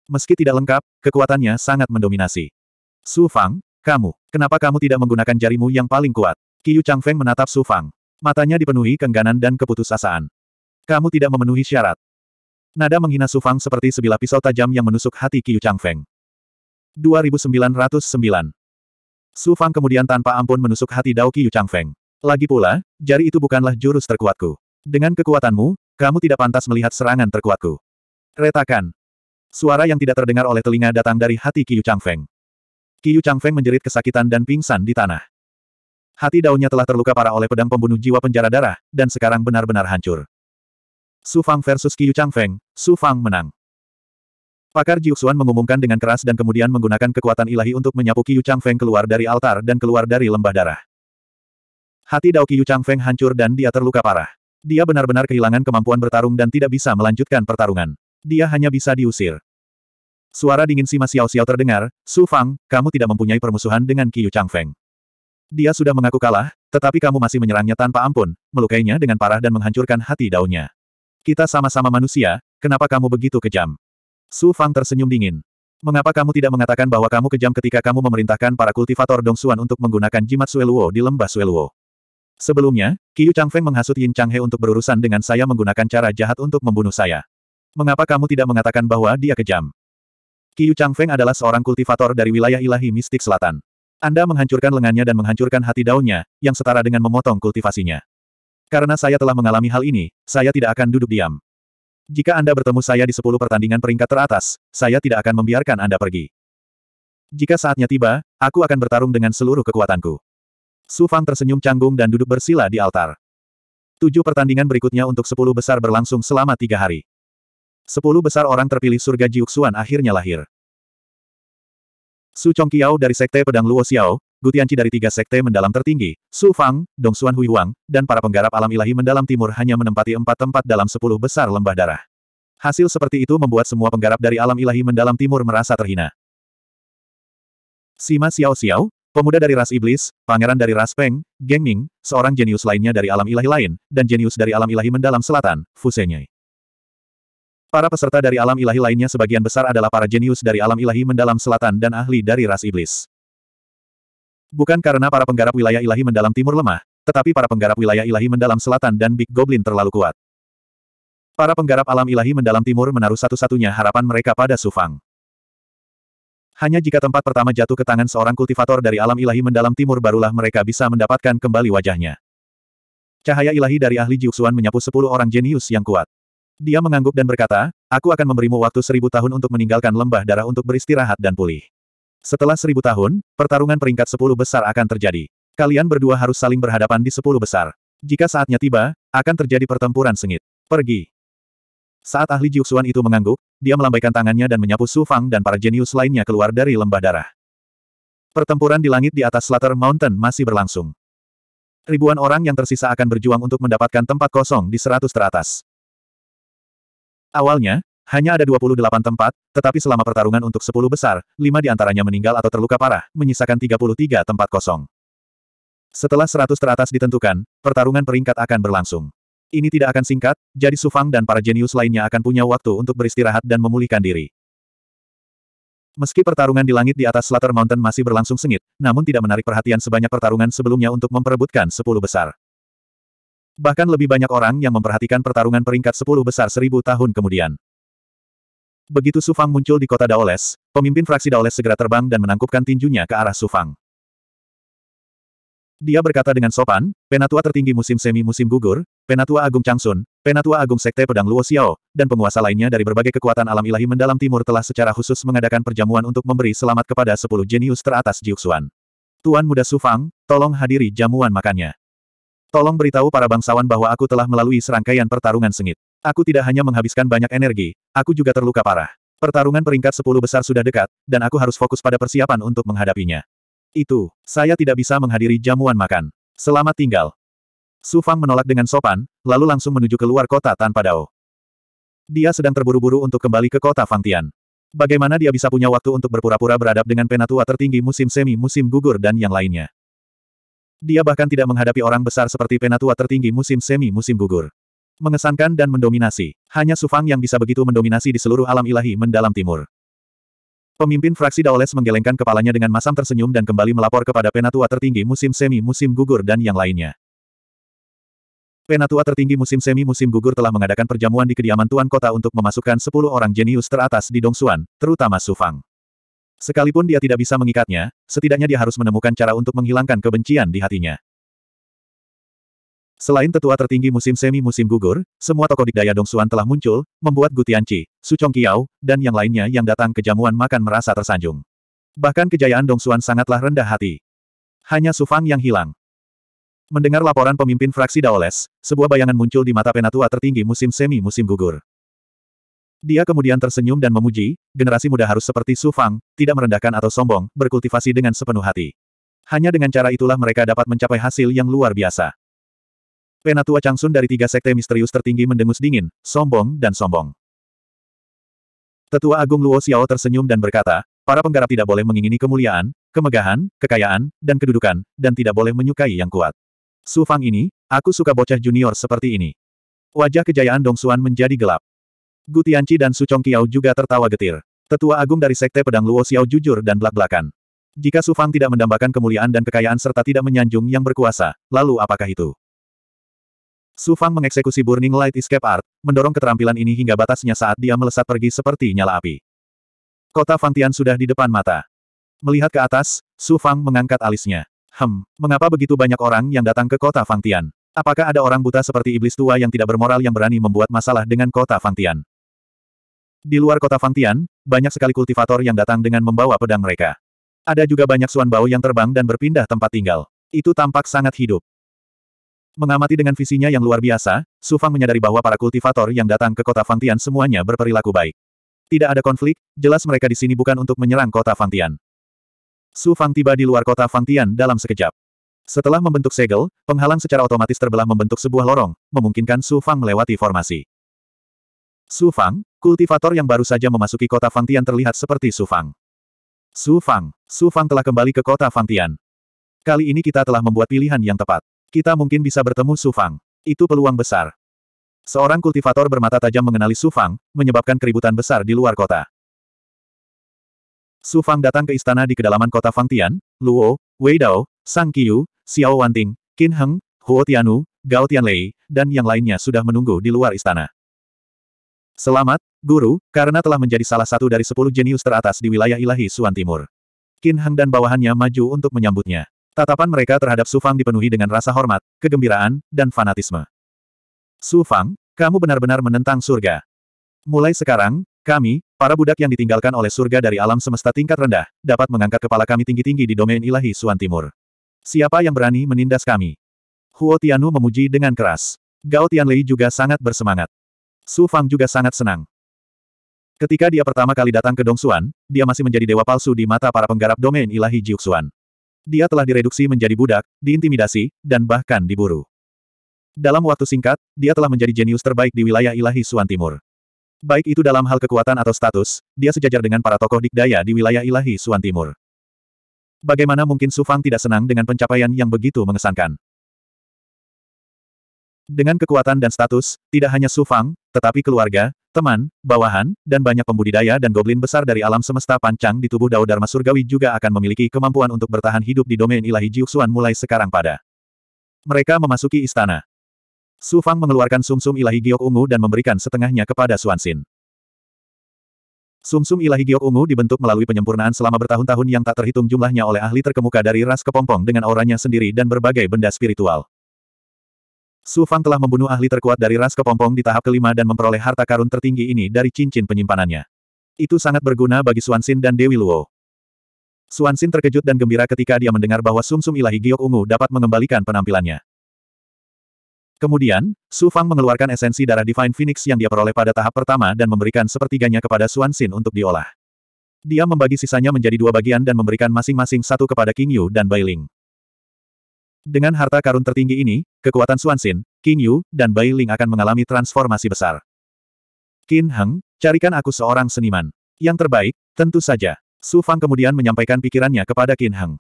Meski tidak lengkap, kekuatannya sangat mendominasi. Su Fang, kamu, kenapa kamu tidak menggunakan jarimu yang paling kuat? Chang Feng menatap Su Fang. Matanya dipenuhi kengganan dan keputusasaan. Kamu tidak memenuhi syarat. Nada menghina Su Fang seperti sebilah pisau tajam yang menusuk hati Chang Changfeng. 2909 Su Fang kemudian tanpa ampun menusuk hati Dao Chang Feng. Lagi pula, jari itu bukanlah jurus terkuatku. Dengan kekuatanmu, kamu tidak pantas melihat serangan terkuatku. Retakan, Suara yang tidak terdengar oleh telinga datang dari hati Qiyu Changfeng. Qiyu Feng menjerit kesakitan dan pingsan di tanah. Hati daunnya telah terluka parah oleh pedang pembunuh jiwa penjara darah, dan sekarang benar-benar hancur. Su Fang versus Qiyu Changfeng, Su Fang menang. Pakar Jiuxuan mengumumkan dengan keras dan kemudian menggunakan kekuatan ilahi untuk menyapu Qiyu Feng keluar dari altar dan keluar dari lembah darah. Hati Dao Qiyu Feng hancur dan dia terluka parah. Dia benar-benar kehilangan kemampuan bertarung dan tidak bisa melanjutkan pertarungan. Dia hanya bisa diusir. Suara dingin Sima Xiao Xiao terdengar, Su Fang, kamu tidak mempunyai permusuhan dengan Qiyu Changfeng. Dia sudah mengaku kalah, tetapi kamu masih menyerangnya tanpa ampun, melukainya dengan parah dan menghancurkan hati daunnya. Kita sama-sama manusia, kenapa kamu begitu kejam? Su Fang tersenyum dingin. Mengapa kamu tidak mengatakan bahwa kamu kejam ketika kamu memerintahkan para kultivator Dong Xuan untuk menggunakan jimat Sueluo di lembah Sueluo? Sebelumnya, Qiyu Changfeng menghasut Yin Changhe untuk berurusan dengan saya menggunakan cara jahat untuk membunuh saya. Mengapa kamu tidak mengatakan bahwa dia kejam? Qiyu Feng adalah seorang kultivator dari wilayah ilahi mistik selatan. Anda menghancurkan lengannya dan menghancurkan hati daunnya, yang setara dengan memotong kultivasinya. Karena saya telah mengalami hal ini, saya tidak akan duduk diam. Jika Anda bertemu saya di sepuluh pertandingan peringkat teratas, saya tidak akan membiarkan Anda pergi. Jika saatnya tiba, aku akan bertarung dengan seluruh kekuatanku. Su Fang tersenyum canggung dan duduk bersila di altar. Tujuh pertandingan berikutnya untuk sepuluh besar berlangsung selama tiga hari. Sepuluh besar orang terpilih surga Jiuxuan akhirnya lahir. Su Chongqiao dari Sekte Pedang Luo Xiao, Tianci dari tiga sekte mendalam tertinggi, Su Fang, Dong Xuan Hui Wang, dan para penggarap alam ilahi mendalam timur hanya menempati empat tempat dalam sepuluh besar lembah darah. Hasil seperti itu membuat semua penggarap dari alam ilahi mendalam timur merasa terhina. Sima Xiao Xiao, pemuda dari ras iblis, pangeran dari ras Peng, Geng Ming, seorang jenius lainnya dari alam ilahi lain, dan jenius dari alam ilahi mendalam selatan, Fu Senyai. Para peserta dari alam ilahi lainnya sebagian besar adalah para jenius dari alam ilahi mendalam selatan dan ahli dari ras iblis. Bukan karena para penggarap wilayah ilahi mendalam timur lemah, tetapi para penggarap wilayah ilahi mendalam selatan dan Big Goblin terlalu kuat. Para penggarap alam ilahi mendalam timur menaruh satu-satunya harapan mereka pada Sufang. Hanya jika tempat pertama jatuh ke tangan seorang kultivator dari alam ilahi mendalam timur barulah mereka bisa mendapatkan kembali wajahnya. Cahaya ilahi dari ahli Jiuxuan menyapu sepuluh orang jenius yang kuat. Dia mengangguk dan berkata, aku akan memberimu waktu seribu tahun untuk meninggalkan lembah darah untuk beristirahat dan pulih. Setelah seribu tahun, pertarungan peringkat sepuluh besar akan terjadi. Kalian berdua harus saling berhadapan di sepuluh besar. Jika saatnya tiba, akan terjadi pertempuran sengit. Pergi. Saat ahli Jiuxuan itu mengangguk, dia melambaikan tangannya dan menyapu Su Fang dan para jenius lainnya keluar dari lembah darah. Pertempuran di langit di atas Slater Mountain masih berlangsung. Ribuan orang yang tersisa akan berjuang untuk mendapatkan tempat kosong di seratus teratas. Awalnya, hanya ada 28 tempat, tetapi selama pertarungan untuk 10 besar, 5 antaranya meninggal atau terluka parah, menyisakan 33 tempat kosong. Setelah 100 teratas ditentukan, pertarungan peringkat akan berlangsung. Ini tidak akan singkat, jadi Sufang dan para jenius lainnya akan punya waktu untuk beristirahat dan memulihkan diri. Meski pertarungan di langit di atas Slater Mountain masih berlangsung sengit, namun tidak menarik perhatian sebanyak pertarungan sebelumnya untuk memperebutkan 10 besar. Bahkan lebih banyak orang yang memperhatikan pertarungan peringkat 10 besar seribu tahun kemudian. Begitu Sufang muncul di kota Daoles, pemimpin fraksi Daoles segera terbang dan menangkupkan tinjunya ke arah Sufang. Dia berkata dengan sopan, penatua tertinggi musim semi musim gugur, penatua agung Changsun, penatua agung sekte pedang Luo Xiao, dan penguasa lainnya dari berbagai kekuatan alam ilahi mendalam timur telah secara khusus mengadakan perjamuan untuk memberi selamat kepada sepuluh jenius teratas Jiuxuan. Tuan muda Sufang, tolong hadiri jamuan makannya. Tolong beritahu para bangsawan bahwa aku telah melalui serangkaian pertarungan sengit. Aku tidak hanya menghabiskan banyak energi, aku juga terluka parah. Pertarungan peringkat 10 besar sudah dekat, dan aku harus fokus pada persiapan untuk menghadapinya. Itu, saya tidak bisa menghadiri jamuan makan. Selamat tinggal. Su Fang menolak dengan sopan, lalu langsung menuju keluar kota tanpa dao. Dia sedang terburu-buru untuk kembali ke kota Fangtian. Bagaimana dia bisa punya waktu untuk berpura-pura beradab dengan penatua tertinggi musim semi musim gugur dan yang lainnya. Dia bahkan tidak menghadapi orang besar seperti penatua tertinggi musim semi musim gugur. Mengesankan dan mendominasi. Hanya Sufang yang bisa begitu mendominasi di seluruh alam ilahi mendalam timur. Pemimpin fraksi Daoles menggelengkan kepalanya dengan masam tersenyum dan kembali melapor kepada penatua tertinggi musim semi musim gugur dan yang lainnya. Penatua tertinggi musim semi musim gugur telah mengadakan perjamuan di kediaman Tuan Kota untuk memasukkan 10 orang jenius teratas di Dongsuan, terutama Sufang. Sekalipun dia tidak bisa mengikatnya, setidaknya dia harus menemukan cara untuk menghilangkan kebencian di hatinya. Selain tetua tertinggi musim semi musim gugur, semua tokoh di Daya Dongsuan telah muncul, membuat Gu Tianci, Su dan yang lainnya yang datang ke jamuan makan merasa tersanjung. Bahkan kejayaan Dongsuan sangatlah rendah hati. Hanya Su Fang yang hilang. Mendengar laporan pemimpin fraksi Daoles, sebuah bayangan muncul di mata penatua tertinggi musim semi musim gugur. Dia kemudian tersenyum dan memuji, generasi muda harus seperti Su Fang, tidak merendahkan atau sombong, berkultivasi dengan sepenuh hati. Hanya dengan cara itulah mereka dapat mencapai hasil yang luar biasa. Penatua Changsun dari tiga sekte misterius tertinggi mendengus dingin, sombong dan sombong. Tetua Agung Luo Xiao tersenyum dan berkata, para penggarap tidak boleh mengingini kemuliaan, kemegahan, kekayaan, dan kedudukan, dan tidak boleh menyukai yang kuat. Su Fang ini, aku suka bocah junior seperti ini. Wajah kejayaan Dong Xuan menjadi gelap. Gu Tianqi dan Su Kiao juga tertawa getir. Tetua agung dari Sekte Pedang Luo Xiao jujur dan belak-belakan. Jika Su Fang tidak mendambakan kemuliaan dan kekayaan serta tidak menyanjung yang berkuasa, lalu apakah itu? Su Fang mengeksekusi Burning Light Escape Art, mendorong keterampilan ini hingga batasnya saat dia melesat pergi seperti nyala api. Kota Fangtian sudah di depan mata. Melihat ke atas, Su Fang mengangkat alisnya. Hem, mengapa begitu banyak orang yang datang ke kota Fangtian? Apakah ada orang buta seperti iblis tua yang tidak bermoral yang berani membuat masalah dengan kota Fangtian? Di luar kota Fangtian, banyak sekali kultivator yang datang dengan membawa pedang mereka. Ada juga banyak suan bau yang terbang dan berpindah tempat tinggal. Itu tampak sangat hidup. Mengamati dengan visinya yang luar biasa, Su Fang menyadari bahwa para kultivator yang datang ke kota Fangtian semuanya berperilaku baik. Tidak ada konflik, jelas mereka di sini bukan untuk menyerang kota Fangtian. Su Fang tiba di luar kota Fangtian dalam sekejap. Setelah membentuk segel, penghalang secara otomatis terbelah membentuk sebuah lorong, memungkinkan Su Fang melewati formasi. Su Fang, kultivator yang baru saja memasuki kota Fangtian terlihat seperti Su Fang. Su Fang, Su Fang telah kembali ke kota Fangtian. Kali ini kita telah membuat pilihan yang tepat. Kita mungkin bisa bertemu Su Fang. Itu peluang besar. Seorang kultivator bermata tajam mengenali Su Fang, menyebabkan keributan besar di luar kota. Su Fang datang ke istana di kedalaman kota Fangtian, Luo, Wei Dao, Sang Qiu, Xiao Wanting, Qin Heng, Huo Tianu, Gao Tianlei, dan yang lainnya sudah menunggu di luar istana. Selamat, Guru, karena telah menjadi salah satu dari sepuluh jenius teratas di wilayah ilahi Suan Timur. Qin Heng dan bawahannya maju untuk menyambutnya. Tatapan mereka terhadap Su Fang dipenuhi dengan rasa hormat, kegembiraan, dan fanatisme. Su Fang, kamu benar-benar menentang surga. Mulai sekarang, kami, para budak yang ditinggalkan oleh surga dari alam semesta tingkat rendah, dapat mengangkat kepala kami tinggi-tinggi di domain ilahi Suan Timur. Siapa yang berani menindas kami? Huo Tianu memuji dengan keras. Gao Tianlei juga sangat bersemangat. Su Fang juga sangat senang. Ketika dia pertama kali datang ke Dongsuan, dia masih menjadi dewa palsu di mata para penggarap domain ilahi Jiuxuan. Dia telah direduksi menjadi budak, diintimidasi, dan bahkan diburu. Dalam waktu singkat, dia telah menjadi jenius terbaik di wilayah ilahi Suan Timur. Baik itu dalam hal kekuatan atau status, dia sejajar dengan para tokoh dikdaya di wilayah ilahi Suan Timur. Bagaimana mungkin Su Fang tidak senang dengan pencapaian yang begitu mengesankan? Dengan kekuatan dan status, tidak hanya Su Fang, tetapi keluarga, teman, bawahan, dan banyak pembudidaya dan goblin besar dari alam semesta pancang di tubuh Dao Dharma Surgawi juga akan memiliki kemampuan untuk bertahan hidup di domain ilahi Jiuxuan mulai sekarang pada. Mereka memasuki istana. Su Fang mengeluarkan sumsum -sum ilahi giok ungu dan memberikan setengahnya kepada Suan Xin. Sumsum -sum ilahi giok ungu dibentuk melalui penyempurnaan selama bertahun-tahun yang tak terhitung jumlahnya oleh ahli terkemuka dari ras kepompong dengan auranya sendiri dan berbagai benda spiritual. Su Fang telah membunuh ahli terkuat dari ras kepompong di tahap kelima dan memperoleh harta karun tertinggi ini dari cincin penyimpanannya. Itu sangat berguna bagi Suan Xin dan Dewi Luo. Suan Xin terkejut dan gembira ketika dia mendengar bahwa sumsum -sum ilahi giok ungu dapat mengembalikan penampilannya. Kemudian, Su Fang mengeluarkan esensi darah Divine Phoenix yang dia peroleh pada tahap pertama dan memberikan sepertiganya kepada Xuan Xin untuk diolah. Dia membagi sisanya menjadi dua bagian dan memberikan masing-masing satu kepada King Yu dan Bai Ling. Dengan harta karun tertinggi ini, kekuatan Xuan Xin, King Yu, dan Bai Ling akan mengalami transformasi besar. Qin Heng, carikan aku seorang seniman. Yang terbaik, tentu saja. Su Fang kemudian menyampaikan pikirannya kepada Qin Heng.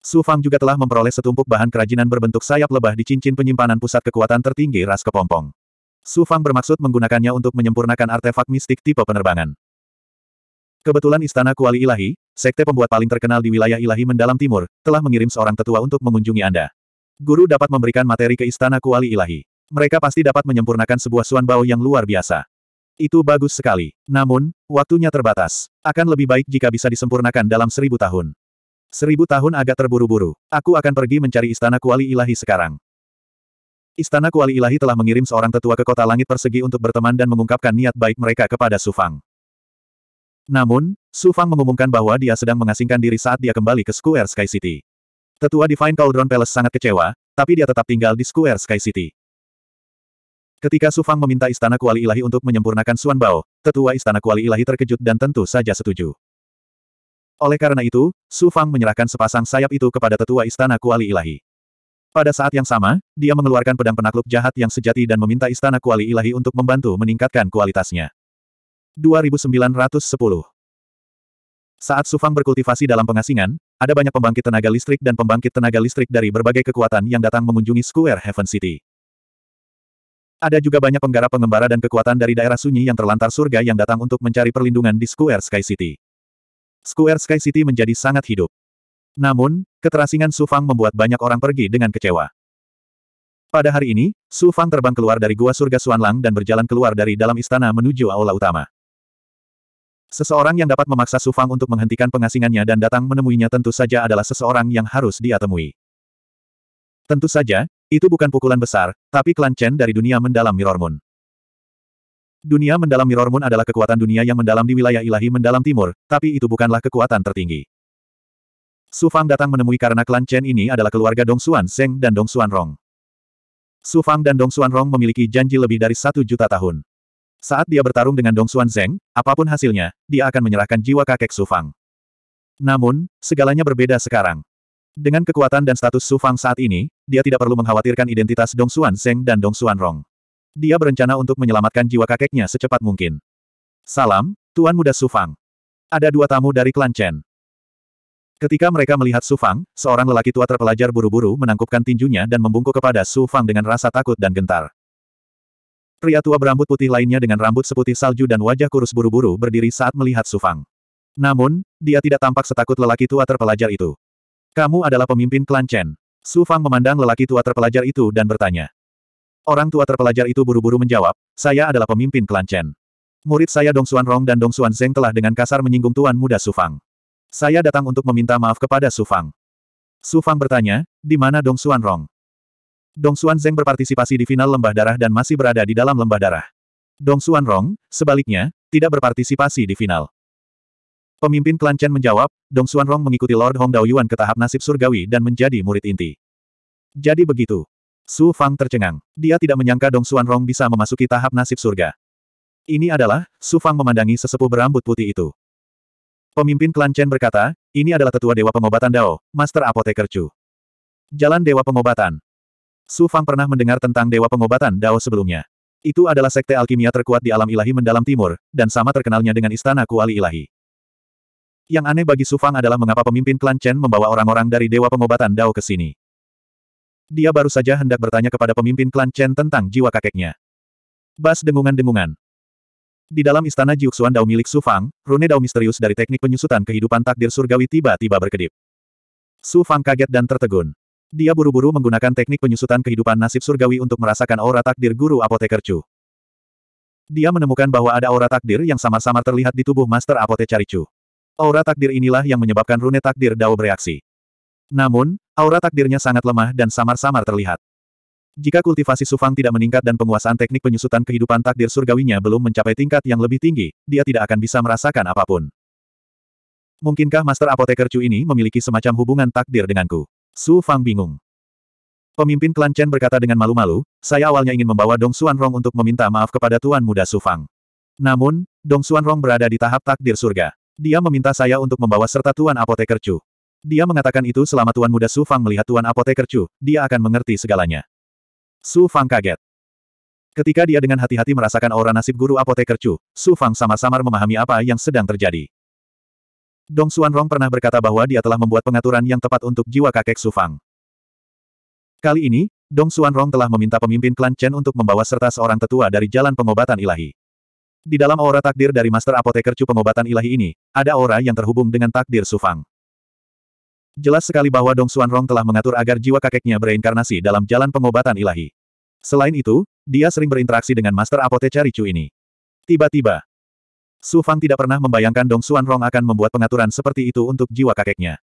Su Fang juga telah memperoleh setumpuk bahan kerajinan berbentuk sayap lebah di cincin penyimpanan pusat kekuatan tertinggi ras kepompong. Su Fang bermaksud menggunakannya untuk menyempurnakan artefak mistik tipe penerbangan. Kebetulan Istana Kuali Ilahi, sekte pembuat paling terkenal di wilayah Ilahi mendalam timur, telah mengirim seorang tetua untuk mengunjungi Anda. Guru dapat memberikan materi ke Istana Kuali Ilahi. Mereka pasti dapat menyempurnakan sebuah suan bau yang luar biasa. Itu bagus sekali. Namun, waktunya terbatas. Akan lebih baik jika bisa disempurnakan dalam seribu tahun. Seribu tahun agak terburu-buru. Aku akan pergi mencari istana kuali ilahi sekarang. Istana kuali ilahi telah mengirim seorang tetua ke kota langit persegi untuk berteman dan mengungkapkan niat baik mereka kepada Sufang. Namun, Sufang mengumumkan bahwa dia sedang mengasingkan diri saat dia kembali ke Square Sky City. Tetua Divine Cauldron Palace sangat kecewa, tapi dia tetap tinggal di Square Sky City. Ketika Sufang meminta istana kuali ilahi untuk menyempurnakan Suan Bao, tetua istana kuali ilahi terkejut dan tentu saja setuju. Oleh karena itu, Su Fang menyerahkan sepasang sayap itu kepada tetua istana Kuali Ilahi. Pada saat yang sama, dia mengeluarkan pedang penakluk jahat yang sejati dan meminta istana Kuali Ilahi untuk membantu meningkatkan kualitasnya. 2910 Saat Su Fang berkultivasi dalam pengasingan, ada banyak pembangkit tenaga listrik dan pembangkit tenaga listrik dari berbagai kekuatan yang datang mengunjungi Square Heaven City. Ada juga banyak penggarap pengembara dan kekuatan dari daerah sunyi yang terlantar surga yang datang untuk mencari perlindungan di Square Sky City. Square Sky City menjadi sangat hidup. Namun, keterasingan Su Fang membuat banyak orang pergi dengan kecewa. Pada hari ini, Su Fang terbang keluar dari gua surga Suanlang dan berjalan keluar dari dalam istana menuju aula utama. Seseorang yang dapat memaksa Su Fang untuk menghentikan pengasingannya dan datang menemuinya tentu saja adalah seseorang yang harus dia temui. Tentu saja, itu bukan pukulan besar, tapi klan Chen dari dunia mendalam Mirror Moon. Dunia mendalam Mirror Moon adalah kekuatan dunia yang mendalam di wilayah ilahi mendalam timur, tapi itu bukanlah kekuatan tertinggi. Su Fang datang menemui karena klan Chen ini adalah keluarga Dong Xuan Zeng dan Dong Xuan Rong. Su Fang dan Dong Xuan Rong memiliki janji lebih dari satu juta tahun. Saat dia bertarung dengan Dong Xuan Zeng, apapun hasilnya, dia akan menyerahkan jiwa kakek Su Fang. Namun, segalanya berbeda sekarang. Dengan kekuatan dan status Su Fang saat ini, dia tidak perlu mengkhawatirkan identitas Dong Xuan Zeng dan Dong Xuan Rong. Dia berencana untuk menyelamatkan jiwa kakeknya secepat mungkin. Salam, Tuan Muda Sufang. Ada dua tamu dari klan Chen. Ketika mereka melihat Sufang, seorang lelaki tua terpelajar buru-buru menangkupkan tinjunya dan membungkuk kepada Sufang dengan rasa takut dan gentar. Pria tua berambut putih lainnya dengan rambut seputih salju dan wajah kurus buru-buru berdiri saat melihat Sufang. Namun, dia tidak tampak setakut lelaki tua terpelajar itu. Kamu adalah pemimpin klan Chen. Sufang memandang lelaki tua terpelajar itu dan bertanya. Orang tua terpelajar itu buru-buru menjawab, saya adalah pemimpin klan Chen. Murid saya Dong Xuan Rong dan Dong Xuan Zeng telah dengan kasar menyinggung tuan muda Sufang. Saya datang untuk meminta maaf kepada Sufang. Sufang bertanya, di mana Dong Xuan Rong? Dong Xuan Zeng berpartisipasi di final lembah darah dan masih berada di dalam lembah darah. Dong Xuan Rong, sebaliknya, tidak berpartisipasi di final. Pemimpin klan Chen menjawab, Dong Xuan Rong mengikuti Lord Hong Daoyuan ke tahap nasib surgawi dan menjadi murid inti. Jadi begitu. Su Fang tercengang. Dia tidak menyangka Dong Xuan Rong bisa memasuki tahap nasib surga. Ini adalah, Su Fang memandangi sesepuh berambut putih itu. Pemimpin klan Chen berkata, ini adalah tetua Dewa Pengobatan Dao, Master Apoteker Chu. Jalan Dewa Pengobatan. Su Fang pernah mendengar tentang Dewa Pengobatan Dao sebelumnya. Itu adalah sekte alkimia terkuat di alam ilahi mendalam timur, dan sama terkenalnya dengan Istana Kuali Ilahi. Yang aneh bagi Su Fang adalah mengapa pemimpin klan Chen membawa orang-orang dari Dewa Pengobatan Dao ke sini dia baru saja hendak bertanya kepada pemimpin klan Chen tentang jiwa kakeknya. Bas dengungan-dengungan. Di dalam istana Jiuxuan Dao milik Su Fang, rune Dao misterius dari teknik penyusutan kehidupan takdir surgawi tiba-tiba berkedip. Su Fang kaget dan tertegun. Dia buru-buru menggunakan teknik penyusutan kehidupan nasib surgawi untuk merasakan aura takdir guru apoteker Chu. Dia menemukan bahwa ada aura takdir yang samar-samar terlihat di tubuh Master apotekar Chu. Aura takdir inilah yang menyebabkan rune takdir Dao bereaksi. Namun, aura takdirnya sangat lemah dan samar-samar terlihat. Jika kultivasi Sufang tidak meningkat dan penguasaan teknik penyusutan kehidupan takdir surgawinya belum mencapai tingkat yang lebih tinggi, dia tidak akan bisa merasakan apapun. Mungkinkah Master Apoteker Chu ini memiliki semacam hubungan takdir denganku? Su Fang bingung. Pemimpin klan Chen berkata dengan malu-malu, saya awalnya ingin membawa Dong Xuan Rong untuk meminta maaf kepada Tuan Muda Su Fang. Namun, Dong Xuan Rong berada di tahap takdir surga. Dia meminta saya untuk membawa serta Tuan Apoteker Chu. Dia mengatakan itu selama Tuan Muda Su Fang melihat Tuan Apoteker Chu, dia akan mengerti segalanya. Su Fang kaget. Ketika dia dengan hati-hati merasakan aura nasib guru Apoteker Chu, Su Fang samar samar memahami apa yang sedang terjadi. Dong Xuan Rong pernah berkata bahwa dia telah membuat pengaturan yang tepat untuk jiwa kakek Su Fang. Kali ini, Dong Xuan Rong telah meminta pemimpin klan Chen untuk membawa serta seorang tetua dari jalan pengobatan ilahi. Di dalam aura takdir dari Master Apoteker Chu pengobatan ilahi ini, ada aura yang terhubung dengan takdir Su Fang. Jelas sekali bahwa Dong Xuan Rong telah mengatur agar jiwa kakeknya bereinkarnasi dalam jalan pengobatan ilahi. Selain itu, dia sering berinteraksi dengan Master Apothecary Ricu ini. Tiba-tiba, Su Fang tidak pernah membayangkan Dong Xuan Rong akan membuat pengaturan seperti itu untuk jiwa kakeknya.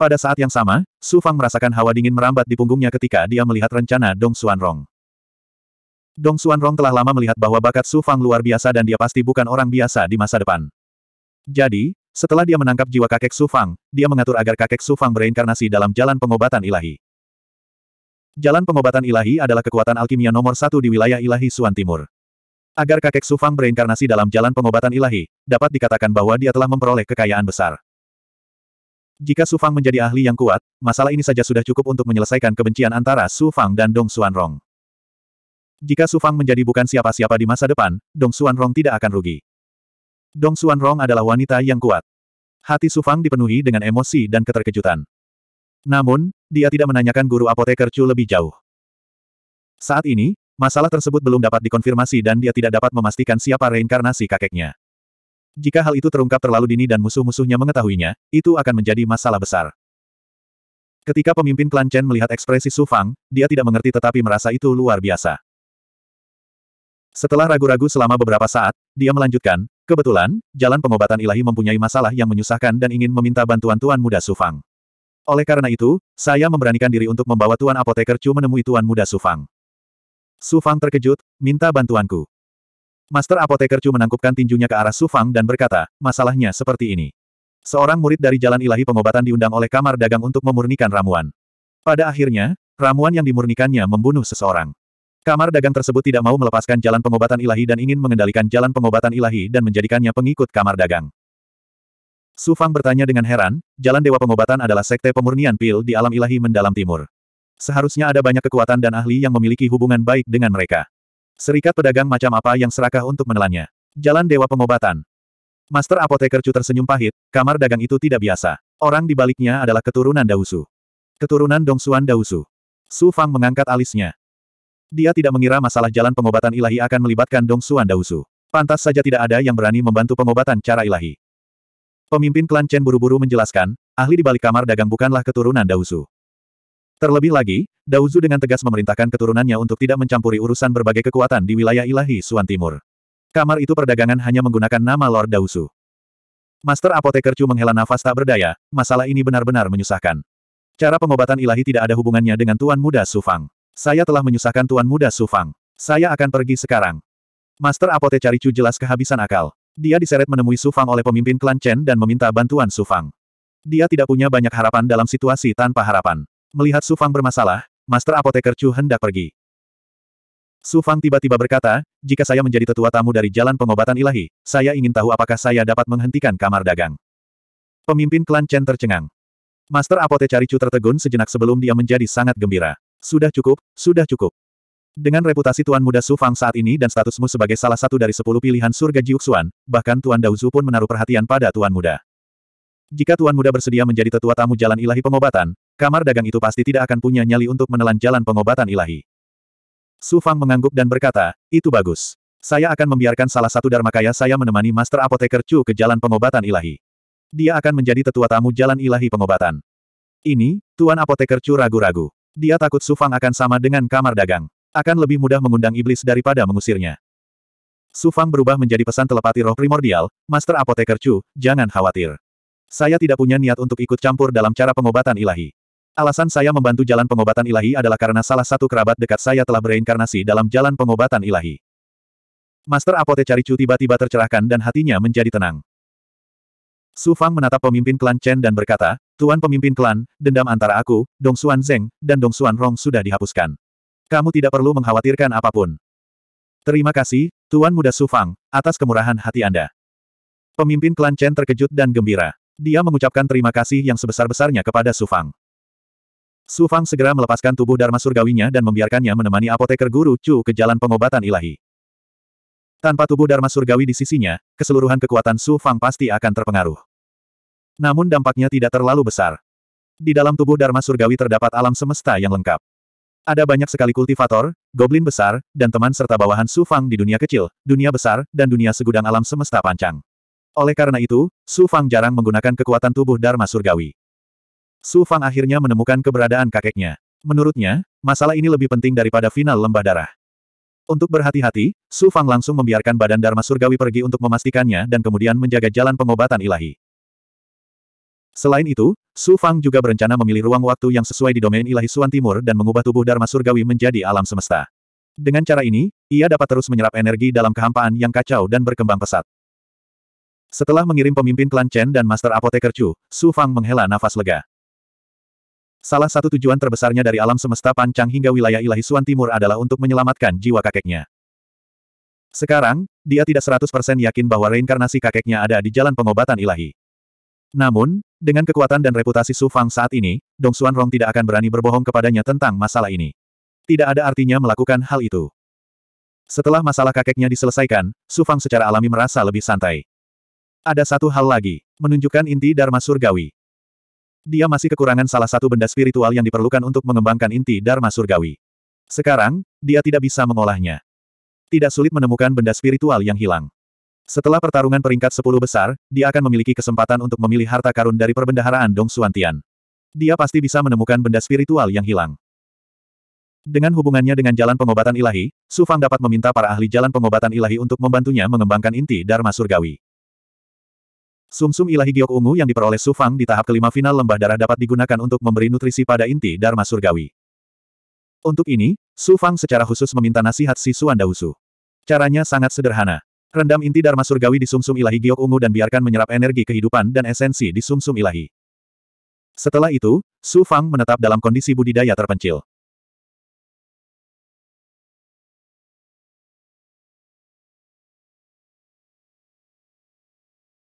Pada saat yang sama, Su Fang merasakan hawa dingin merambat di punggungnya ketika dia melihat rencana Dong Xuan Rong. Dong Xuan Rong telah lama melihat bahwa bakat Su Fang luar biasa dan dia pasti bukan orang biasa di masa depan. Jadi, setelah dia menangkap jiwa kakek Sufang, dia mengatur agar kakek Sufang bereinkarnasi dalam jalan pengobatan ilahi. Jalan pengobatan ilahi adalah kekuatan alkimia nomor satu di wilayah ilahi Suan Timur. Agar kakek Sufang bereinkarnasi dalam jalan pengobatan ilahi, dapat dikatakan bahwa dia telah memperoleh kekayaan besar. Jika Sufang menjadi ahli yang kuat, masalah ini saja sudah cukup untuk menyelesaikan kebencian antara Sufang dan Dong Rong. Jika Sufang menjadi bukan siapa-siapa di masa depan, Dong Rong tidak akan rugi. Dong Xuan Rong adalah wanita yang kuat. Hati Su Fang dipenuhi dengan emosi dan keterkejutan. Namun, dia tidak menanyakan guru apoteker Chu lebih jauh. Saat ini, masalah tersebut belum dapat dikonfirmasi dan dia tidak dapat memastikan siapa reinkarnasi kakeknya. Jika hal itu terungkap terlalu dini dan musuh-musuhnya mengetahuinya, itu akan menjadi masalah besar. Ketika pemimpin klan Chen melihat ekspresi Su Fang, dia tidak mengerti tetapi merasa itu luar biasa. Setelah ragu-ragu selama beberapa saat, dia melanjutkan, Kebetulan, jalan pengobatan ilahi mempunyai masalah yang menyusahkan dan ingin meminta bantuan Tuan Muda Sufang. Oleh karena itu, saya memberanikan diri untuk membawa Tuan Apoteker Chu menemui Tuan Muda Sufang. Sufang terkejut, minta bantuanku. Master Apoteker Chu menangkupkan tinjunya ke arah Sufang dan berkata, masalahnya seperti ini. Seorang murid dari jalan ilahi pengobatan diundang oleh kamar dagang untuk memurnikan ramuan. Pada akhirnya, ramuan yang dimurnikannya membunuh seseorang. Kamar dagang tersebut tidak mau melepaskan jalan pengobatan ilahi dan ingin mengendalikan jalan pengobatan ilahi dan menjadikannya pengikut kamar dagang. Su Fang bertanya dengan heran, jalan dewa pengobatan adalah sekte pemurnian pil di alam ilahi mendalam timur. Seharusnya ada banyak kekuatan dan ahli yang memiliki hubungan baik dengan mereka. Serikat pedagang macam apa yang serakah untuk menelannya? Jalan dewa pengobatan. Master Apoteker Chu tersenyum pahit, kamar dagang itu tidak biasa. Orang di baliknya adalah keturunan Dausu. Keturunan Dongsuan Dausu. Su Fang mengangkat alisnya. Dia tidak mengira masalah jalan pengobatan ilahi akan melibatkan Dong Xuan Dausu. Pantas saja tidak ada yang berani membantu pengobatan cara ilahi. Pemimpin klan Chen buru-buru menjelaskan, ahli di balik kamar dagang bukanlah keturunan Dausu. Terlebih lagi, Dausu dengan tegas memerintahkan keturunannya untuk tidak mencampuri urusan berbagai kekuatan di wilayah ilahi Suan Timur. Kamar itu perdagangan hanya menggunakan nama Lord Dausu. Master Apoteker Chu menghela nafas tak berdaya, masalah ini benar-benar menyusahkan. Cara pengobatan ilahi tidak ada hubungannya dengan Tuan Muda Sufang. Saya telah menyusahkan Tuan Muda Sufang. Saya akan pergi sekarang. Master Apote Caricu jelas kehabisan akal. Dia diseret menemui Sufang oleh pemimpin klan Chen dan meminta bantuan Sufang. Dia tidak punya banyak harapan dalam situasi tanpa harapan. Melihat Sufang bermasalah, Master Apoteker Chu hendak pergi. Sufang tiba-tiba berkata, jika saya menjadi tetua tamu dari jalan pengobatan ilahi, saya ingin tahu apakah saya dapat menghentikan kamar dagang. Pemimpin klan Chen tercengang. Master Apote Caricu tertegun sejenak sebelum dia menjadi sangat gembira. Sudah cukup, sudah cukup. Dengan reputasi Tuan Muda Su Fang saat ini dan statusmu sebagai salah satu dari sepuluh pilihan surga Jiuxuan, bahkan Tuan Daozu pun menaruh perhatian pada Tuan Muda. Jika Tuan Muda bersedia menjadi tetua tamu jalan ilahi pengobatan, kamar dagang itu pasti tidak akan punya nyali untuk menelan jalan pengobatan ilahi. Su Fang mengangguk dan berkata, itu bagus. Saya akan membiarkan salah satu dharma kaya saya menemani Master Apoteker Chu ke jalan pengobatan ilahi. Dia akan menjadi tetua tamu jalan ilahi pengobatan. Ini, Tuan Apoteker Chu ragu-ragu. Dia takut Sufang akan sama dengan kamar dagang. Akan lebih mudah mengundang iblis daripada mengusirnya. Sufang berubah menjadi pesan telepati roh primordial, Master Apoteker Chu, jangan khawatir. Saya tidak punya niat untuk ikut campur dalam cara pengobatan ilahi. Alasan saya membantu jalan pengobatan ilahi adalah karena salah satu kerabat dekat saya telah bereinkarnasi dalam jalan pengobatan ilahi. Master Apotekari Chu tiba-tiba tercerahkan dan hatinya menjadi tenang. Su Fang menatap pemimpin klan Chen dan berkata, Tuan pemimpin klan, dendam antara aku, Dong Xuan Zeng, dan Dong Xuan Rong sudah dihapuskan. Kamu tidak perlu mengkhawatirkan apapun. Terima kasih, Tuan Muda Su Fang, atas kemurahan hati Anda. Pemimpin klan Chen terkejut dan gembira. Dia mengucapkan terima kasih yang sebesar-besarnya kepada Su Fang. Su Fang segera melepaskan tubuh Dharma Surgawinya dan membiarkannya menemani apoteker guru Chu ke jalan pengobatan ilahi. Tanpa tubuh Dharma Surgawi di sisinya, keseluruhan kekuatan Su Fang pasti akan terpengaruh. Namun dampaknya tidak terlalu besar. Di dalam tubuh Dharma Surgawi terdapat alam semesta yang lengkap. Ada banyak sekali kultivator, goblin besar, dan teman serta bawahan Su Fang di dunia kecil, dunia besar, dan dunia segudang alam semesta pancang. Oleh karena itu, Su Fang jarang menggunakan kekuatan tubuh Dharma Surgawi. Su Fang akhirnya menemukan keberadaan kakeknya. Menurutnya, masalah ini lebih penting daripada final lembah darah. Untuk berhati-hati, Su Fang langsung membiarkan badan Dharma Surgawi pergi untuk memastikannya dan kemudian menjaga jalan pengobatan ilahi. Selain itu, Su Fang juga berencana memilih ruang waktu yang sesuai di domain ilahi Suan Timur dan mengubah tubuh Dharma Surgawi menjadi alam semesta. Dengan cara ini, ia dapat terus menyerap energi dalam kehampaan yang kacau dan berkembang pesat. Setelah mengirim pemimpin klan Chen dan Master Apoteker Chu, Su Fang menghela nafas lega. Salah satu tujuan terbesarnya dari alam semesta pancang hingga wilayah ilahi Suan Timur adalah untuk menyelamatkan jiwa kakeknya. Sekarang, dia tidak 100% yakin bahwa reinkarnasi kakeknya ada di jalan pengobatan ilahi. Namun, dengan kekuatan dan reputasi Su Fang saat ini, Dong Xuan Rong tidak akan berani berbohong kepadanya tentang masalah ini. Tidak ada artinya melakukan hal itu. Setelah masalah kakeknya diselesaikan, Su Fang secara alami merasa lebih santai. Ada satu hal lagi, menunjukkan inti Dharma Surgawi. Dia masih kekurangan salah satu benda spiritual yang diperlukan untuk mengembangkan inti Dharma Surgawi. Sekarang, dia tidak bisa mengolahnya. Tidak sulit menemukan benda spiritual yang hilang. Setelah pertarungan peringkat 10 besar, dia akan memiliki kesempatan untuk memilih harta karun dari perbendaharaan Dong Suantian. Dia pasti bisa menemukan benda spiritual yang hilang. Dengan hubungannya dengan jalan pengobatan ilahi, Sufang dapat meminta para ahli jalan pengobatan ilahi untuk membantunya mengembangkan inti Dharma Surgawi. Sumsum ilahi giok ungu yang diperoleh Sufang di tahap kelima final lembah darah dapat digunakan untuk memberi nutrisi pada inti Dharma Surgawi. Untuk ini, Sufang secara khusus meminta nasihat si Suan Dausu. Caranya sangat sederhana. Rendam inti Dharma Surgawi di sumsum ilahi giok ungu dan biarkan menyerap energi kehidupan dan esensi di sumsum ilahi. Setelah itu, Sufang menetap dalam kondisi budidaya terpencil.